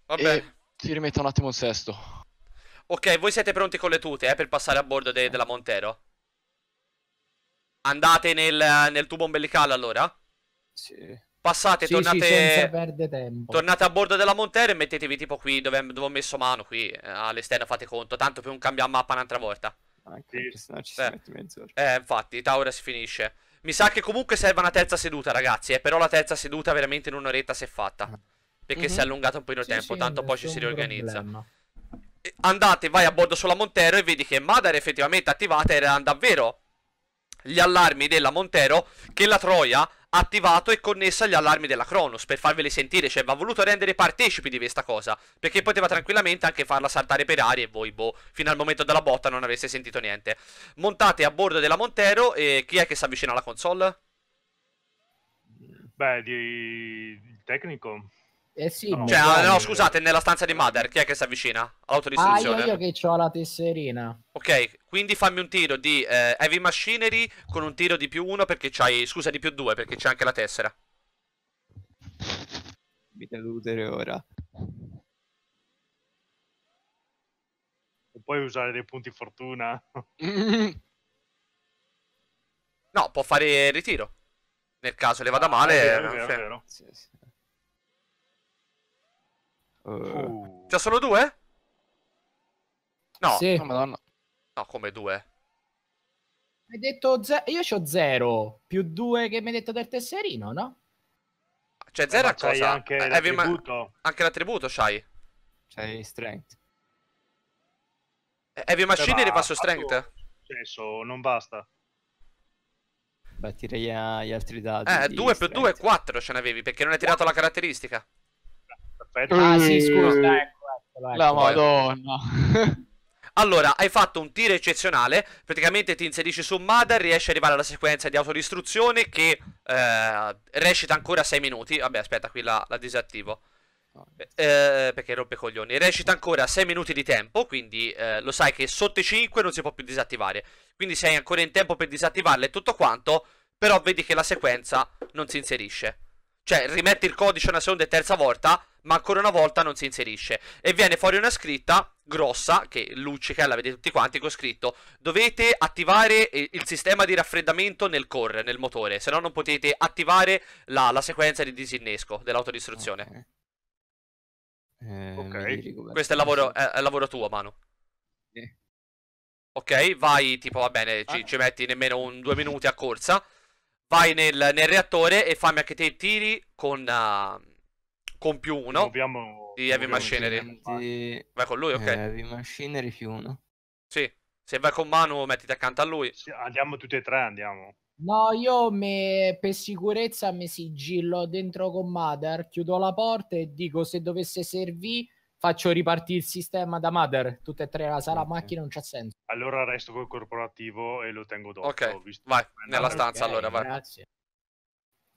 Vabbè. e si rimetta un attimo in sesto. Ok, voi siete pronti con le tute eh, per passare a bordo de della Montero? Andate nel, nel tubo ombelicale allora? Sì passate, sì, tornate, sì, tornate a bordo della Montero e mettetevi tipo qui dove, dove ho messo mano, qui eh, all'esterno fate conto, tanto per un cambio mappa un'altra volta. Ah, anche sì. no, ci si eh. mette mezz'ora. Eh, infatti, Taura si finisce. Mi sa che comunque serve una terza seduta, ragazzi, eh, però la terza seduta veramente in un'oretta si è fatta. Ah. Perché mm -hmm. si è allungata un po' il sì, tempo, tanto poi ci si riorganizza. Problema andate, vai a bordo sulla Montero e vedi che Mada effettivamente attivata erano davvero gli allarmi della Montero che la Troia attivato e connessa agli allarmi della Cronos per farveli sentire, cioè va voluto rendere partecipi di questa cosa, perché poteva tranquillamente anche farla saltare per aria e voi, boh, fino al momento della botta non aveste sentito niente. Montate a bordo della Montero e chi è che si avvicina alla console? Beh, di... il tecnico. Eh sì, cioè, ah, no, cioè, no, scusate, nella stanza di Mother, chi è che si avvicina? Autodistruzione. Ah, io, io che ho la tesserina. Ok, quindi fammi un tiro di eh, Heavy Machinery con un tiro di più uno perché c'hai... Scusa, di più due perché c'è anche la tessera. Mi deludere ora. Non puoi usare dei punti fortuna? no, può fare ritiro. Nel caso le vada male... Ah, è vero, eh, è cioè. vero. Sì, sì. Uh. Già sono due? No. Sì. Oh, madonna. No, come due? Hai detto ze- io ho zero più due che mi hai detto del tesserino, no? Cioè zero eh, a cosa? Anche eh, eh l'attributo. Hai, anche l'attributo c'hai. C'hai strength. Eh, Heavy Machine e passo strength. Senso, non basta. Beh, tirei agli altri dati. Eh, 2 più 2 è 4 ce avevi, perché non hai tirato la caratteristica perfetto. Ah, sì, eh, scusa, ecco, ecco, ecco, La ecco. madonna. Allora, hai fatto un tiro eccezionale, praticamente ti inserisci su Mother, riesci ad arrivare alla sequenza di autodistruzione che eh, recita ancora 6 minuti. Vabbè, aspetta, qui la, la disattivo. Eh, eh perché rompe coglioni. Recita ancora 6 minuti di tempo, quindi eh, lo sai che sotto i 5 non si può più disattivare. Quindi sei ancora in tempo per disattivarla e tutto quanto, però vedi che la sequenza non si inserisce. Cioè, rimetti il codice una seconda e terza volta, ma ancora una volta non si inserisce. E viene fuori una scritta grossa, che luccica, la vedete tutti quanti, con scritto dovete attivare il sistema di raffreddamento nel core, nel motore, se no non potete attivare la, la sequenza di disinnesco dell'autodistruzione. Okay. Eh, ok. Questo è il, lavoro, è, è il lavoro, tuo, Manu. Ok, vai tipo, va bene, ci, ah. ci metti nemmeno un due minuti a corsa vai nel, nel, reattore e fammi anche te i tiri con, uh, con più uno muoviamo, di Heavy Machinery. Di... Vai con lui, ok? Eh, heavy Machinery più uno. Sì, se vai con Manu mettiti accanto a lui. Sì, andiamo tutti e tre, andiamo. No, io me, per sicurezza mi sigillo dentro con Mother, chiudo la porta e dico se dovesse servire faccio ripartire il sistema da mother, tutte e tre la sala okay. macchina, non c'ha senso. Allora resto col corporativo e lo tengo dopo. Ok, vai, nella stanza okay, allora, vai. Grazie.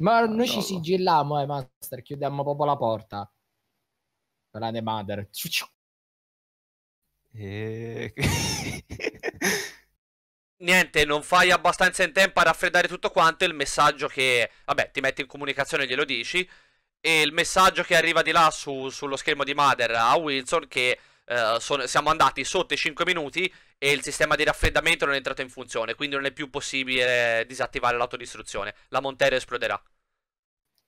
Ma Madonna. noi ci sigilliamo, eh, master, chiudiamo proprio la porta. Quella di mother. E... Niente, non fai abbastanza in tempo a raffreddare tutto quanto il messaggio che, vabbè, ti metti in comunicazione, e glielo dici e il messaggio che arriva di là su, sullo schermo di Mother a Wilson che eh, sono, siamo andati sotto i 5 minuti e il sistema di raffreddamento non è entrato in funzione, quindi non è più possibile disattivare l'autodistruzione. La Montero esploderà.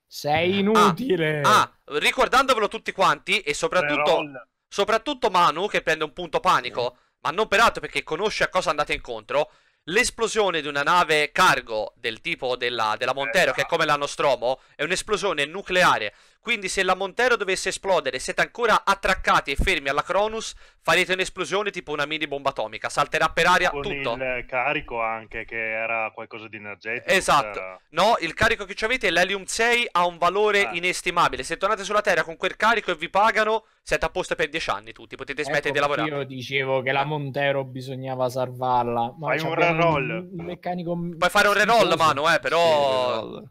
Sei ah. inutile. Ah, ah, ricordandovelo tutti quanti e soprattutto, soprattutto Manu che prende un punto panico, ma non per altro perché conosce a cosa andate incontro, L'esplosione di una nave cargo del tipo della, della Montero, eh, che è come la Nostromo, è un'esplosione nucleare quindi se la Montero dovesse esplodere, siete ancora attraccati e fermi alla Cronus, farete un'esplosione tipo una mini bomba atomica. Salterà per aria Con tutto. il carico anche, che era qualcosa di energetico. Esatto. Cioè era... No, il carico che ci avete, l'Helium 6, ha un valore ah. inestimabile. Se tornate sulla Terra con quel carico e vi pagano, siete a posto per dieci anni tutti. Potete ecco smettere ecco di lavorare. Io dicevo che la Montero bisognava salvarla. Ma Fai un reroll. Un meccanico... Puoi fare un reroll, mano, eh, però... Sì,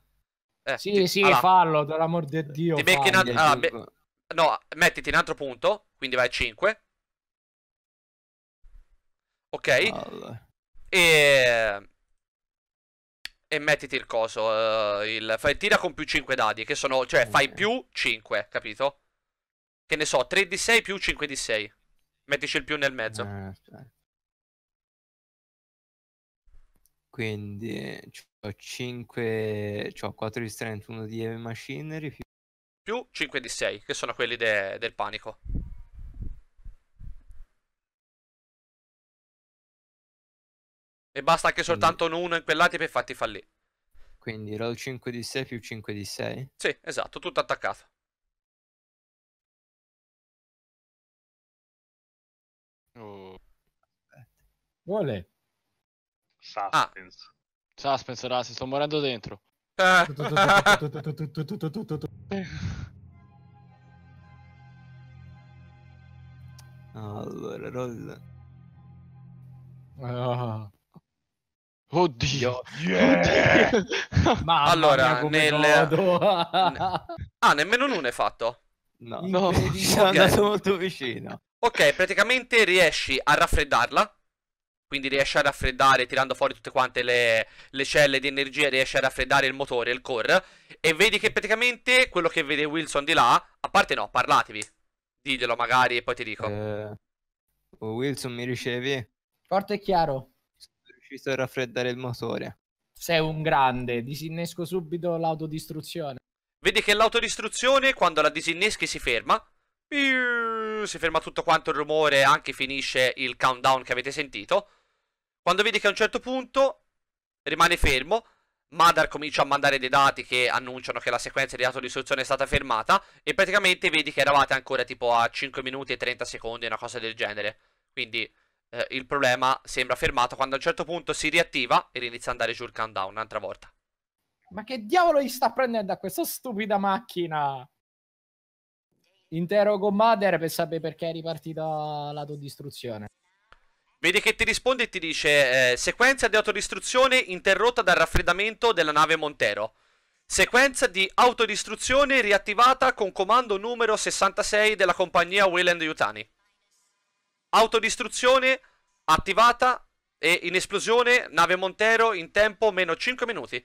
eh, sì, ti... sì, allora, fallo, per l'amor di Dio. Ti metti in an... allora, ah, me... No, mettiti un altro punto, quindi vai a 5. Ok. Allora. E... e... mettiti il coso, uh, il... Fai... tira con più 5 dadi, che sono... Cioè, fai più 5, capito? Che ne so, 3 di 6 più 5 di 6. Mettici il più nel mezzo. Eh, cioè. Quindi ho 5, cioè 4 di strength, 1 di heavy machinery più... più 5 di 6, che sono quelli de del panico. E basta anche Quindi... soltanto un 1 in quell'ati per farti fallire. Quindi roll 5 di 6 più 5 di 6? Sì, esatto, tutto attaccato. Oh. Vuole. Suspense. Ah. Suspense, ragazzi, sto morendo dentro. Allora, roll. Ah. Oddio. Yeah. Oddio. allora, nel... ah, nemmeno uno è fatto? No. No, okay. andato molto vicino. Ok, praticamente riesci a raffreddarla quindi riesce a raffreddare tirando fuori tutte quante le, le, celle di energia, riesce a raffreddare il motore, il core, e vedi che praticamente quello che vede Wilson di là, a parte no, parlatevi, diglielo magari e poi ti dico. Eh, oh, Wilson mi ricevi? Forte e chiaro. Sono riuscito a raffreddare il motore. Sei un grande, disinnesco subito l'autodistruzione. Vedi che l'autodistruzione quando la disinneschi si ferma, si ferma tutto quanto il rumore, anche finisce il countdown che avete sentito. Quando vedi che a un certo punto rimane fermo, Madar comincia a mandare dei dati che annunciano che la sequenza di autodistruzione è stata fermata e praticamente vedi che eravate ancora tipo a 5 minuti e 30 secondi, una cosa del genere. Quindi eh, il problema sembra fermato quando a un certo punto si riattiva e inizia ad andare giù il countdown un'altra volta. Ma che diavolo gli sta prendendo a questa stupida macchina? Interrogo Mother per sapere perché è ripartita la tua distruzione. Vedi che ti risponde e ti dice eh, sequenza di autodistruzione interrotta dal raffreddamento della nave Montero. Sequenza di autodistruzione riattivata con comando numero 66 della compagnia Wayland Yutani. Autodistruzione attivata e in esplosione nave Montero in tempo meno 5 minuti.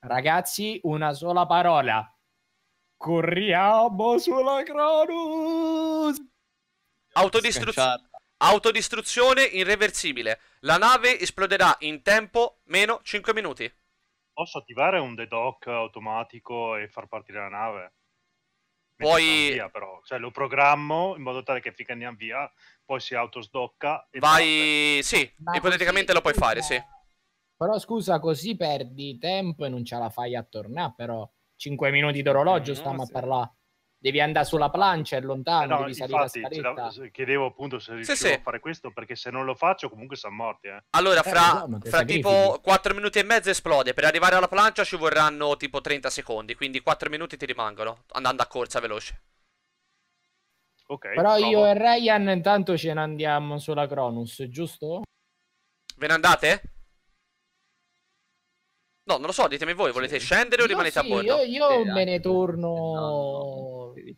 Ragazzi, una sola parola. Corriamo sulla Cronus! Autodistruzione. Autodistruzione irreversibile. La nave esploderà in tempo meno 5 minuti. Posso attivare un dock automatico e far partire la nave? Poi via, però. Cioè, lo programmo in modo tale che finché andiamo via, poi si autosdocca. E Vai, parte. sì, Ma ipoteticamente lo puoi fare, sì. Però scusa, così perdi tempo e non ce la fai a tornare, però 5 minuti d'orologio eh, stiamo no, a parlare devi andare sulla plancia, e lontano, eh no, devi salire infatti, la Chiedevo appunto se riuscivo sì, sì. a fare questo, perché se non lo faccio comunque siamo morti. Eh. Allora, fra, eh, fra esatto, tipo 4 minuti e mezzo esplode. Per arrivare alla plancia ci vorranno tipo 30 secondi, quindi 4 minuti ti rimangono, andando a corsa veloce. Okay, Però provo. io e Ryan intanto ce ne andiamo sulla Cronus, giusto? Ve ne andate? No, non lo so, ditemi voi, volete scendere o io rimanete sì, a bordo? Io, io me ne torno... Eh,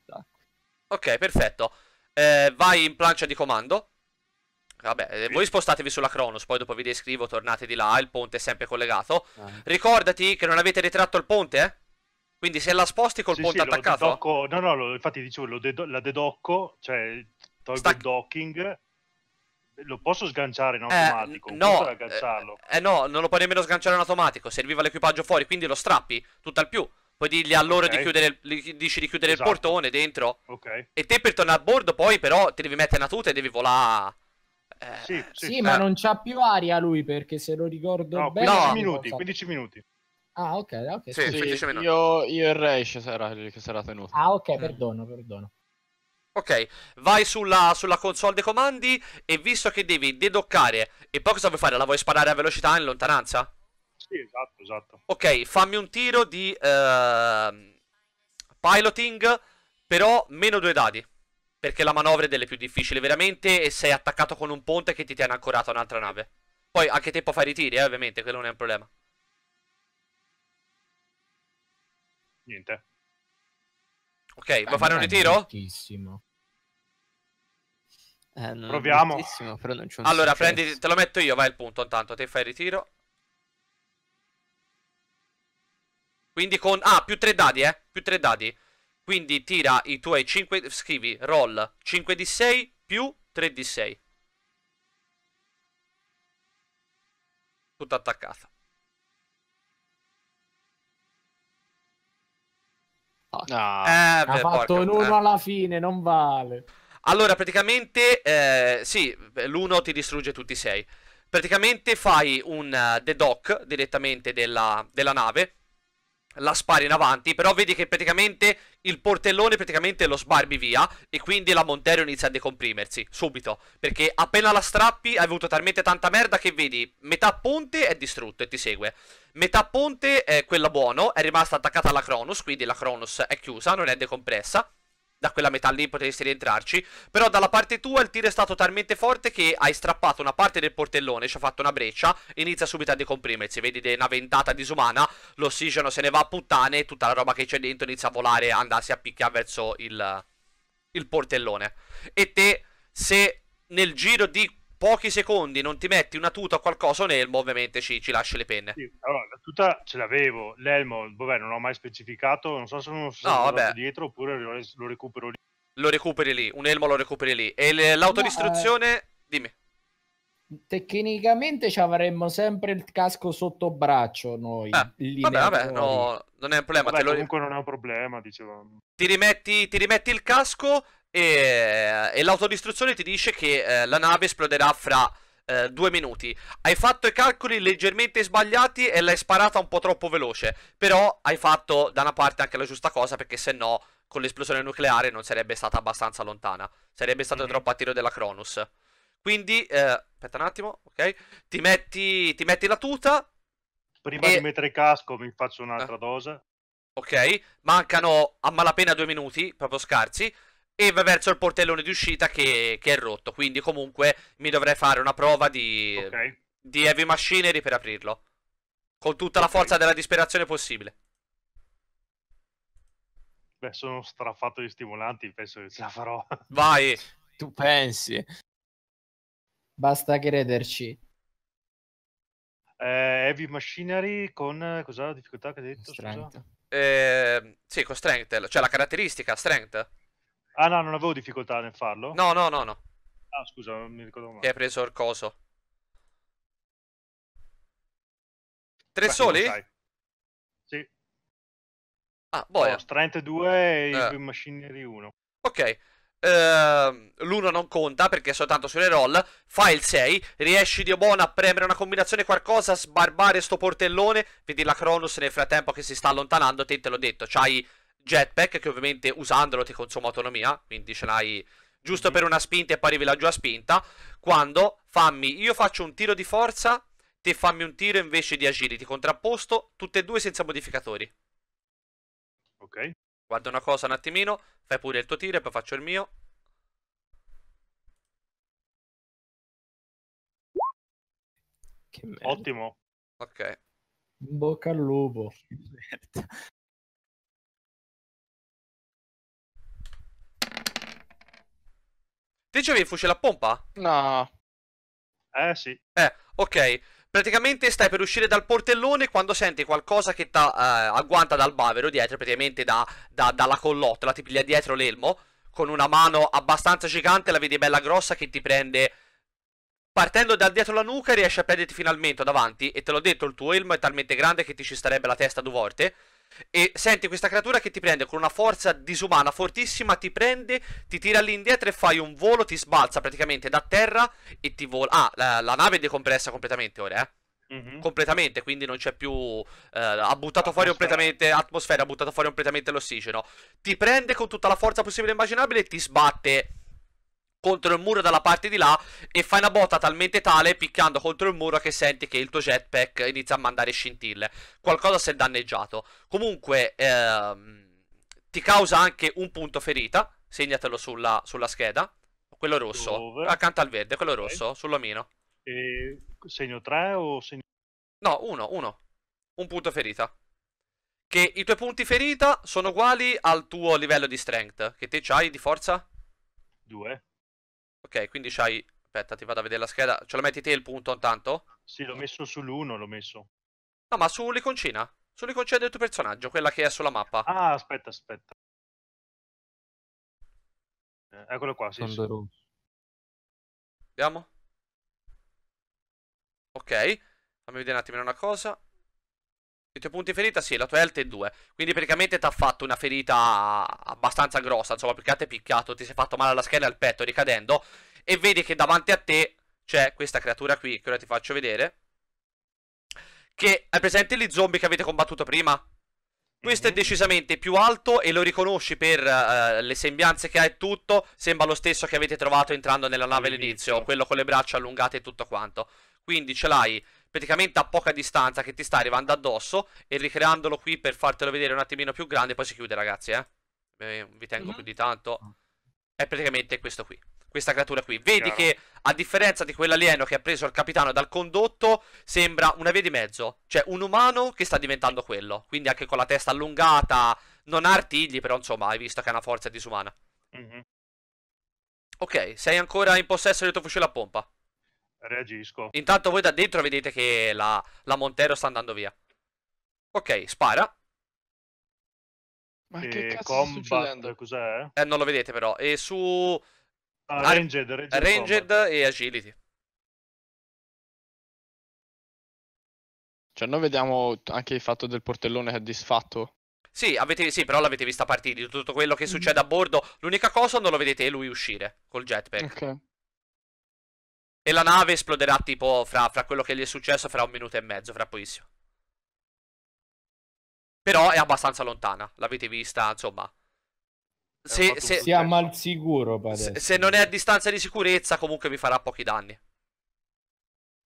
ok, perfetto. Eh, vai in plancia di comando. Vabbè, eh, voi spostatevi sulla Cronos, poi dopo vi descrivo, tornate di là, il ponte è sempre collegato. Ah. Ricordati che non avete ritratto il ponte, eh? Quindi se la sposti col sì, ponte sì, attaccato... Dedocco... No, no, lo, infatti dicevo, lo dedo... la dedocco, cioè tolgo Stac... il docking lo posso sganciare in eh, automatico? Eh, no, eh, eh, no, non lo puoi nemmeno sganciare in automatico. Serviva l'equipaggio fuori, quindi lo strappi, tutto al più. Poi digli a loro okay. di chiudere, dici di chiudere esatto. il portone dentro. Okay. E te per tornare a bordo, poi, però, ti devi mettere una tuta e devi volare. Eh, sì, sì. sì ma eh. non c'ha più aria lui perché se lo ricordo no, bene. 15 no. minuti, 15 minuti. Ah, ok, ok. Sì, sì, io, io il Resh sarà, sarà tenuto. Ah, ok, mm. perdono, perdono. Ok, vai sulla, sulla, console dei comandi e visto che devi dedoccare, e poi cosa vuoi fare? La vuoi sparare a velocità in lontananza? Sì, esatto, esatto. Ok, fammi un tiro di uh, piloting, però meno due dadi, perché la manovra è delle più difficili veramente e sei attaccato con un ponte che ti tiene ancorato a un'altra nave. Poi anche tempo fai i tiri, eh, ovviamente, quello non è un problema. Niente. Ok, vuoi eh, fare un ritiro? Eh, Proviamo. allora, prendi, te lo metto io, vai il punto. Intanto, te fai il ritiro. Quindi con... Ah, più tre dadi, eh. Più tre dadi. Quindi tira i tuoi 5... Scrivi, roll 5 di 6 più 3 di 6. Tutta attaccata. No. Ah. Ah, eh, beh, ha fatto l'uno eh. alla fine, non vale. Allora, praticamente, eh, sì, l'uno ti distrugge tutti i sei. Praticamente fai un uh, eh, dock direttamente della, della nave la spari in avanti, però vedi che praticamente il portellone praticamente lo sbarbi via e quindi la Montero inizia a decomprimersi, subito, perché appena la strappi hai avuto talmente tanta merda che vedi metà ponte è distrutto e ti segue, metà ponte è quella buono, è rimasta attaccata alla Cronus quindi la Cronus è chiusa, non è decompressa, da quella metà lì potresti rientrarci. Però dalla parte tua il tiro è stato talmente forte che hai strappato una parte del portellone, ci ha fatto una breccia, inizia subito a decomprimersi. Vedi una ventata disumana, l'ossigeno se ne va a puttane e tutta la roba che c'è dentro inizia a volare, a andarsi a picchiare verso il, il portellone. E te, se nel giro di pochi secondi non ti metti una tuta o qualcosa, un elmo, ovviamente ci, ci lasci le penne. Sì, allora, la tuta ce l'avevo, l'elmo, vabbè, non l'ho mai specificato, non so se non sono no, dietro oppure lo, recupero lì. Lo recuperi lì, un elmo lo recuperi lì. E l'autodistruzione, no, eh, dimmi. Tecnicamente ci avremmo sempre il casco sotto braccio noi. Eh, vabbè, vabbè, no, non è un problema. Vabbè, lo... Comunque non è un problema, dicevamo. Ti rimetti, ti rimetti il casco, e, eh, e l'autodistruzione ti dice che eh, la nave esploderà fra eh, due minuti. Hai fatto i calcoli leggermente sbagliati e l'hai sparata un po' troppo veloce, però hai fatto da una parte anche la giusta cosa perché se no con l'esplosione nucleare non sarebbe stata abbastanza lontana, sarebbe stato mhm. troppo a tiro della Cronus. Quindi, eh, aspetta un attimo, ok? Ti metti, ti metti la tuta. Prima e... di mettere il casco mi faccio un'altra eh. dose. Ok, mancano a malapena due minuti, proprio scarsi e va verso il portellone di uscita che, che è rotto. Quindi comunque mi dovrei fare una prova di, okay. di heavy machinery per aprirlo. Con tutta okay. la forza della disperazione possibile. Beh, sono strafatto di stimolanti, penso che ce la farò. Vai! Tu pensi? Basta crederci. Eh, heavy Machinery con... Cos'è la difficoltà che hai detto? Strength. Eh, sì, con Strength, cioè la caratteristica Strength. Ah no, non avevo difficoltà nel farlo. No, no, no, no. Ah, scusa, non mi ricordo mai. Che hai preso il coso. Tre Beh, soli? Sì. Ah, boia. No, Strength 2 e eh. Machinery 1. Ok. Uh, ehm, l'1 non conta perché è soltanto sulle roll. Fai il 6. Riesci di buona a premere una combinazione qualcosa. Sbarbare sto portellone. Vedi la Cronus nel frattempo che si sta allontanando. Te, te l'ho detto. C'hai jetpack che ovviamente usandolo ti consuma autonomia, quindi ce l'hai giusto mhm. per una spinta e poi arrivi laggiù a spinta, quando fammi, io faccio un tiro di forza, te fammi un tiro invece di agility, contrapposto, tutte e due senza modificatori. Ok. Guarda una cosa un attimino, fai pure il tuo tiro e poi faccio il mio. Ottimo. Ok. bocca al lupo. Te avevi il fucile a pompa? No. Eh sì. Eh, ok. Praticamente stai per uscire dal portellone quando senti qualcosa che ti eh, agguanta dal bavero dietro, praticamente da, da, dalla collottola, ti piglia dietro l'elmo, con una mano abbastanza gigante, la vedi bella grossa che ti prende... Partendo da dietro la nuca riesci a prenderti finalmente davanti, e te l'ho detto, il tuo elmo è talmente grande che ti ci starebbe la testa due volte. E senti questa creatura che ti prende con una forza disumana fortissima, ti prende, ti tira all'indietro e fai un volo, ti sbalza praticamente da terra e ti vola. Ah, la, la nave è decompressa completamente ora, eh. Mm-hmm. completamente, quindi non c'è più. Eh, ha buttato atmosfera. fuori completamente. l'atmosfera, ha buttato fuori completamente l'ossigeno. Ti prende con tutta la forza possibile e immaginabile e ti sbatte contro il muro dalla parte di là e fai una botta talmente tale picchiando contro il muro che senti che il tuo jetpack inizia a mandare scintille. Qualcosa si è danneggiato. Comunque ehm, ti causa anche un punto ferita, segnatelo sulla, sulla scheda. Quello rosso, Over. accanto al verde, quello okay. rosso, sull'omino. E segno 3 o segno... No, 1, 1. Un punto ferita. Che i tuoi punti ferita sono uguali al tuo livello di strength, che te c'hai di forza? 2. Ok, quindi c'hai... Aspetta, ti vado a vedere la scheda. Ce lo metti te il punto intanto? Sì, l'ho messo sull'1, l'ho messo. No, ma sull'iconcina. Sull'iconcina del tuo personaggio, quella che è sulla mappa. Ah, aspetta, aspetta. Eh, eccolo qua, sì. sì. Vediamo. Ok. Fammi vedere un attimino una cosa. I tuoi punti ferita, sì, la tua health è 2. Quindi praticamente ti ha fatto una ferita abbastanza grossa. Insomma, perché ti è picchiato, ti sei fatto male alla schiena e al petto ricadendo. E vedi che davanti a te c'è questa creatura qui, che ora ti faccio vedere. Che è presente gli zombie che avete combattuto prima? Questo è mhm. decisamente più alto e lo riconosci per uh, le sembianze che ha e tutto. Sembra lo stesso che avete trovato entrando nella nave all'inizio, quello con le braccia allungate e tutto quanto. Quindi ce l'hai praticamente a poca distanza che ti sta arrivando addosso e ricreandolo qui per fartelo vedere un attimino più grande poi si chiude ragazzi eh, eh vi tengo mhm. più di tanto ah. è praticamente questo qui questa creatura qui vedi Chiaro. che a differenza di quell'alieno che ha preso il capitano dal condotto sembra una via di mezzo cioè un umano che sta diventando quello quindi anche con la testa allungata non ha artigli però insomma hai visto che ha una forza disumana mm-hmm. ok sei ancora in possesso del tuo fucile a pompa reagisco. Intanto voi da dentro vedete che la, la Montero sta andando via. Ok, spara. Ma e che cazzo combat, sta eh, Cos'è? Eh, non lo vedete però. E su... Ah, ranged, ranged, ranged e agility. Cioè noi vediamo anche il fatto del portellone che è disfatto. Sì, avete, sì, però l'avete vista partire. Tutto quello che succede a bordo. L'unica cosa non lo vedete è lui uscire col jetpack. Ok. E la nave esploderà tipo fra, fra quello che gli è successo fra un minuto e mezzo, fra pochissimo. Però è abbastanza lontana, l'avete vista, insomma. Se, se, siamo al sicuro, se, se non è a distanza di sicurezza, comunque vi farà pochi danni.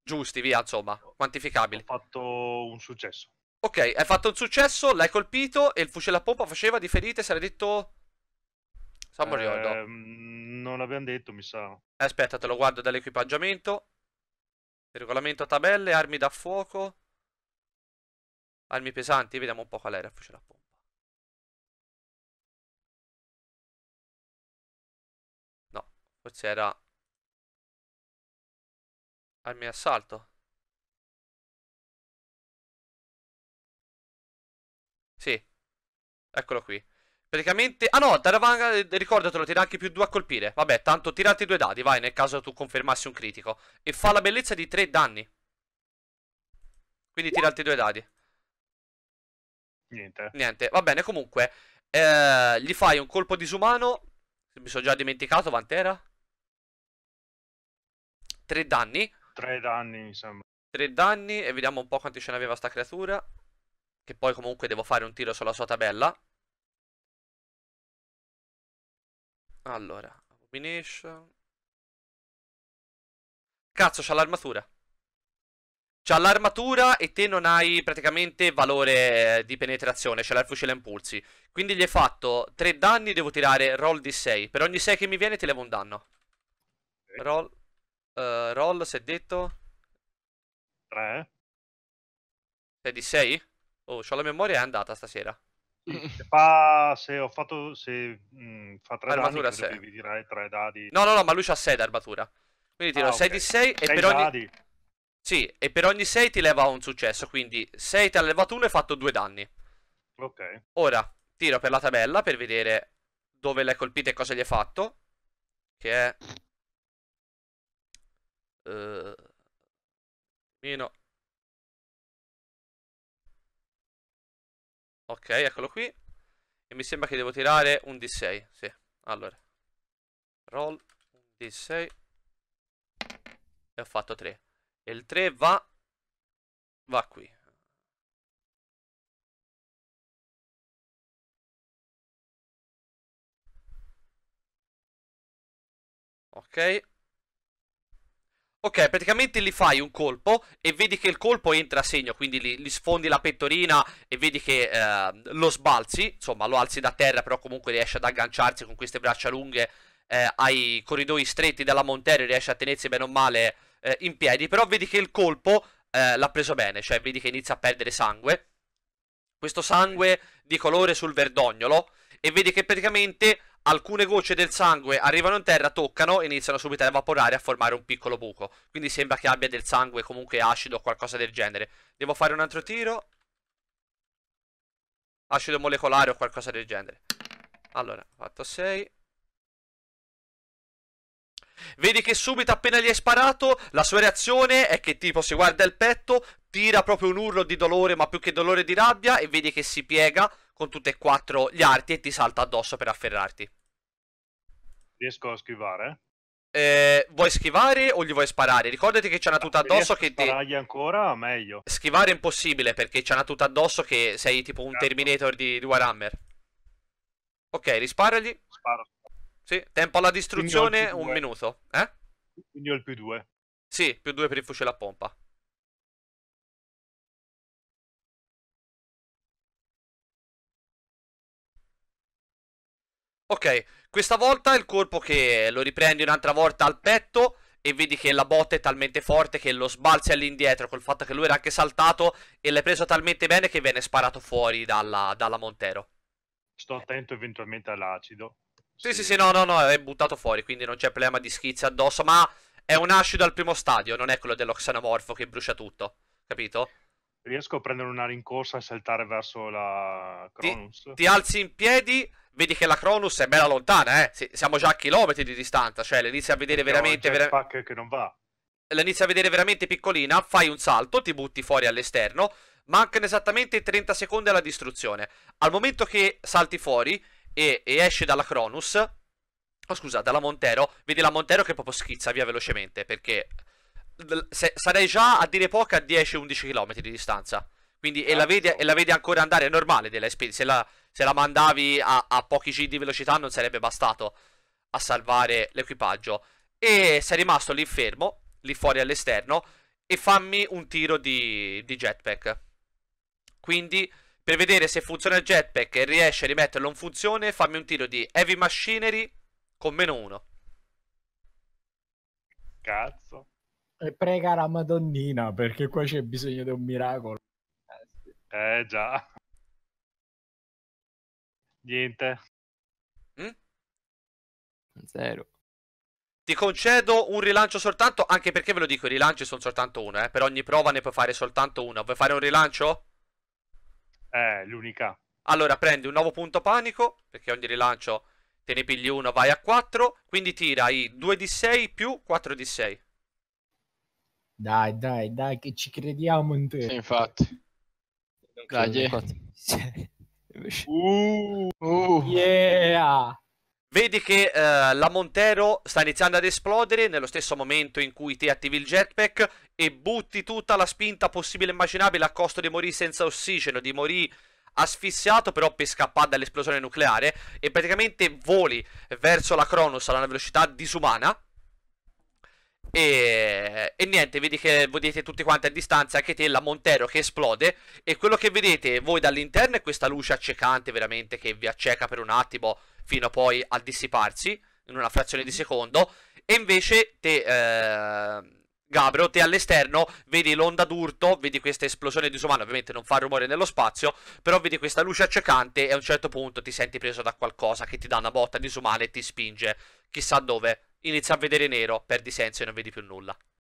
Giusti, via, insomma, quantificabili. Ho fatto un successo. Ok, hai fatto un successo, l'hai colpito e il fucile a pompa faceva di ferite, se l'hai detto Ehm, non eh, ricordo. non l'abbiamo detto, mi sa. Aspetta, te lo guardo dall'equipaggiamento. Regolamento tabelle, armi da fuoco. Armi pesanti, vediamo un po' qual è la pompa. No, forse era... Armi assalto. Sì. Eccolo qui. Praticamente... Ah no, Taravanga, eh, ricordatelo, tira anche più 2 a colpire. Vabbè, tanto tirati due dadi, vai, nel caso tu confermassi un critico. E fa la bellezza di 3 danni. Quindi tirati due dadi. Niente. Niente. Va bene, comunque. Eh, gli fai un colpo disumano. Mi sono già dimenticato, Vantera. Tre danni. Tre danni, mi sembra. Tre danni e vediamo un po' quanti ce n'aveva sta creatura. Che poi comunque devo fare un tiro sulla sua tabella. Allora, Abomination. Cazzo, c'ha l'armatura. C'ha l'armatura e te non hai praticamente valore di penetrazione, c'è il fucile a impulsi. Quindi gli hai fatto 3 danni, devo tirare roll di 6. Per ogni 6 che mi viene ti levo un danno. Roll, uh, roll, si è detto? 3. Sei di 6? Oh, ho la memoria, è andata stasera. Se, fa, se ho fatto. Se mh, fa tre armatura danni, 6. devi tirare 3 dadi. No, no, no, ma lui ha 6 d'armatura. Quindi tiro ah, okay. di 6 e 6 per ogni. Dadi. Sì, e per ogni 6 ti leva un successo. Quindi 6 ti ha levato uno e hai fatto due danni. Ok. Ora tiro per la tabella per vedere dove l'hai colpita e cosa gli hai fatto. Che è. Uh... Meno Ok, eccolo qui. E mi sembra che devo tirare un D6. Sì, allora. Roll un D6. E ho fatto 3. E il 3 va... Va qui. Ok. Ok, praticamente li fai un colpo e vedi che il colpo entra a segno, quindi li, li sfondi la pettorina e vedi che eh, lo sbalzi, insomma lo alzi da terra, però comunque riesci ad agganciarsi con queste braccia lunghe eh, ai corridoi stretti della Montero, riesci a tenersi bene o male eh, in piedi, però vedi che il colpo eh, l'ha preso bene, cioè vedi che inizia a perdere sangue, questo sangue di colore sul verdognolo, e vedi che praticamente alcune gocce del sangue arrivano in terra, toccano e iniziano subito a evaporare a formare un piccolo buco. Quindi sembra che abbia del sangue comunque acido o qualcosa del genere. Devo fare un altro tiro. Acido molecolare o qualcosa del genere. Allora, fatto 6. Vedi che subito appena gli hai sparato, la sua reazione è che tipo si guarda il petto, tira proprio un urlo di dolore, ma più che dolore di rabbia, e vedi che si piega con tutte e quattro gli arti e ti salta addosso per afferrarti. Riesco a schivare? Eh, vuoi schivare o gli vuoi sparare? Ricordati che c'è una tuta addosso che ti. Sparargli ancora, meglio. Schivare è impossibile perché c'è una tuta addosso che sei tipo un certo. Terminator di, di Warhammer. Ok, risparagli. Sparo. Sì, tempo alla distruzione, un minuto. Eh? Quindi ho il più 2. Sì, più 2 per il fucile a pompa. Ok, questa volta il colpo che lo riprendi un'altra volta al petto e vedi che la botta è talmente forte che lo sbalzi all'indietro col fatto che lui era anche saltato e l'hai preso talmente bene che viene sparato fuori dalla, dalla Montero. Sto attento eventualmente all'acido. Sì, sì, sì, no, no, no, è buttato fuori, quindi non c'è problema di schizzi addosso, ma è un acido al primo stadio, non è quello dello xenomorfo che brucia tutto, capito? riesco a prendere una rincorsa e saltare verso la Cronus. Ti, ti, alzi in piedi, vedi che la Cronus è bella lontana, eh? Si, siamo già a chilometri di distanza, cioè l'inizi a vedere Perché veramente. Vera... che non va. L'inizi a vedere veramente piccolina, fai un salto, ti butti fuori all'esterno. Mancano esattamente 30 secondi alla distruzione. Al momento che salti fuori e, e esci dalla Cronus, Oh, scusa, dalla Montero. Vedi la Montero che proprio schizza via velocemente. Perché se, sarei già a dire poco a 10-11 km di distanza. Quindi, e, la certo. vedi, e, la vedi, ancora andare, è normale della se la, se la mandavi a, a, pochi G di velocità non sarebbe bastato a salvare l'equipaggio. E sei rimasto lì fermo, lì fuori all'esterno, e fammi un tiro di, di jetpack. Quindi, per vedere se funziona il jetpack e riesci a rimetterlo in funzione, fammi un tiro di heavy machinery con meno 1. Cazzo. E eh, prega la Madonnina perché qua c'è bisogno di un miracolo. Eh, già. Niente. Mm? Zero. Ti concedo un rilancio soltanto, anche perché ve lo dico, i rilanci sono soltanto uno, eh. Per ogni prova ne puoi fare soltanto uno. Vuoi fare un rilancio? Eh, l'unica. Allora, prendi un nuovo punto panico, perché ogni rilancio te ne pigli uno, vai a 4, quindi tira i 2 di 6 più 4 di 6. Dai, dai, dai, che ci crediamo in te. Sì, infatti. Dai, uh, uh. Yeah. Vedi che eh, la Montero sta iniziando ad esplodere nello stesso momento in cui ti attivi il jetpack e butti tutta la spinta possibile e immaginabile a costo di morire senza ossigeno, di morire asfissiato però per scappare dall'esplosione nucleare e praticamente voli verso la Cronos a una velocità disumana e, e, niente, vedi che vedete tutti quanti a distanza anche te la Montero che esplode e quello che vedete voi dall'interno è questa luce accecante veramente che vi acceca per un attimo fino poi a dissiparsi in una frazione di secondo e invece te eh, Gabriel, te all'esterno vedi l'onda d'urto, vedi questa esplosione disumana, ovviamente non fa rumore nello spazio, però vedi questa luce accecante e a un certo punto ti senti preso da qualcosa che ti dà una botta disumana e ti spinge chissà dove inizia a vedere nero, perdi senso e non vedi più nulla.